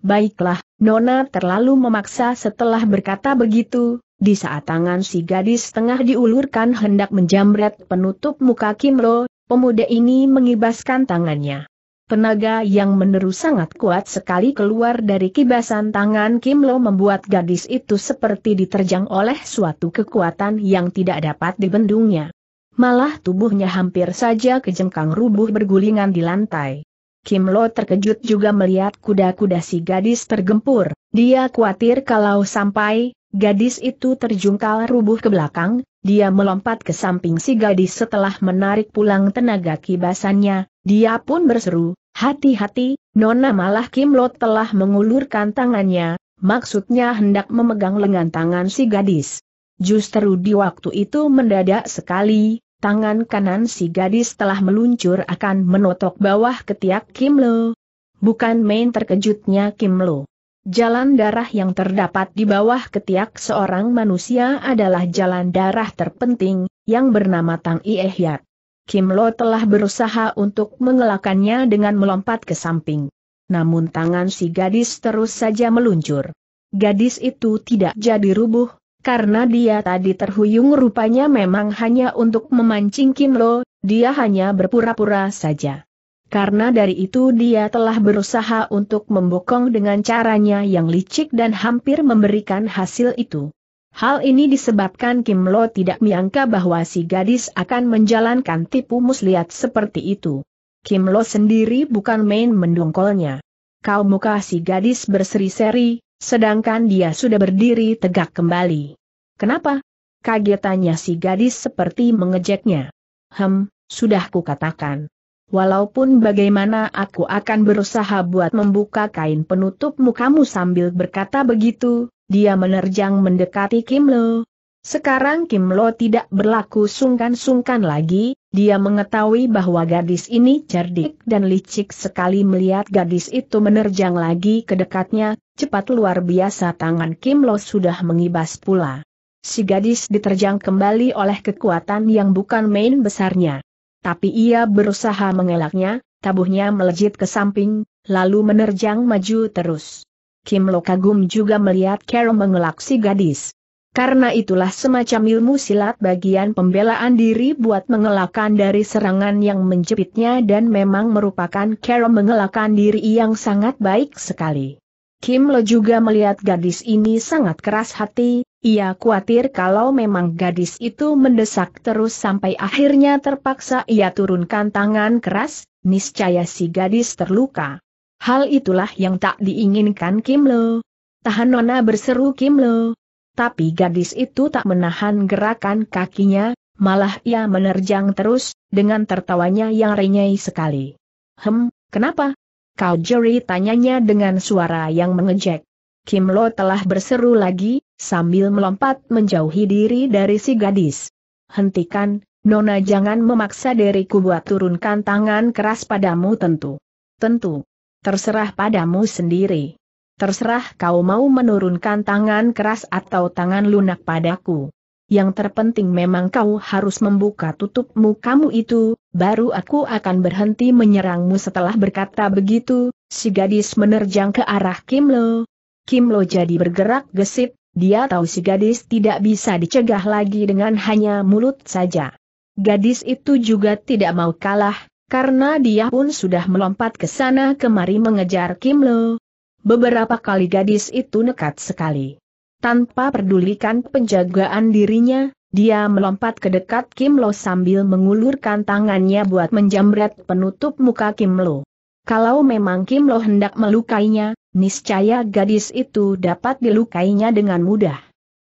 A: Baiklah, Nona terlalu memaksa setelah berkata begitu, di saat tangan si gadis tengah diulurkan hendak menjamret penutup muka Kim Lo, pemuda ini mengibaskan tangannya. Tenaga yang meneru sangat kuat sekali keluar dari kibasan tangan Kim Lo membuat gadis itu seperti diterjang oleh suatu kekuatan yang tidak dapat dibendungnya. Malah tubuhnya hampir saja kejengkang rubuh bergulingan di lantai. Kim Lo terkejut juga melihat kuda-kuda si gadis tergempur. Dia khawatir kalau sampai, gadis itu terjungkal rubuh ke belakang, dia melompat ke samping si gadis setelah menarik pulang tenaga kibasannya, dia pun berseru, hati-hati, Nona malah Kim Lo telah mengulurkan tangannya, maksudnya hendak memegang lengan tangan si gadis. Justru di waktu itu mendadak sekali, tangan kanan si gadis telah meluncur akan menotok bawah ketiak Kim Lo. Bukan main terkejutnya Kim Lo. Jalan darah yang terdapat di bawah ketiak seorang manusia adalah jalan darah terpenting, yang bernama Tang Iehyat. Kim Lo telah berusaha untuk mengelakannya dengan melompat ke samping. Namun tangan si gadis terus saja meluncur. Gadis itu tidak jadi rubuh, karena dia tadi terhuyung rupanya memang hanya untuk memancing Kim Lo, dia hanya berpura-pura saja. Karena dari itu dia telah berusaha untuk membokong dengan caranya yang licik dan hampir memberikan hasil itu. Hal ini disebabkan Kim Lo tidak menyangka bahwa si gadis akan menjalankan tipu muslihat seperti itu. Kim Lo sendiri bukan main mendongkolnya. Kau muka si gadis berseri-seri, Sedangkan dia sudah berdiri tegak kembali. Kenapa? Kagetannya si gadis seperti mengejeknya. Hem, sudah kukatakan. Walaupun bagaimana aku akan berusaha buat membuka kain penutup mukamu sambil berkata begitu, dia menerjang mendekati Kim Lo. Sekarang Kim Lo tidak berlaku sungkan-sungkan lagi, dia mengetahui bahwa gadis ini cerdik dan licik sekali melihat gadis itu menerjang lagi ke dekatnya, cepat luar biasa tangan Kim Lo sudah mengibas pula. Si gadis diterjang kembali oleh kekuatan yang bukan main besarnya. Tapi ia berusaha mengelaknya, tabuhnya melejit ke samping, lalu menerjang maju terus. Kim Lo kagum juga melihat Carol mengelak si gadis. Karena itulah semacam ilmu silat bagian pembelaan diri buat mengelakkan dari serangan yang menjepitnya dan memang merupakan cara mengelakkan diri yang sangat baik sekali. Kim Lo juga melihat gadis ini sangat keras hati, ia khawatir kalau memang gadis itu mendesak terus sampai akhirnya terpaksa ia turunkan tangan keras, niscaya si gadis terluka. Hal itulah yang tak diinginkan Kim Lo. Tahan Nona berseru Kim Lo, tapi gadis itu tak menahan gerakan kakinya, malah ia menerjang terus, dengan tertawanya yang renyai sekali. Hem, kenapa? Kau jeri tanyanya dengan suara yang mengejek. Kim Lo telah berseru lagi, sambil melompat menjauhi diri dari si gadis. Hentikan, Nona jangan memaksa diriku buat turunkan tangan keras padamu tentu. Tentu. Terserah padamu sendiri. Terserah kau mau menurunkan tangan keras atau tangan lunak padaku. Yang terpenting memang kau harus membuka tutupmu kamu itu, baru aku akan berhenti menyerangmu setelah berkata begitu, si gadis menerjang ke arah Kim Lo. Kim Lo jadi bergerak gesit, dia tahu si gadis tidak bisa dicegah lagi dengan hanya mulut saja. Gadis itu juga tidak mau kalah, karena dia pun sudah melompat ke sana kemari mengejar Kim Lo, Beberapa kali gadis itu nekat sekali. Tanpa pedulikan penjagaan dirinya, dia melompat ke dekat Kim Lo sambil mengulurkan tangannya buat menjamret penutup muka Kim Lo. Kalau memang Kim Lo hendak melukainya, niscaya gadis itu dapat dilukainya dengan mudah.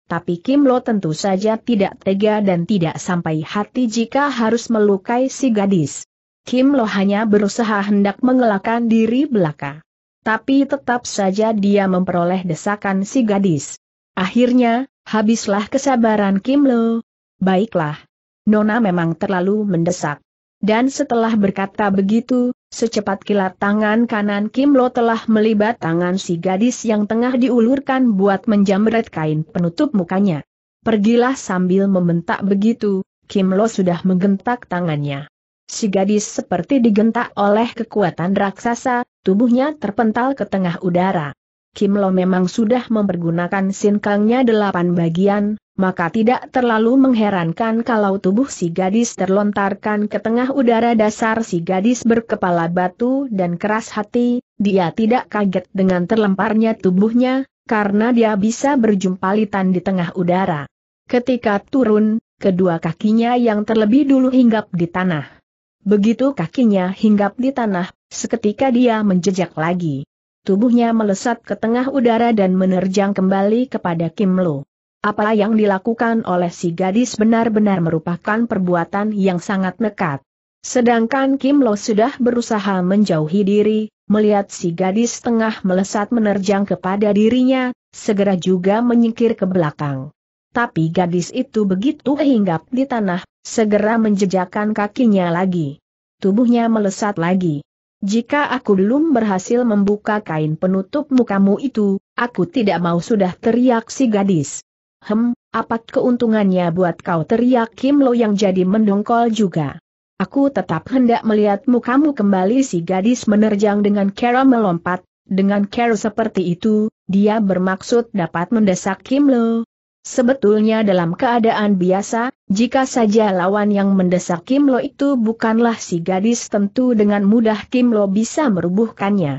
A: Tapi Kim Lo tentu saja tidak tega dan tidak sampai hati jika harus melukai si gadis. Kim Lo hanya berusaha hendak mengelakkan diri belaka tapi tetap saja dia memperoleh desakan si gadis. Akhirnya, habislah kesabaran Kim Lo. Baiklah. Nona memang terlalu mendesak. Dan setelah berkata begitu, secepat kilat tangan kanan Kim Lo telah melibat tangan si gadis yang tengah diulurkan buat menjamret kain penutup mukanya. Pergilah sambil membentak begitu, Kim Lo sudah menggentak tangannya. Si gadis seperti digentak oleh kekuatan raksasa, tubuhnya terpental ke tengah udara. Kim Lo memang sudah mempergunakan sinkangnya delapan bagian, maka tidak terlalu mengherankan kalau tubuh si gadis terlontarkan ke tengah udara dasar si gadis berkepala batu dan keras hati, dia tidak kaget dengan terlemparnya tubuhnya, karena dia bisa berjumpalitan di tengah udara. Ketika turun, kedua kakinya yang terlebih dulu hinggap di tanah. Begitu kakinya hinggap di tanah, seketika dia menjejak lagi. Tubuhnya melesat ke tengah udara dan menerjang kembali kepada Kim Lo. Apa yang dilakukan oleh si gadis benar-benar merupakan perbuatan yang sangat nekat. Sedangkan Kim Lo sudah berusaha menjauhi diri, melihat si gadis tengah melesat menerjang kepada dirinya, segera juga menyingkir ke belakang tapi gadis itu begitu hinggap di tanah, segera menjejakkan kakinya lagi. Tubuhnya melesat lagi. Jika aku belum berhasil membuka kain penutup mukamu itu, aku tidak mau sudah teriak si gadis. Hem, apa keuntungannya buat kau teriak Kim Lo yang jadi mendongkol juga. Aku tetap hendak melihat mukamu kembali si gadis menerjang dengan cara melompat, dengan cara seperti itu, dia bermaksud dapat mendesak Kim Lo, Sebetulnya dalam keadaan biasa, jika saja lawan yang mendesak Kim Lo itu bukanlah si gadis tentu dengan mudah Kim Lo bisa merubuhkannya.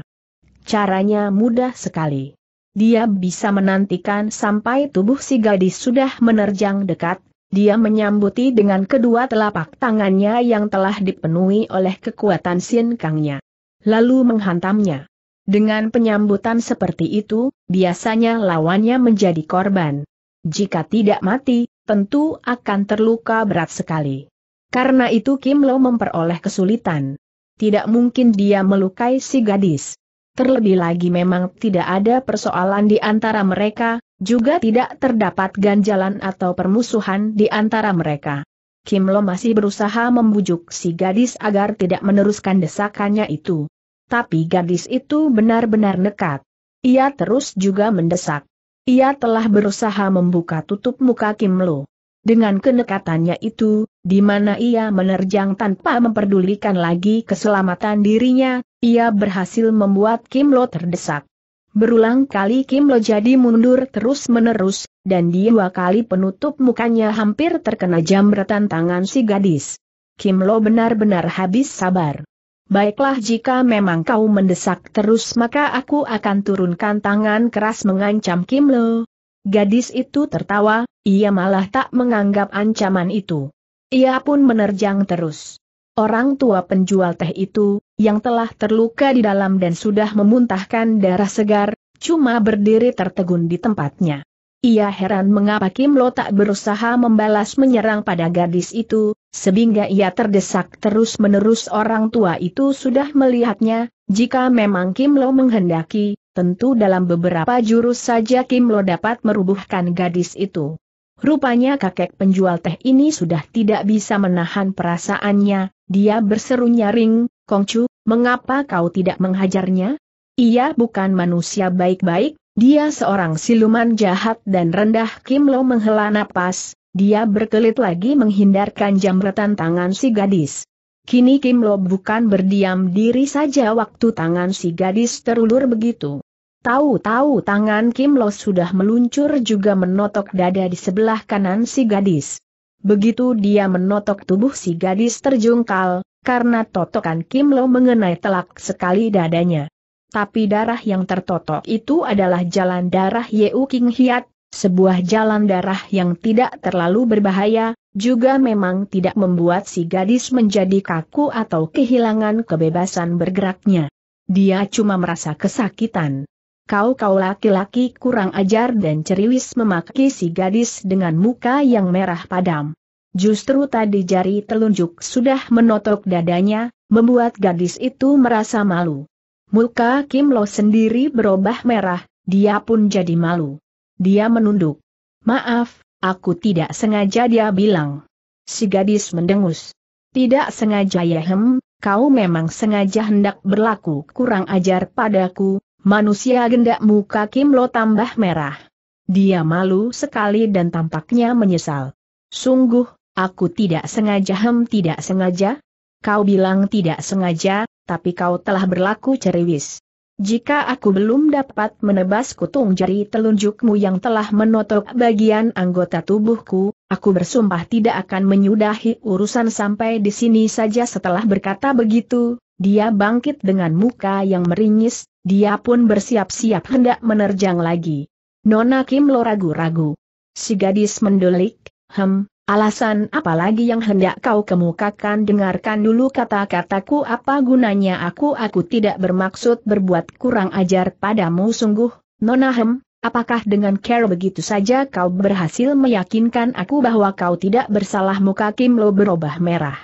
A: Caranya mudah sekali. Dia bisa menantikan sampai tubuh si gadis sudah menerjang dekat, dia menyambuti dengan kedua telapak tangannya yang telah dipenuhi oleh kekuatan sin kangnya. Lalu menghantamnya. Dengan penyambutan seperti itu, biasanya lawannya menjadi korban. Jika tidak mati, tentu akan terluka berat sekali. Karena itu Kim Lo memperoleh kesulitan. Tidak mungkin dia melukai si gadis. Terlebih lagi memang tidak ada persoalan di antara mereka, juga tidak terdapat ganjalan atau permusuhan di antara mereka. Kim Lo masih berusaha membujuk si gadis agar tidak meneruskan desakannya itu. Tapi gadis itu benar-benar nekat. Ia terus juga mendesak. Ia telah berusaha membuka tutup muka Kim Lo. Dengan kenekatannya itu, di mana ia menerjang tanpa memperdulikan lagi keselamatan dirinya, ia berhasil membuat Kim Lo terdesak. Berulang kali Kim Lo jadi mundur terus-menerus, dan dua kali penutup mukanya hampir terkena jamretan tangan si gadis. Kim Lo benar-benar habis sabar. Baiklah jika memang kau mendesak terus maka aku akan turunkan tangan keras mengancam Kim Lo. Gadis itu tertawa, ia malah tak menganggap ancaman itu. Ia pun menerjang terus. Orang tua penjual teh itu, yang telah terluka di dalam dan sudah memuntahkan darah segar, cuma berdiri tertegun di tempatnya. Ia heran mengapa Kim Lo tak berusaha membalas menyerang pada gadis itu, sehingga ia terdesak terus-menerus orang tua itu sudah melihatnya, jika memang Kim Lo menghendaki, tentu dalam beberapa jurus saja Kim Lo dapat merubuhkan gadis itu. Rupanya kakek penjual teh ini sudah tidak bisa menahan perasaannya, dia berseru nyaring, Kongcu, mengapa kau tidak menghajarnya? Ia bukan manusia baik-baik, dia seorang siluman jahat dan rendah Kim Lo menghela napas, dia berkelit lagi menghindarkan jamretan tangan si gadis. Kini Kim Lo bukan berdiam diri saja waktu tangan si gadis terulur begitu. Tahu-tahu tangan Kim Lo sudah meluncur juga menotok dada di sebelah kanan si gadis. Begitu dia menotok tubuh si gadis terjungkal, karena totokan Kim Lo mengenai telak sekali dadanya. Tapi darah yang tertotok itu adalah jalan darah Yeu King Hiat, sebuah jalan darah yang tidak terlalu berbahaya, juga memang tidak membuat si gadis menjadi kaku atau kehilangan kebebasan bergeraknya. Dia cuma merasa kesakitan. Kau-kau laki-laki kurang ajar dan ceriwis memaki si gadis dengan muka yang merah padam. Justru tadi jari telunjuk sudah menotok dadanya, membuat gadis itu merasa malu. Muka Kim Lo sendiri berubah merah, dia pun jadi malu. Dia menunduk. Maaf, aku tidak sengaja dia bilang. Si gadis mendengus. Tidak sengaja ya hem, kau memang sengaja hendak berlaku kurang ajar padaku, manusia gendak muka Kim Lo tambah merah. Dia malu sekali dan tampaknya menyesal. Sungguh, aku tidak sengaja hem tidak sengaja? Kau bilang tidak sengaja, tapi kau telah berlaku ceriwis. Jika aku belum dapat menebas kutung jari telunjukmu yang telah menotok bagian anggota tubuhku, aku bersumpah tidak akan menyudahi urusan sampai di sini saja setelah berkata begitu, dia bangkit dengan muka yang meringis, dia pun bersiap-siap hendak menerjang lagi. Nona Kim lo ragu-ragu. Si gadis mendelik, hem, Alasan apa lagi yang hendak kau kemukakan dengarkan dulu kata-kataku apa gunanya aku aku tidak bermaksud berbuat kurang ajar padamu sungguh, Nonahem, apakah dengan care begitu saja kau berhasil meyakinkan aku bahwa kau tidak bersalah muka Kim Lo berubah merah.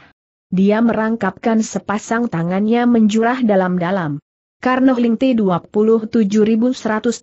A: Dia merangkapkan sepasang tangannya menjurah dalam-dalam. Karno Lingti 27130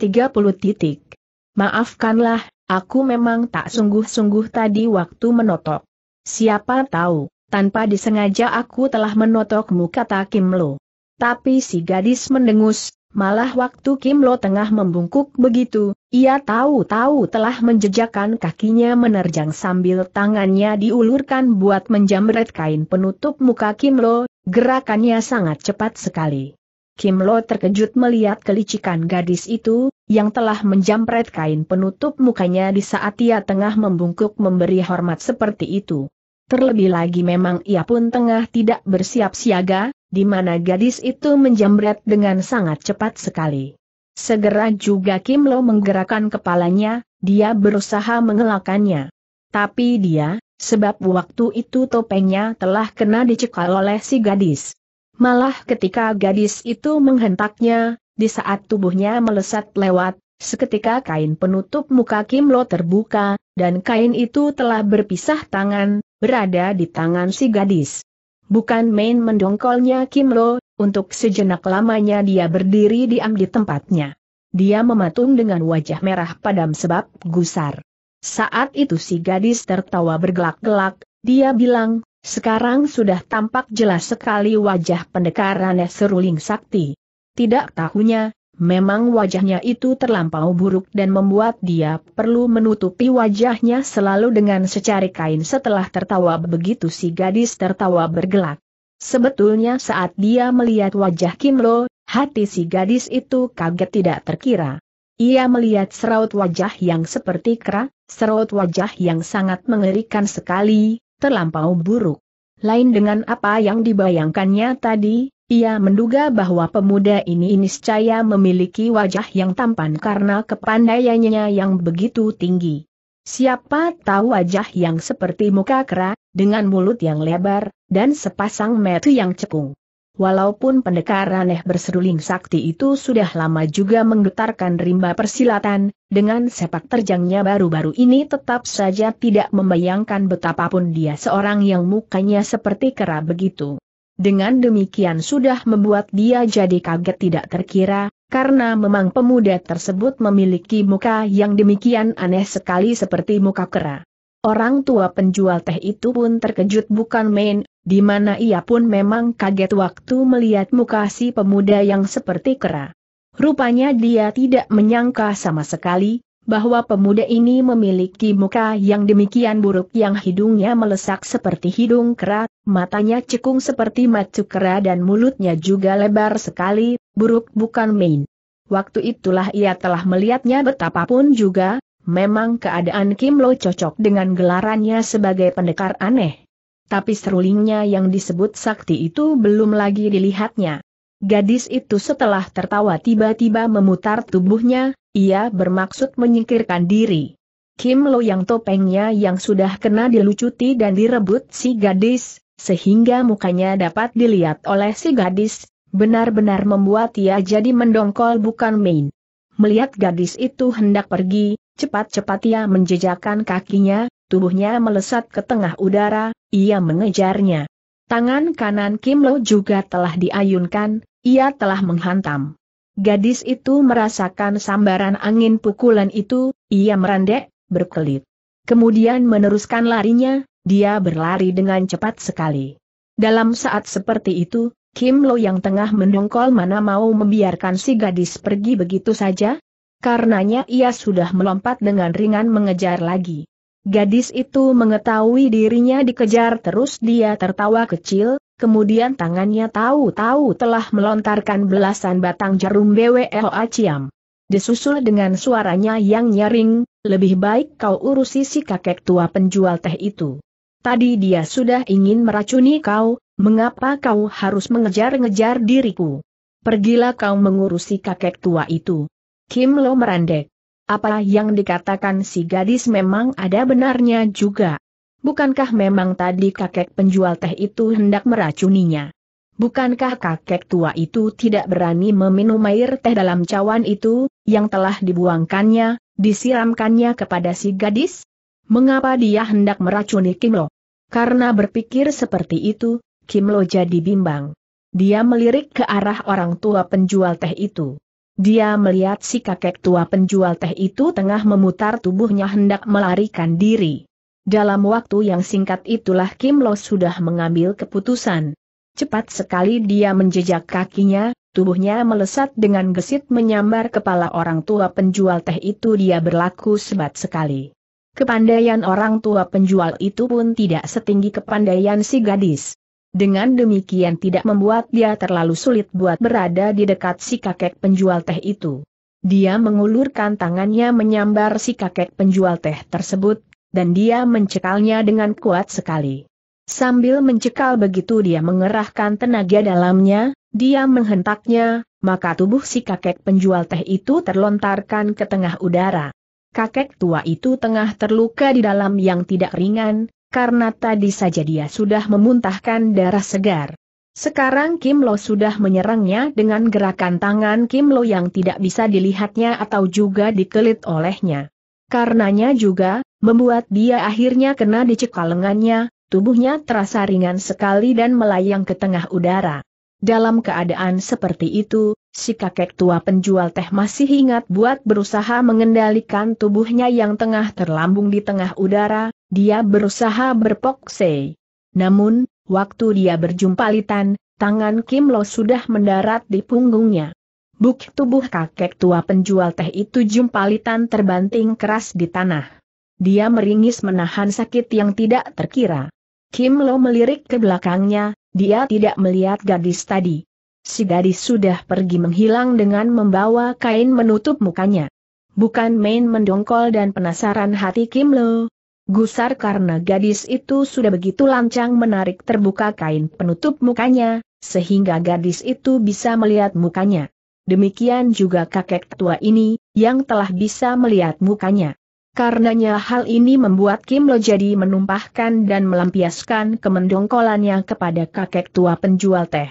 A: titik. Maafkanlah, Aku memang tak sungguh-sungguh tadi waktu menotok. Siapa tahu, tanpa disengaja aku telah menotokmu kata Kim Lo. Tapi si gadis mendengus, malah waktu Kim Lo tengah membungkuk begitu, ia tahu-tahu telah menjejakkan kakinya menerjang sambil tangannya diulurkan buat menjamret kain penutup muka Kim Lo, gerakannya sangat cepat sekali. Kim Lo terkejut melihat kelicikan gadis itu, yang telah menjamret kain penutup mukanya di saat ia tengah membungkuk memberi hormat seperti itu. Terlebih lagi memang ia pun tengah tidak bersiap siaga, di mana gadis itu menjamret dengan sangat cepat sekali. Segera juga Kim Lo menggerakkan kepalanya, dia berusaha mengelakannya. Tapi dia, sebab waktu itu topengnya telah kena dicekal oleh si gadis. Malah ketika gadis itu menghentaknya, di saat tubuhnya melesat lewat, seketika kain penutup muka Kim Lo terbuka, dan kain itu telah berpisah tangan, berada di tangan si gadis. Bukan main mendongkolnya Kim Lo, untuk sejenak lamanya dia berdiri diam di tempatnya. Dia mematung dengan wajah merah padam sebab gusar. Saat itu si gadis tertawa bergelak-gelak, dia bilang, sekarang sudah tampak jelas sekali wajah pendekar Ranes Seruling Sakti. Tidak tahunya, memang wajahnya itu terlampau buruk dan membuat dia perlu menutupi wajahnya selalu dengan secari kain setelah tertawa begitu si gadis tertawa bergelak. Sebetulnya saat dia melihat wajah Kim Lo, hati si gadis itu kaget tidak terkira. Ia melihat seraut wajah yang seperti kera, seraut wajah yang sangat mengerikan sekali, terlampau buruk. Lain dengan apa yang dibayangkannya tadi, ia menduga bahwa pemuda ini niscaya memiliki wajah yang tampan karena kepandaiannya yang begitu tinggi. Siapa tahu wajah yang seperti muka kera, dengan mulut yang lebar, dan sepasang mata yang cekung. Walaupun pendekar aneh berseruling sakti itu sudah lama juga menggetarkan rimba persilatan, dengan sepak terjangnya baru-baru ini tetap saja tidak membayangkan betapapun dia seorang yang mukanya seperti kera begitu. Dengan demikian sudah membuat dia jadi kaget tidak terkira, karena memang pemuda tersebut memiliki muka yang demikian aneh sekali seperti muka kera. Orang tua penjual teh itu pun terkejut bukan main, di mana ia pun memang kaget waktu melihat muka si pemuda yang seperti kera. Rupanya dia tidak menyangka sama sekali, bahwa pemuda ini memiliki muka yang demikian buruk yang hidungnya melesak seperti hidung kera, matanya cekung seperti macu kera dan mulutnya juga lebar sekali, buruk bukan main. Waktu itulah ia telah melihatnya betapapun juga, memang keadaan Kim Lo cocok dengan gelarannya sebagai pendekar aneh. Tapi serulingnya yang disebut sakti itu belum lagi dilihatnya. Gadis itu setelah tertawa tiba-tiba memutar tubuhnya, ia bermaksud menyingkirkan diri. Kim Lo yang topengnya yang sudah kena dilucuti dan direbut si gadis, sehingga mukanya dapat dilihat oleh si gadis, benar-benar membuat ia jadi mendongkol bukan main. Melihat gadis itu hendak pergi, cepat-cepat ia menjejakkan kakinya, tubuhnya melesat ke tengah udara, ia mengejarnya. Tangan kanan Kim Lo juga telah diayunkan, ia telah menghantam. Gadis itu merasakan sambaran angin pukulan itu, ia merandek, berkelit. Kemudian meneruskan larinya, dia berlari dengan cepat sekali. Dalam saat seperti itu, Kim Lo yang tengah mendongkol mana mau membiarkan si gadis pergi begitu saja? Karenanya ia sudah melompat dengan ringan mengejar lagi. Gadis itu mengetahui dirinya dikejar terus dia tertawa kecil, kemudian tangannya tahu-tahu telah melontarkan belasan batang jarum BWL aciam. Disusul dengan suaranya yang nyaring, lebih baik kau urusi si kakek tua penjual teh itu. Tadi dia sudah ingin meracuni kau, mengapa kau harus mengejar-ngejar diriku? Pergilah kau mengurusi kakek tua itu. Kim Lo merandek. Apa yang dikatakan si gadis memang ada benarnya juga. Bukankah memang tadi kakek penjual teh itu hendak meracuninya? Bukankah kakek tua itu tidak berani meminum air teh dalam cawan itu, yang telah dibuangkannya, disiramkannya kepada si gadis? Mengapa dia hendak meracuni Kimlo? Karena berpikir seperti itu, Kimlo jadi bimbang. Dia melirik ke arah orang tua penjual teh itu. Dia melihat si kakek tua penjual teh itu tengah memutar tubuhnya hendak melarikan diri. Dalam waktu yang singkat itulah Kim Lo sudah mengambil keputusan. Cepat sekali dia menjejak kakinya, tubuhnya melesat dengan gesit menyambar kepala orang tua penjual teh itu dia berlaku sebat sekali. Kepandaian orang tua penjual itu pun tidak setinggi kepandaian si gadis. Dengan demikian tidak membuat dia terlalu sulit buat berada di dekat si kakek penjual teh itu. Dia mengulurkan tangannya menyambar si kakek penjual teh tersebut, dan dia mencekalnya dengan kuat sekali. Sambil mencekal begitu dia mengerahkan tenaga dalamnya, dia menghentaknya, maka tubuh si kakek penjual teh itu terlontarkan ke tengah udara. Kakek tua itu tengah terluka di dalam yang tidak ringan, karena tadi saja dia sudah memuntahkan darah segar. Sekarang Kim Lo sudah menyerangnya dengan gerakan tangan Kim Lo yang tidak bisa dilihatnya atau juga dikelit olehnya. Karenanya juga, membuat dia akhirnya kena dicekal lengannya, tubuhnya terasa ringan sekali dan melayang ke tengah udara. Dalam keadaan seperti itu, si kakek tua penjual teh masih ingat buat berusaha mengendalikan tubuhnya yang tengah terlambung di tengah udara, dia berusaha berpokse. Namun, waktu dia berjumpa Litan, tangan Kim Lo sudah mendarat di punggungnya. Buk tubuh kakek tua penjual teh itu jumpalitan terbanting keras di tanah. Dia meringis menahan sakit yang tidak terkira. Kim Lo melirik ke belakangnya, dia tidak melihat gadis tadi. Si gadis sudah pergi menghilang dengan membawa kain menutup mukanya. Bukan main mendongkol dan penasaran hati Kim Lo. Gusar karena gadis itu sudah begitu lancang menarik terbuka kain penutup mukanya, sehingga gadis itu bisa melihat mukanya. Demikian juga kakek tua ini, yang telah bisa melihat mukanya. Karenanya hal ini membuat Kim Lo jadi menumpahkan dan melampiaskan kemendongkolannya kepada kakek tua penjual teh.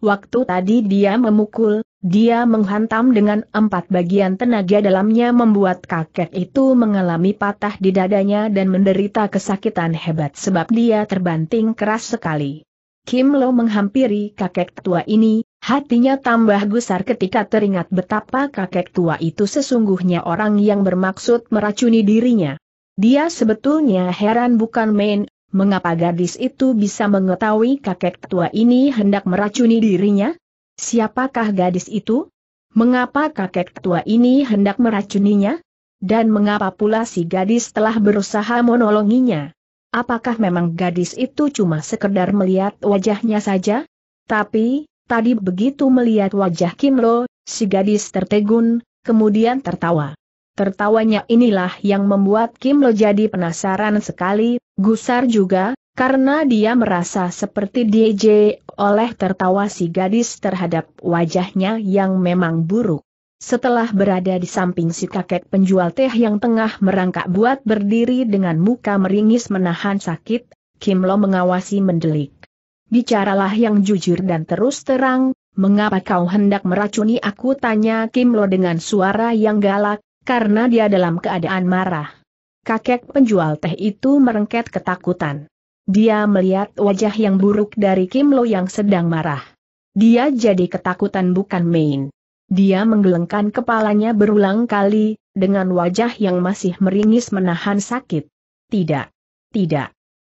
A: Waktu tadi dia memukul, dia menghantam dengan empat bagian tenaga dalamnya membuat kakek itu mengalami patah di dadanya dan menderita kesakitan hebat sebab dia terbanting keras sekali. Kim Lo menghampiri kakek tua ini, Hatinya tambah gusar ketika teringat betapa kakek tua itu sesungguhnya orang yang bermaksud meracuni dirinya. Dia sebetulnya heran bukan main, mengapa gadis itu bisa mengetahui kakek tua ini hendak meracuni dirinya? Siapakah gadis itu? Mengapa kakek tua ini hendak meracuninya? Dan mengapa pula si gadis telah berusaha monologinya? Apakah memang gadis itu cuma sekedar melihat wajahnya saja? Tapi, Tadi begitu melihat wajah Kim Lo, si gadis tertegun, kemudian tertawa. Tertawanya inilah yang membuat Kim Lo jadi penasaran sekali, gusar juga, karena dia merasa seperti DJ oleh tertawa si gadis terhadap wajahnya yang memang buruk. Setelah berada di samping si kakek penjual teh yang tengah merangkak buat berdiri dengan muka meringis menahan sakit, Kim Lo mengawasi mendelik bicaralah yang jujur dan terus terang, mengapa kau hendak meracuni aku tanya Kim Lo dengan suara yang galak, karena dia dalam keadaan marah. Kakek penjual teh itu merengket ketakutan. Dia melihat wajah yang buruk dari Kim Lo yang sedang marah. Dia jadi ketakutan bukan main. Dia menggelengkan kepalanya berulang kali, dengan wajah yang masih meringis menahan sakit. Tidak. Tidak.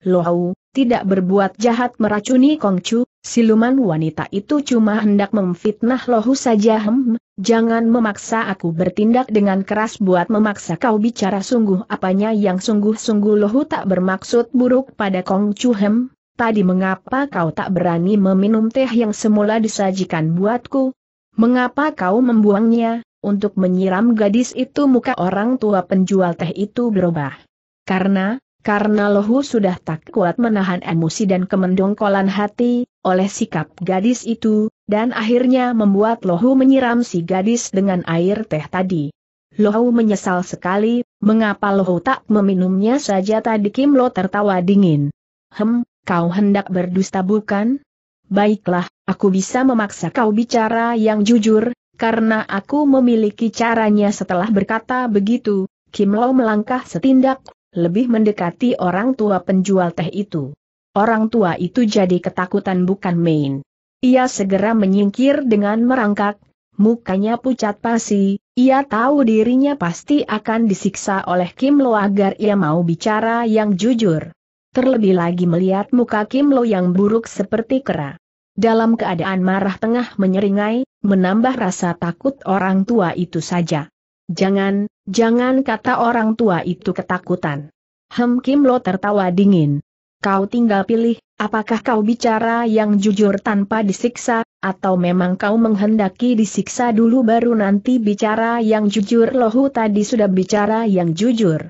A: Lohau, tidak berbuat jahat meracuni Kongcu, siluman wanita itu cuma hendak memfitnah lohu saja hem, jangan memaksa aku bertindak dengan keras buat memaksa kau bicara sungguh apanya yang sungguh-sungguh lohu tak bermaksud buruk pada Kongcu hem, tadi mengapa kau tak berani meminum teh yang semula disajikan buatku? Mengapa kau membuangnya, untuk menyiram gadis itu muka orang tua penjual teh itu berubah? Karena, karena Lohu sudah tak kuat menahan emosi dan kemendongkolan hati, oleh sikap gadis itu, dan akhirnya membuat Lohu menyiram si gadis dengan air teh tadi. Lohu menyesal sekali, mengapa Lohu tak meminumnya saja tadi Kim Lo tertawa dingin. Hem, kau hendak berdusta bukan? Baiklah, aku bisa memaksa kau bicara yang jujur, karena aku memiliki caranya setelah berkata begitu, Kim Lo melangkah setindak lebih mendekati orang tua penjual teh itu. Orang tua itu jadi ketakutan bukan main. Ia segera menyingkir dengan merangkak, mukanya pucat pasi, ia tahu dirinya pasti akan disiksa oleh Kim Lo agar ia mau bicara yang jujur. Terlebih lagi melihat muka Kim Lo yang buruk seperti kera. Dalam keadaan marah tengah menyeringai, menambah rasa takut orang tua itu saja. Jangan, jangan kata orang tua itu ketakutan. Hem Kim Lo tertawa dingin. Kau tinggal pilih, apakah kau bicara yang jujur tanpa disiksa, atau memang kau menghendaki disiksa dulu baru nanti bicara yang jujur Lohu tadi sudah bicara yang jujur.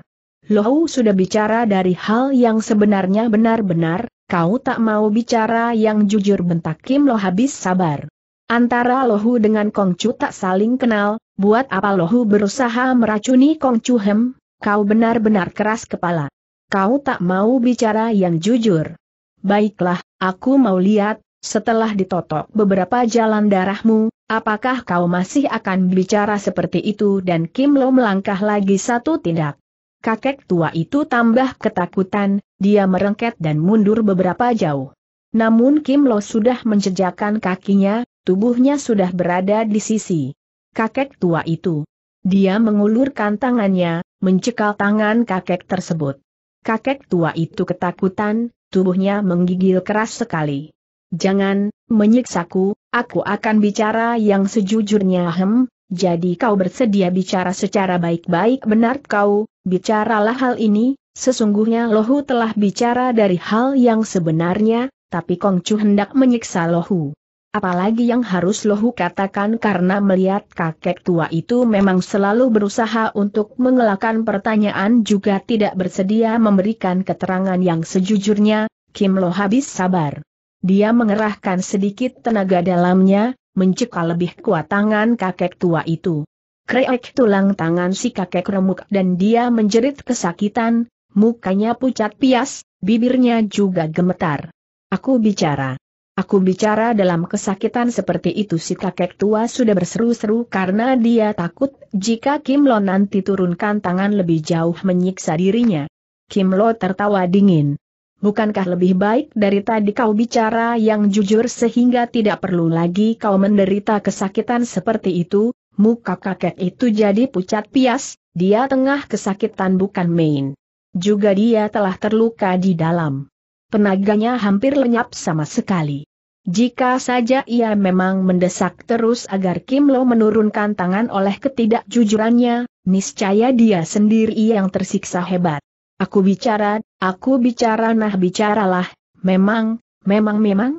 A: Lohu sudah bicara dari hal yang sebenarnya benar-benar, kau tak mau bicara yang jujur bentak Kim Lo habis sabar. Antara Lohu dengan Kongcu tak saling kenal, buat apa Lohu berusaha meracuni Kongcu Hem, kau benar-benar keras kepala. Kau tak mau bicara yang jujur. Baiklah, aku mau lihat, setelah ditotok beberapa jalan darahmu, apakah kau masih akan bicara seperti itu dan Kim Lo melangkah lagi satu tindak. Kakek tua itu tambah ketakutan, dia merengket dan mundur beberapa jauh. Namun Kim Lo sudah menjejakkan kakinya, tubuhnya sudah berada di sisi kakek tua itu. Dia mengulurkan tangannya, mencekal tangan kakek tersebut. Kakek tua itu ketakutan, tubuhnya menggigil keras sekali. Jangan, menyiksaku, aku akan bicara yang sejujurnya hem, jadi kau bersedia bicara secara baik-baik benar kau, bicaralah hal ini, sesungguhnya Lohu telah bicara dari hal yang sebenarnya, tapi Kongcu hendak menyiksa Lohu. Apalagi yang harus Lohu katakan karena melihat kakek tua itu memang selalu berusaha untuk mengelakkan pertanyaan juga tidak bersedia memberikan keterangan yang sejujurnya, Kim Lo habis sabar. Dia mengerahkan sedikit tenaga dalamnya, mencekal lebih kuat tangan kakek tua itu. Kreek tulang tangan si kakek remuk dan dia menjerit kesakitan, mukanya pucat pias, bibirnya juga gemetar. Aku bicara. Aku bicara dalam kesakitan seperti itu si kakek tua sudah berseru-seru karena dia takut jika Kim Lo nanti turunkan tangan lebih jauh menyiksa dirinya. Kim Lo tertawa dingin. Bukankah lebih baik dari tadi kau bicara yang jujur sehingga tidak perlu lagi kau menderita kesakitan seperti itu? Muka kakek itu jadi pucat pias, dia tengah kesakitan bukan main. Juga dia telah terluka di dalam. Tenaganya hampir lenyap sama sekali. Jika saja ia memang mendesak terus agar Kim Lo menurunkan tangan oleh ketidakjujurannya, niscaya dia sendiri yang tersiksa hebat. Aku bicara, aku bicara nah bicaralah, memang, memang memang?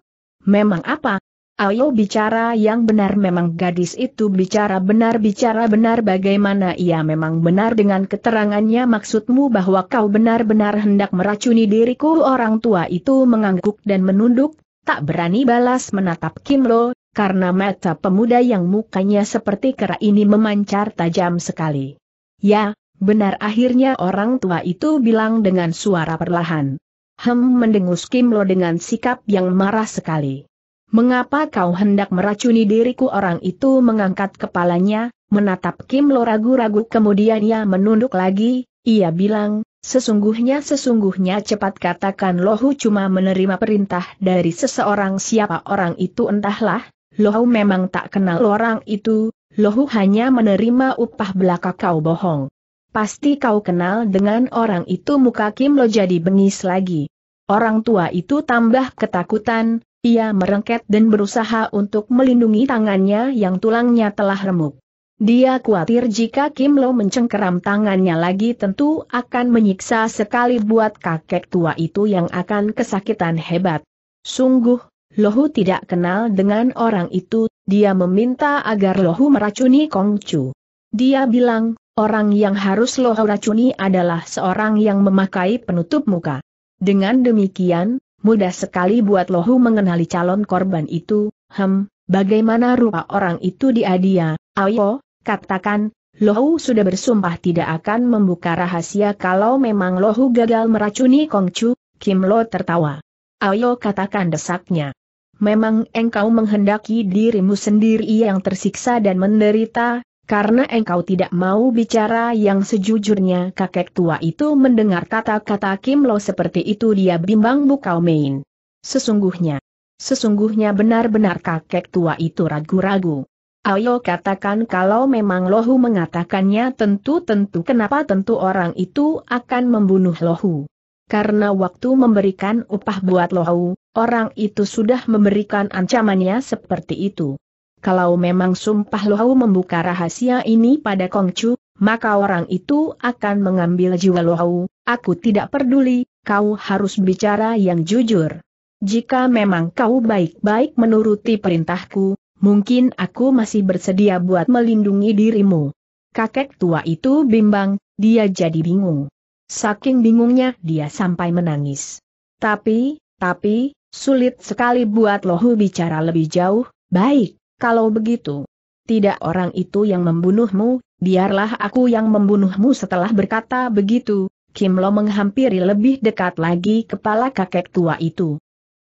A: Memang apa? Ayo bicara yang benar memang gadis itu bicara benar bicara benar bagaimana ia memang benar dengan keterangannya maksudmu bahwa kau benar-benar hendak meracuni diriku orang tua itu mengangguk dan menunduk, tak berani balas menatap Kim Lo, karena mata pemuda yang mukanya seperti kera ini memancar tajam sekali. Ya, benar akhirnya orang tua itu bilang dengan suara perlahan. Hem mendengus Kim Lo dengan sikap yang marah sekali. Mengapa kau hendak meracuni diriku orang itu mengangkat kepalanya, menatap Kim Lo ragu-ragu kemudian ia menunduk lagi, ia bilang, sesungguhnya sesungguhnya cepat katakan Lohu cuma menerima perintah dari seseorang siapa orang itu entahlah, Lohu memang tak kenal orang itu, Lohu hanya menerima upah belaka kau bohong. Pasti kau kenal dengan orang itu muka Kim Lo jadi bengis lagi. Orang tua itu tambah ketakutan, ia merengket dan berusaha untuk melindungi tangannya yang tulangnya telah remuk. Dia khawatir jika Kim Lo mencengkeram tangannya lagi tentu akan menyiksa sekali buat kakek tua itu yang akan kesakitan hebat. Sungguh, Lohu tidak kenal dengan orang itu, dia meminta agar Lohu meracuni Kong Chu. Dia bilang, orang yang harus Lohu racuni adalah seorang yang memakai penutup muka. Dengan demikian, Mudah sekali buat Lohu mengenali calon korban itu, hem, bagaimana rupa orang itu diadia. ayo, katakan, Lohu sudah bersumpah tidak akan membuka rahasia kalau memang Lohu gagal meracuni Kongcu, Kim Lo tertawa. Ayo katakan desaknya. Memang engkau menghendaki dirimu sendiri yang tersiksa dan menderita, karena engkau tidak mau bicara yang sejujurnya kakek tua itu mendengar kata-kata Kim Lo seperti itu dia bimbang bukau main. Sesungguhnya. Sesungguhnya benar-benar kakek tua itu ragu-ragu. Ayo katakan kalau memang Lohu mengatakannya tentu-tentu kenapa tentu orang itu akan membunuh Lohu. Karena waktu memberikan upah buat Lohu, orang itu sudah memberikan ancamannya seperti itu kalau memang sumpah Lohau membuka rahasia ini pada Kongcu, maka orang itu akan mengambil jiwa Lohau, aku tidak peduli, kau harus bicara yang jujur. Jika memang kau baik-baik menuruti perintahku, mungkin aku masih bersedia buat melindungi dirimu. Kakek tua itu bimbang, dia jadi bingung. Saking bingungnya dia sampai menangis. Tapi, tapi, sulit sekali buat Lohu bicara lebih jauh, baik, kalau begitu, tidak orang itu yang membunuhmu, biarlah aku yang membunuhmu setelah berkata begitu, Kim Lo menghampiri lebih dekat lagi kepala kakek tua itu.